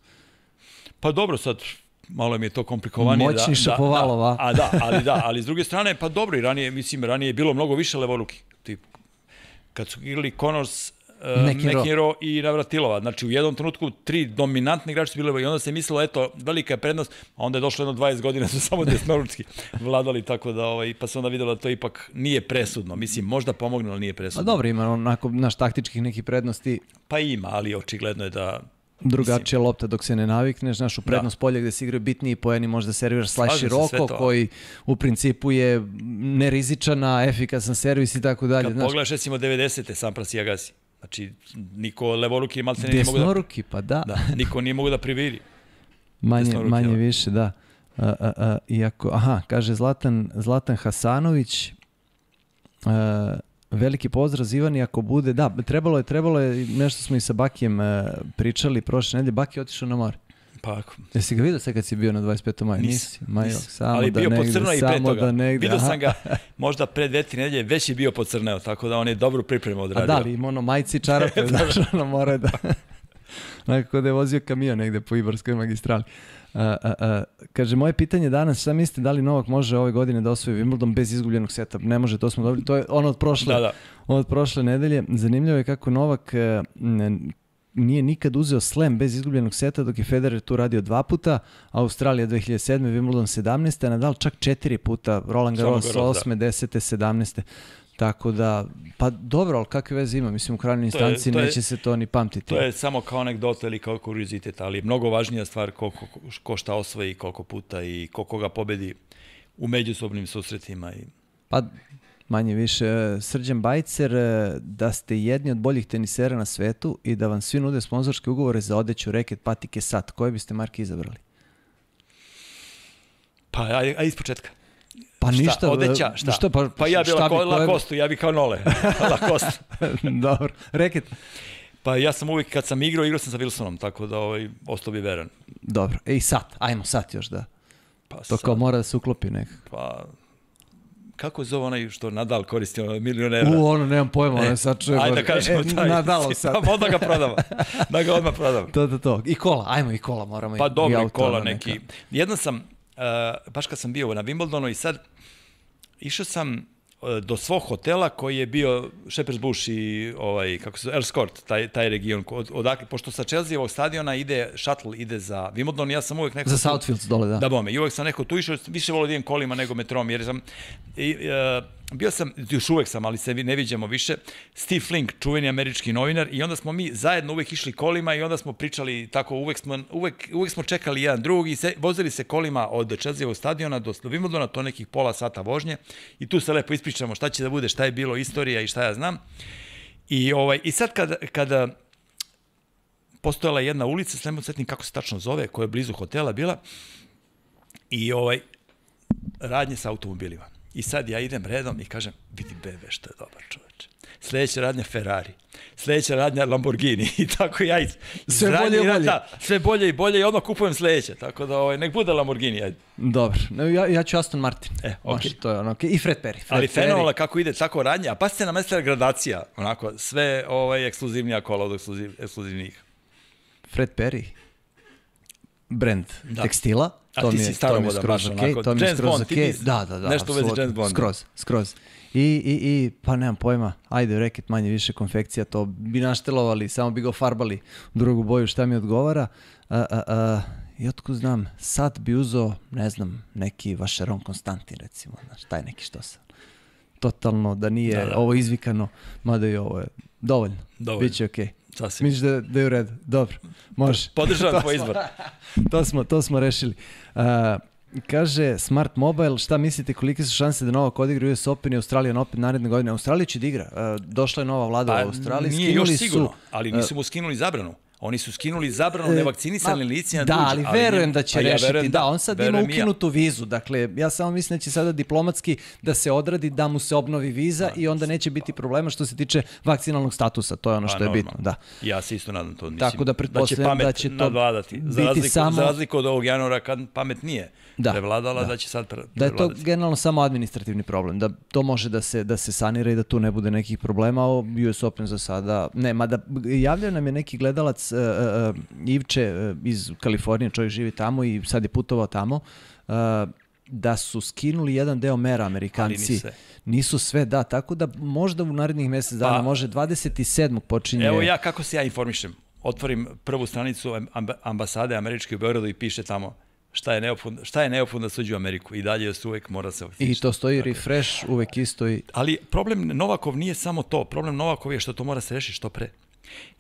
Pa dobro, sad malo mi je to komplikovanije. Da- Moćni da, šapovalo, Da, da, a da, ali da, ali s druge strane, pa dobro i ranije, mislim, ranije je bilo mnogo više levorukih. Tip, kad su igrali Connors, Mekiro. Eh, Mekiro i Navratilova. Znači, u jednom trenutku tri dominantni igrači su bile i onda se mislilo, eto, velika je prednost, a onda je došlo jedno 20 godina su samo desnoručki vladali, tako da, ovaj, pa se onda videlo da to ipak nije presudno. Mislim, možda pomogne, ali nije presudno. Pa dobro, ima onako, naš taktičkih nekih prednosti. Pa ima, ali očigledno je da drugačija lopta dok se ne navikneš, znaš, u da. prednost da. polja gde se igraju bitniji poeni možda serviraš slash široko koji u principu je nerizičana, efikasan servis i tako dalje. Kad znaš. pogledaš recimo 90. Sampras i Agassi, Znači, niko levoruki malce nije mogu da... Desnoruki, pa da. da. Niko nije mogu da priviri. manje, Desnoruki, manje ali. više, da. A, a, a, iako, aha, kaže Zlatan, Zlatan Hasanović, a, e, veliki pozdrav i ako bude, da, trebalo je, trebalo je, nešto smo i sa Bakijem e, pričali prošle nedelje, Baki je otišao na more. Pa ako... Jesi ga vidio sad kad si bio na 25. maja? Nisi. Majo, samo Ali da bio negde, crno i pre toga. Da negde, vidio sam ga možda pre dve, tri nedelje, već je bio pocrneo, tako da on je dobru pripremu odradio. A da, ali ima ono majci čarape, znaš, da, da. ono mora da... Nekako da je vozio kamion negde po Ibarskoj magistrali. Uh, uh, uh, kaže, moje pitanje danas, šta mislite da li Novak može ove godine da osvoji Wimbledon bez izgubljenog seta? Ne može, to smo dobili, to je ono od prošle, da, da. Ono od prošle nedelje. Zanimljivo je kako Novak e, nije nikad uzeo slam bez izgubljenog seta, dok je Federer to radio dva puta, Australija 2007. Wimbledon 17. A Nadal čak četiri puta, Roland Garros 8. Da. 10. 17. Tako da, pa dobro, ali kakve veze ima? Mislim, u krajnjoj instanci to je, to neće je, se to ni pamtiti. To je samo kao anegdota ili kao kuriozitet, ali mnogo važnija stvar koliko, ko šta osvoji, koliko puta i koliko ga pobedi u međusobnim susretima. I... Pa manje više. E, Srđan Bajcer, e, da ste jedni od boljih tenisera na svetu i da vam svi nude sponzorske ugovore za odeću, reket, patike, sat. Koje biste marke izabrali? Pa, aj, aj iz početka. Pa šta, ništa. E, odeća, šta? šta pa, pa ja bi šta lako, bi Lakostu, ja bi kao Nole. Lakostu. Dobro. Reket? Pa ja sam uvijek, kad sam igrao, igrao sam sa Wilsonom, tako da ovaj, ostao bi veran. Dobro. E i sat, ajmo sat još da. Pa to sad, kao mora da se uklopi nekako. Pa kako zove onaj što Nadal koristi, ono milionera? U, ono, nemam pojma, ono e, sad čujem. Ajde da kažemo e, taj. Nadal sad. Pa onda ga prodamo. da ga odmah prodamo. to, to, to. I kola, ajmo i kola moramo. Pa dobro, i kola neki. Neka. Jedno sam, uh, baš kad sam bio na Wimbledonu i sad išao sam E, do svog hotela koji je bio Shepherd's Bush i ovaj, kako se, zove, Court, taj, taj region, od, odakle, pošto sa Chelsea stadiona ide, shuttle ide za Wimbledon, ja sam uvek neko... Za Southfields dole, da. Da bome, i uvek sam neko tu išao, više volio da idem kolima nego metrom, jer sam... I, uh, bio sam, još uvek sam, ali se ne viđamo više, Steve Flink, čuveni američki novinar, i onda smo mi zajedno uvek išli kolima i onda smo pričali tako, uvek smo, uvek, uvek smo čekali jedan drugi, se, vozili se kolima od Čazijevog stadiona do Wimbledona, to nekih pola sata vožnje, i tu se lepo ispričamo šta će da bude, šta je bilo istorija i šta ja znam. I, ovaj, i sad kada, kada postojala jedna ulica, sve mu svetim kako se tačno zove, koja je blizu hotela bila, i ovaj, radnje sa automobilima. I sad ja idem redom i kažem, vidi bebe što je dobar čoveč. Sljedeća radnja Ferrari, sljedeća radnja Lamborghini i tako ja iz, sve bolje i bolje. Rata, sve bolje i bolje i odmah kupujem sljedeće, tako da ovaj, nek bude Lamborghini. Ajde. Dobro, ja, ja ću Aston Martin. E, okay. Maš, to je ono, okay. I Fred Perry. Fred Ali fenomenalno kako ide tako radnja, a pa se na mesta gradacija, onako, sve ovaj, ekskluzivnija kola od ekskluziv, ekskluzivnih. Fred Perry, brand da. tekstila, A to ti mi je, si to mi skroz baš, okay, to mi je skroz Bond, okay. Da, da, da. Nešto vezi James Bond. Skroz, skroz. I, i, I, pa nemam pojma, ajde, reket manje više konfekcija, to bi naštelovali, samo bi ga farbali u drugu boju, šta mi odgovara. A, a, a, I otko znam, sad bi uzeo, ne znam, neki Vašeron Konstantin, recimo, znaš, taj neki što sam. Totalno, da nije da, da. ovo izvikano, mada i ovo je dovoljno, dovoljno. Biće okej. Okay. Sasvim. Misliš da, da je u redu? Dobro, može. Podržavam tvoj izbor. to, smo, to smo rešili. Uh, Kaže Smart Mobile, šta mislite kolike su šanse da Novak odigra US Open i Australijan Open naredne godine? Australija će da igra. Došla je nova vlada pa, u Australiji. Nije skinuli još sigurno, su, ali nisu mu skinuli zabranu. Oni su skinuli zabranu e, nevakcinisane lice na Da, ali verujem da će rešiti. Ja verujem, da, da, on sad ima ukinutu ja. vizu. Dakle, ja samo mislim da će sada diplomatski da se odradi da mu se obnovi viza da, i onda neće biti problema što se tiče vakcinalnog statusa. To je ono pa što pa, je bitno. Da. Ja se isto nadam to. Mislim, Tako da pretpostavljam da će, da će to nadvladati. biti za razliku, samo... Za razliku od ovog januara kad pamet nije da, prevladala, da, da će sad pre, Da je to generalno samo administrativni problem. Da to može da se, da se sanira i da tu ne bude nekih problema. O US Open za sada... Ne, mada javljaju nam je neki gledalac uh, uh, Ivče uh, iz Kalifornije, čovjek živi tamo i sad je putovao tamo, uh, da su skinuli jedan deo mera Amerikanci. Nisu sve, da, tako da možda u narednih mesec dana, pa, može 27. počinje. Evo ja, kako se ja informišem? Otvorim prvu stranicu ambasade američke u Beogradu i piše tamo šta je neophodno, šta je neophodno da suđu u Ameriku i dalje još uvek mora se vakcinišati. I to stoji Tako. refresh, uvek isto i... Ali problem Novakov nije samo to, problem Novakov je što to mora se rešiti što pre.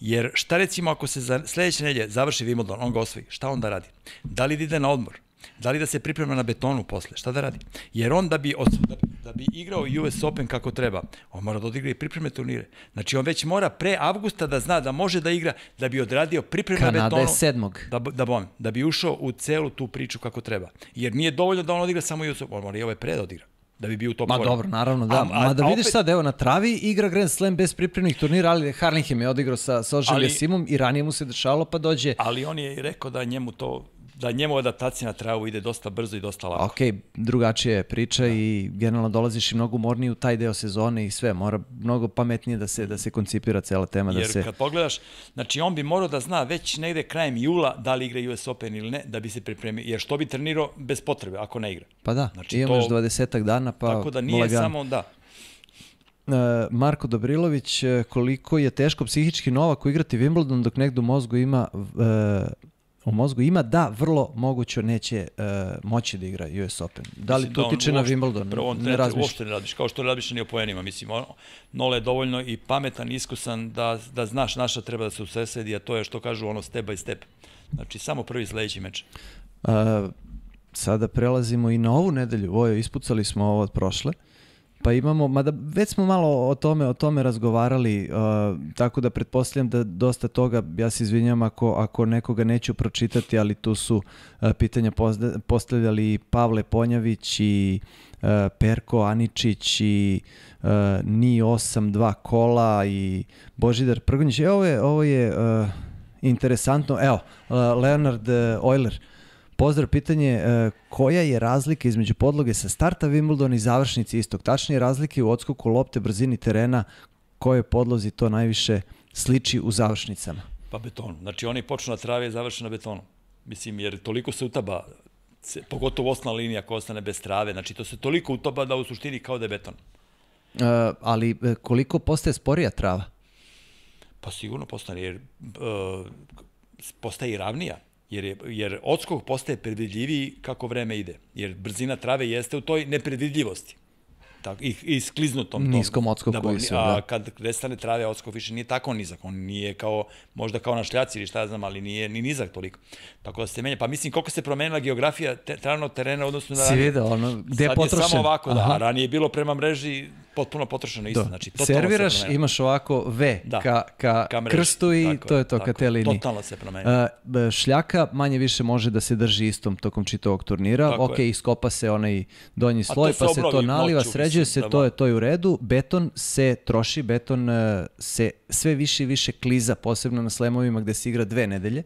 Jer šta recimo ako se za sledeće nedelje završi Wimbledon, on ga osvoji, šta on da radi? Da li da ide na odmor? Da li da se priprema na betonu posle? Šta da radi? Jer on da bi, da, da bi igrao US Open kako treba, on mora da odigra i pripreme turnire. Znači on već mora pre avgusta da zna da može da igra, da bi odradio pripreme Kanada na betonu. Kanada je sedmog. Da, da, bom, da bi ušao u celu tu priču kako treba. Jer nije dovoljno da on odigra samo US Open, on mora i ove ovaj pre da odigra da bi bio u top Ma dobro, naravno, da. A, a, Ma da vidiš opet... sad, evo, na travi igra Grand Slam bez pripremnih turnira, ali Harlingham je odigrao sa, sa Ožem Simom i ranije mu se dešavalo, pa dođe... Ali on je i rekao da njemu to da njemu adaptacija na travu ide dosta brzo i dosta lako. Ok, drugačija je priča da. i generalno dolaziš i mnogo umorniji u taj deo sezone i sve. Mora mnogo pametnije da se, da se koncipira cela tema. Da jer da se... kad pogledaš, znači on bi morao da zna već negde krajem jula da li igra US Open ili ne, da bi se pripremio. Jer što bi trenirao bez potrebe ako ne igra? Pa da, znači, imamo to... 20 dana pa Tako da nije lagan. samo, da, e, Marko Dobrilović, e, koliko je teško psihički Novak igrati Wimbledon dok negde u mozgu ima uh, u mozgu ima, da, vrlo moguće neće uh, moći da igra US Open. Da li mislim to da na Wimbledon? Prvo, on ne razmišlja. Uopšte ne radiš, kao što ne razmišlja ni o poenima. Mislim, ono, Nola je dovoljno i pametan, iskusan da, da znaš naša treba da se usesedi, a to je što kažu ono step by step. Znači, samo prvi sledeći meč. Uh, sada prelazimo i na ovu nedelju. Ovo je, ispucali smo ovo od prošle. Uh, Pa imamo, mada već smo malo o tome, o tome razgovarali, uh, tako da pretpostavljam da dosta toga, ja se izvinjam ako, ako nekoga neću pročitati, ali tu su uh, pitanja postavljali i Pavle Ponjavić i uh, Perko Aničić i uh, Ni 82 kola i Božidar Prgonjić. E, ovo je, ovo je uh, interesantno. Evo, uh, Leonard uh, Euler, uh, Pozdrav, pitanje, e, koja je razlika između podloge sa starta Wimbledon i završnici istog? Tačnije razlike u odskoku lopte, brzini terena, koje podlozi to najviše sliči u završnicama? Pa beton. Znači oni počnu na da travi i završe na betonu. Mislim, jer toliko se utaba, pogotovo osna linija koja ostane bez trave, znači to se toliko utaba da u suštini kao da je beton. E, ali e, koliko postaje sporija trava? Pa sigurno postane, jer e, postaje i ravnija. Jer, je, jer odskok postaje predvidljiviji kako vreme ide. Jer brzina trave jeste u toj nepredvidljivosti. Tako, i, i skliznutom Niskom odskoku da, i sve, da. A kad prestane trave, odskok više nije tako nizak. On nije kao, možda kao na šljaci ili šta ja znam, ali nije ni nizak toliko. Tako da se menja. Pa mislim, koliko se promenila geografija te, travnog terena odnosno na... Si vidio, ono, gde je potrošen. Sad je samo ovako, da, Aha. da. Ranije je bilo prema mreži potpuno potrošena da. isto. Znači, Serviraš, imaš ovako V da. ka, ka, ka mreži, krstu i tako, to je to tako, ka te liniji. Totalno se promenio. Uh, šljaka manje više može da se drži istom tokom čitavog turnira. Tako ok, je. iskopa se onaj donji sloj, pa se to naliva, noću, sređuje mislim, se, da, to je to je u redu. Beton se troši, beton uh, se sve više i više kliza, posebno na slemovima gde se igra dve nedelje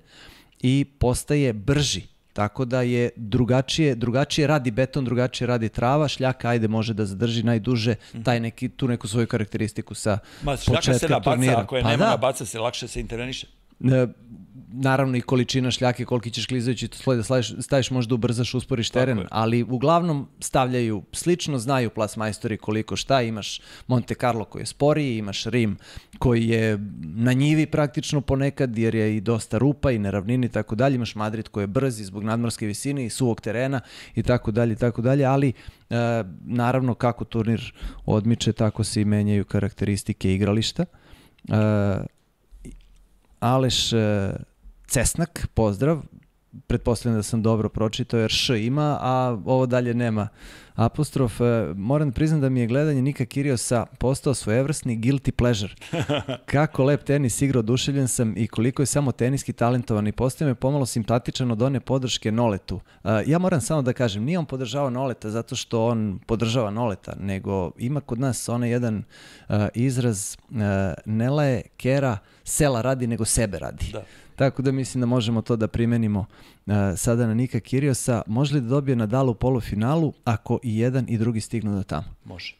i postaje brži Tako da je drugačije, drugačije radi beton, drugačije radi trava, šljaka ajde može da zadrži najduže mhm. taj neki, tu neku svoju karakteristiku sa Ma, turnira. Ma šljaka se nabaca, ako je pa nema da. baca se, lakše se interveniše naravno i količina šljake koliki ćeš klizajući to da slaviš, staviš možda ubrzaš usporiš teren, Tako ali uglavnom stavljaju slično, znaju plas majstori koliko šta, imaš Monte Carlo koji je sporiji, imaš Rim koji je na njivi praktično ponekad jer je i dosta rupa i neravnini i tako dalje, imaš Madrid koji je brz zbog nadmorske visine i suvog terena i tako dalje i tako dalje, ali e, naravno kako turnir odmiče tako se i menjaju karakteristike igrališta. E, Aleš e, Cesnak, pozdrav, pretpostavljam da sam dobro pročitao jer š ima, a ovo dalje nema apostrof. Moram da priznam da mi je gledanje Nika Kiriosa postao svojevrsni guilty pleasure. Kako lep tenis igra, oduševljen sam i koliko je samo teniski talentovan i postoje me pomalo simpatičan od one podrške Noletu. Eh, ja moram samo da kažem, nije on podržava Noleta zato što on podržava Noleta, nego ima kod nas onaj jedan eh, izraz eh, ne je kera sela radi nego sebe radi. Da. Tako da mislim da možemo to da primenimo uh, sada na Nika Kiriosa. Može li da dobije Nadal u polufinalu ako i jedan i drugi stignu do tamo? Može.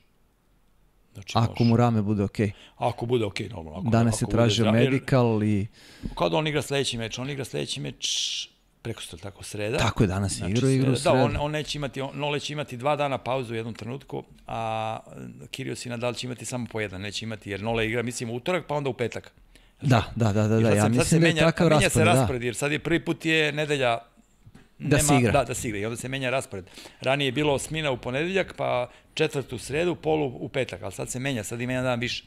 Znači, ako može. mu rame bude okej. Okay. Ako bude okej, okay, normalno. Ako, Danas ako je tražio zdrav, medical i... Kada on igra sledeći meč? On igra sledeći meč preko sto tako sreda. Tako je danas znači, igrao igru sreda. Da, on, on neće imati, on, Nole će imati dva dana pauzu u jednom trenutku, a Kirios i Nadal će imati samo po jedan, neće imati, jer Nole igra, mislim, utorak, pa onda u petak. Da, da, da, da, da. ja mislim da je takav raspored. Menja da. se raspored, jer sad je prvi put je nedelja da nema, se igra. Da, da se igra i onda se menja raspored. Ranije je bilo osmina u ponedeljak, pa četvrtu sredu, polu u petak, ali sad se menja, sad ima jedan dan više.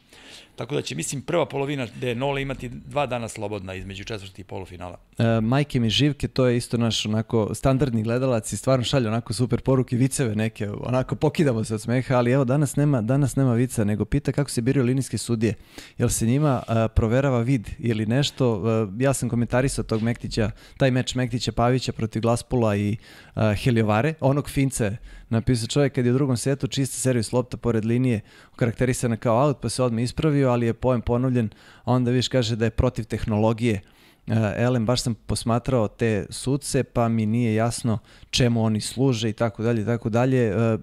Tako da će, mislim, prva polovina gde je Nola imati dva dana slobodna između četvrti i polufinala. E, majke mi živke, to je isto naš onako standardni gledalac i stvarno šalje onako super poruke, viceve neke, onako pokidamo se od smeha, ali evo danas nema, danas nema vica, nego pita kako se biraju linijske sudije. Jel se njima a, e, proverava vid ili nešto? A, e, ja sam komentarisao tog Mektića, taj meč Mektića Pavića protiv Glaspula i a, e, Heliovare, onog Fince napisao čovjek kad je u drugom setu čista servis lopta pored linije karakterisana kao out pa se odmah ispravio, ali je pojem ponovljen, a onda viš kaže da je protiv tehnologije e, Elem, baš sam posmatrao te sudce, pa mi nije jasno čemu oni služe i tako dalje, tako dalje. E,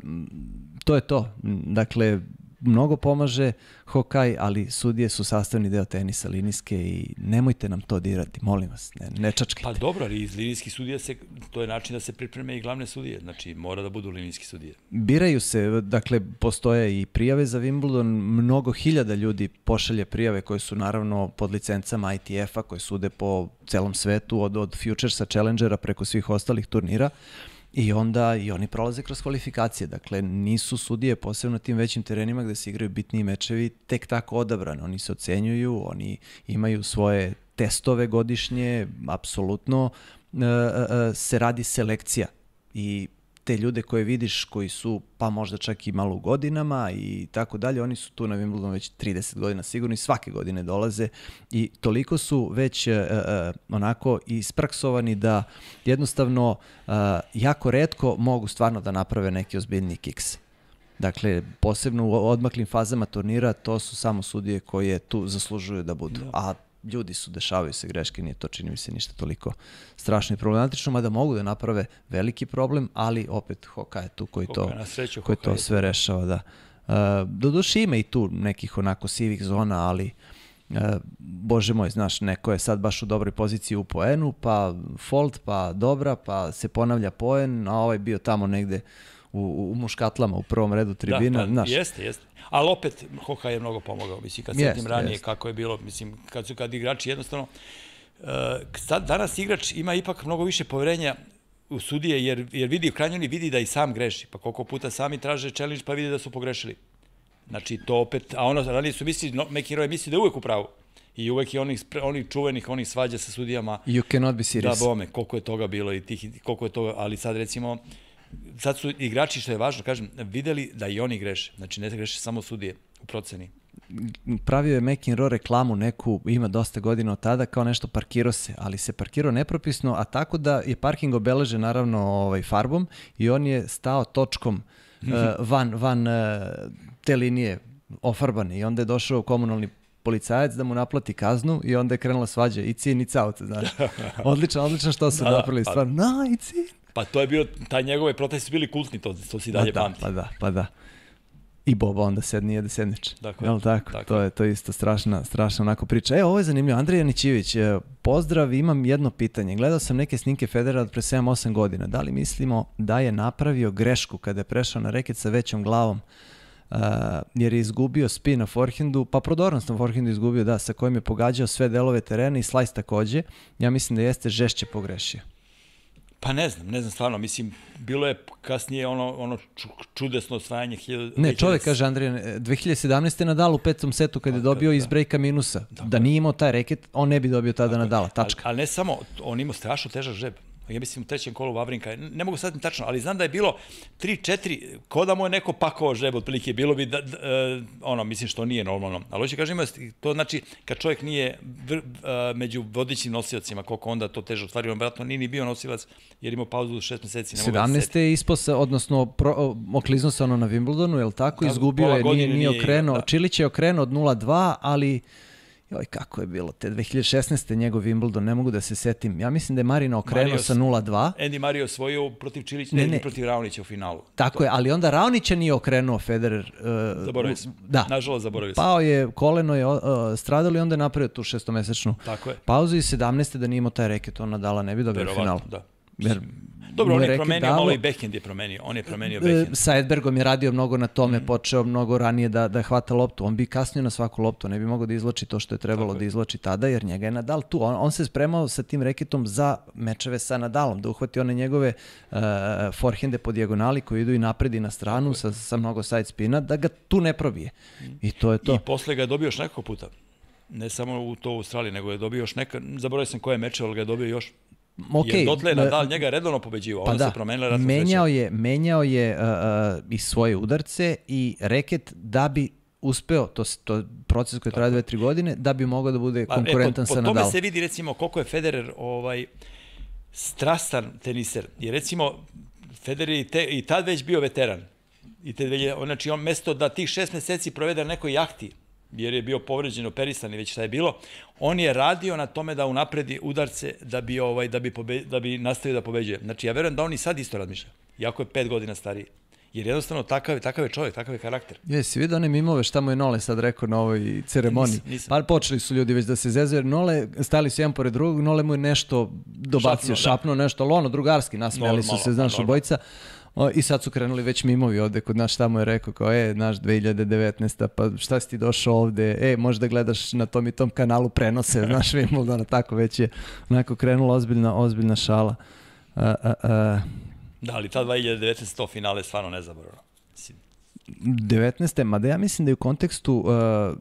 to je to. Dakle, mnogo pomaže hokaj, ali sudije su sastavni deo tenisa linijske i nemojte nam to dirati, molim vas, ne, ne čačkajte. Pa dobro, ali iz linijskih sudija se, to je način da se pripreme i glavne sudije, znači mora da budu linijski sudije. Biraju se, dakle, postoje i prijave za Wimbledon, mnogo hiljada ljudi pošalje prijave koje su naravno pod licencama ITF-a, koje sude po celom svetu, od, od Futuresa, Challengera preko svih ostalih turnira. Uh, I onda i oni prolaze kroz kvalifikacije, dakle nisu sudije posebno na tim većim terenima gde se igraju bitniji mečevi tek tako odabrani, oni se ocenjuju, oni imaju svoje testove godišnje, apsolutno e, e, e, se radi selekcija i te ljude koje vidiš koji su pa možda čak i malo u godinama i tako dalje, oni su tu na Wimbledonu već 30 godina sigurno i svake godine dolaze i toliko su već uh, onako ispraksovani da jednostavno uh, jako redko mogu stvarno da naprave neki ozbiljni kiks. Dakle, posebno u odmaklim fazama turnira to su samo sudije koje tu zaslužuju da budu. Da. A ljudi su, dešavaju se greške, nije to čini mi se ništa toliko strašno i problematično, mada mogu da naprave veliki problem, ali opet Hoka je tu koji to, sreću, koji to sve rešava. Da. Uh, doduše ima i tu nekih onako sivih zona, ali uh, bože moj, znaš, neko je sad baš u dobroj poziciji u poenu, pa fault, pa dobra, pa se ponavlja poen, a ovaj bio tamo negde u, u muškatlama u prvom redu da, tribina. Da, da, naš. jeste, jeste. Ali opet, Hoka je mnogo pomogao, mislim, kad setim ranije jest. kako je bilo, mislim, kad su kad igrači jednostavno, uh, sad, danas igrač ima ipak mnogo više poverenja u sudije, jer, jer vidi, u krajnjoj vidi da i sam greši. Pa koliko puta sami traže challenge pa vidi da su pogrešili. Znači, to opet, a ono, ranije su misli, no, heroje misli da je uvek u pravu. I uvek je onih, onih čuvenih, onih svađa sa sudijama. You cannot be serious. Da, bome, koliko je toga bilo i tih, koliko je toga, ali sad recimo, uh, sad su igrači, što je važno, kažem, videli da i oni greše. Znači, ne greše samo sudije u proceni. Pravio je Mekin Ro reklamu neku, ima dosta godina od tada, kao nešto parkirao se, ali se parkirao nepropisno, a tako da je parking obeležen naravno ovaj, farbom i on je stao točkom uh, van, van uh, te linije ofarbane i onda je došao komunalni policajac da mu naplati kaznu i onda je krenula svađa i cin i caut, znaš. Odlično, odlično što su da, napravili, pa stvarno, na, i cin, Pa to je bio, taj njegove protesti bili kultni, to, to si dalje pa da, pamti. Pa da, pa da. I Boba onda sedni jede sedniče. Dakle, Jel tako? tako? To je to je isto strašna, strašna onako priča. E, ovo je zanimljivo. Andrej Janićivić, e, pozdrav, imam jedno pitanje. Gledao sam neke snimke Federa od pre 7-8 godina. Da li mislimo da je napravio grešku kada je prešao na reket sa većom glavom? Uh, jer je izgubio spin na forehandu, pa prodornost na forehandu izgubio, da, sa kojim je pogađao sve delove terena i slice takođe. Ja mislim da jeste žešće pogrešio. Pa ne znam, ne znam stvarno, mislim, bilo je kasnije ono, ono čudesno osvajanje. ne, čovek kaže, Andrija, e, 2017. Nadal u petom setu kada je dobio da, iz brejka minusa. Da, da nije imao taj reket, on ne bi dobio tada Nadala, tačka. Ali, ali ne samo, on imao strašno težak žreb ja mislim u trećem kolu Vavrinka, ne mogu sad tačno, ali znam da je bilo 3-4, ko da mu je neko pakovao žreb, otprilike, bilo bi, da, da, e, ono, mislim što nije normalno. Ali hoće kažem, to znači, kad čovjek nije vr, e, među vodećim nosilacima, koliko onda to teže otvari, on vratno nije ni bio nosilac, jer imao pauzu 6 meseci. 17. Da je ispao se, odnosno, pro, oklizno se ono na Wimbledonu, je li tako? Da, Izgubio je, nije, nije, nije okrenuo, da. Čilić je okrenuo od 0-2, ali joj kako je bilo, te 2016. njegov Wimbledon, ne mogu da se setim. Ja mislim da je Marina okrenuo sa 0-2. Andy Mario osvojio protiv Čilić, ne, ne, protiv Raonića u finalu. Tako to. je, ali onda Raonića nije okrenuo Federer. Uh, zaboravio sam, da. nažalost zaboravio sam. Pao je, koleno je uh, stradalo i onda je napravio tu šestomesečnu Tako je. pauzu i 17. da nije imao taj reket, ona dala ne bi dobio Verovatno, final. Da. Jer Dobro, on je promenio dalo. malo i backhand je promenio. On je promenio e, backhand. Sa Edbergom je radio mnogo na tome, mm. počeo mnogo ranije da, da hvata loptu. On bi kasnio na svaku loptu, ne bi mogao da izloči to što je trebalo Tako da izloči tada, jer njega je Nadal tu. On, on se spremao sa tim reketom za mečeve sa Nadalom, da uhvati one njegove uh, forehande po dijagonali koji idu i napred i na stranu sa, sa mnogo side spina, da ga tu ne probije. Mm. I to je to. I posle ga je dobio još nekoliko puta ne samo u to u Australiji, nego je dobio još neka, zaboravio sam koje meče, ali ga je dobio još Okay, Jer dotle je Nadal njega redovno pobeđivao, pa on da, se promenila ratno menjao sreće. Je, menjao je uh, uh, i svoje udarce i reket da bi uspeo, to, to proces koji traje 2-3 godine, da bi mogao da bude pa, konkurentan e, po, sa Nadalom. Po tome se vidi recimo koliko je Federer ovaj, strastan teniser. I recimo, Federer i, te, i tad već bio veteran. I te, znači, on mesto da tih šest meseci provede na nekoj jahti, jer je bio povređen, operisan i već šta je bilo, on je radio na tome da unapredi udarce da bi, ovaj, da bi, pobe, da bi nastavio da pobeđuje. Znači, ja verujem da on i sad isto razmišlja, jako je pet godina stariji. Jer jednostavno takav, takav je čovjek, takav je karakter. Jesi vidio one mimove šta mu je Nole sad rekao na ovoj ceremoniji? Nisam, nisam. Pa počeli su ljudi već da se zezaju, jer Nole, stali su jedan pored drugog, Nole mu je nešto dobacio, šapnuo, šapno da. nešto, ali ono drugarski, nasmijali su se, znaš, obojica. O, I sad su krenuli već mimovi ovde kod naš, tamo je rekao, kao, e, naš 2019. pa šta si ti došao ovde, e, možda gledaš na tom i tom kanalu prenose, znaš, Wimbledona, tako već je onako krenula ozbiljna, ozbiljna šala. A, a, a... Da, ali ta 2019. to finale je stvarno nezaboravno. 19. mada ja mislim da je u kontekstu uh,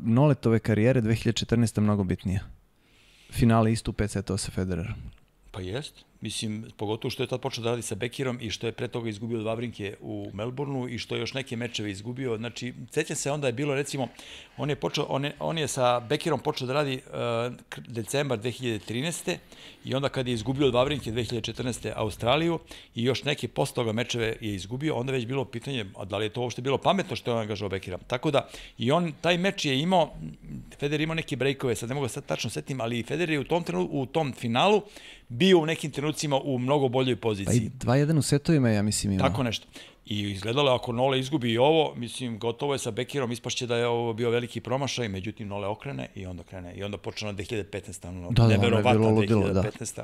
Noletove karijere 2014. mnogo bitnija. Finale isto u 5 setova sa Federerom. Pa jest. Mislim, pogotovo što je tad počeo da radi sa Bekirom i što je pre toga izgubio od Vavrinke u Melbourneu i što je još neke mečeve izgubio. Znači, sećam se onda je bilo, recimo, on je, počeo, on je, on je sa Bekirom počeo da radi uh, decembar 2013. i onda kad je izgubio od Vavrinke 2014. Australiju i još neke posle toga mečeve je izgubio, onda je već bilo pitanje a da li je to uopšte bilo pametno što je on angažao Bekira. Tako da, i on, taj meč je imao, Federer imao neke brejkove, sad ne mogu da sad tačno setim, ali Federer je u tom, trenu, u tom finalu bio u nekim trenutku trenucima u mnogo boljoj poziciji. Pa i 2-1 u setovima, ja mislim, ima. Tako nešto. I izgledalo, je, ako Nole izgubi i ovo, mislim, gotovo je sa Bekirom, ispašće da je ovo bio veliki promašaj, međutim, Nole okrene i onda krene. I onda počne na 2015. da, da, ono je bilo ludilo, 2015. Da.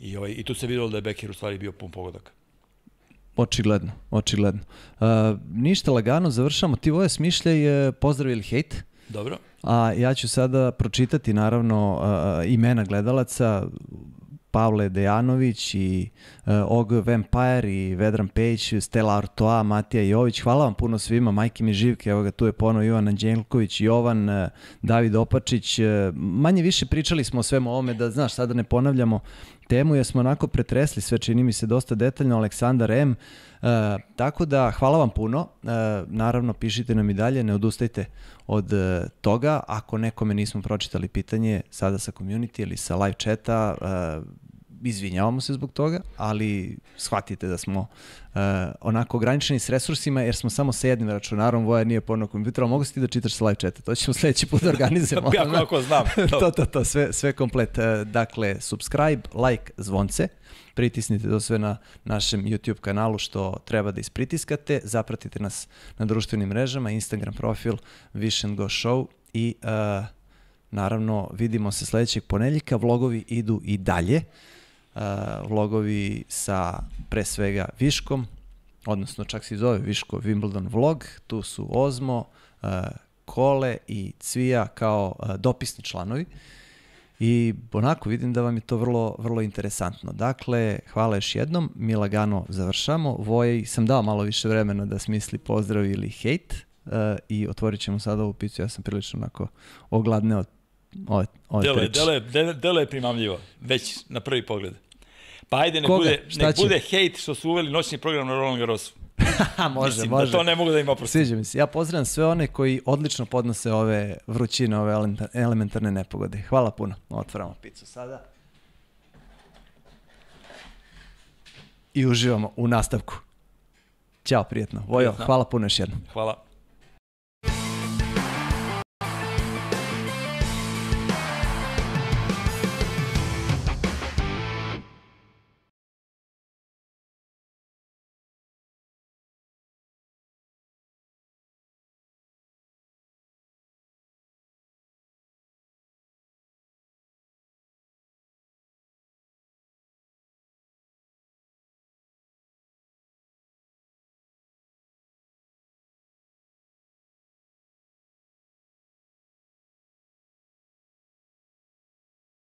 I, ovaj, I tu se videlo da je Bekir u stvari bio pun pogodak. Očigledno, očigledno. Uh, ništa lagano, završamo. Ti voje smišljaj, pozdrav ili hejt. Dobro. A ja ću sada pročitati naravno uh, imena gledalaca Pavle Dejanović i uh, Og Vampire i Vedran Pejić, Stella Artoa, Matija Jović. Hvala vam puno svima, majke mi živke, evo ga tu je ponovo Ivan Anđelković, Jovan, uh, David Opačić. Uh, manje više pričali smo o svemu ovome, da znaš, sada da ne ponavljamo temu, jer smo onako pretresli sve, čini mi se dosta detaljno. Aleksandar M., E, tako da, hvala vam puno. E, naravno, pišite nam i dalje, ne odustajte od e, toga. Ako nekome nismo pročitali pitanje sada sa community ili sa live chata, e, izvinjavamo se zbog toga, ali shvatite da smo uh, onako ograničeni s resursima jer smo samo sa jednim računarom, Voja nije porno kompjuter, ali mogu si ti da čitaš sa live chata, to ćemo sledeći put da organizujemo. ja kako znam. to, to, to, sve, sve komplet. Uh, dakle, subscribe, like, zvonce, pritisnite to sve na našem YouTube kanalu što treba da ispritiskate, zapratite nas na društvenim mrežama, Instagram profil Vision Go Show i uh, naravno vidimo se sledećeg ponedjeljka, vlogovi idu i dalje uh, vlogovi sa pre svega Viškom, odnosno čak se zove Viško Wimbledon vlog, tu su Ozmo, uh, Kole i Cvija kao uh, dopisni članovi. I onako vidim da vam je to vrlo, vrlo interesantno. Dakle, hvala još jednom, mi lagano završamo. Voje sam dao malo više vremena da smisli pozdrav ili hejt uh, i otvorit ćemo sada ovu picu. Ja sam prilično onako ogladneo ove, ove dele, priče. Dele, dele, dele je primamljivo, već na prvi pogled. Pa ajde, ne Koga? bude, ne će? bude hejt što su uveli noćni program na Roland Garrosu. može, Mislim da može. Da to ne mogu da im oprostim. Sviđa mi se. Ja pozdravljam sve one koji odlično podnose ove vrućine, ove elementarne nepogode. Hvala puno. Otvaramo picu sada. I uživamo u nastavku. Ćao, prijetno. Vojo, hvala puno još jednom. Hvala.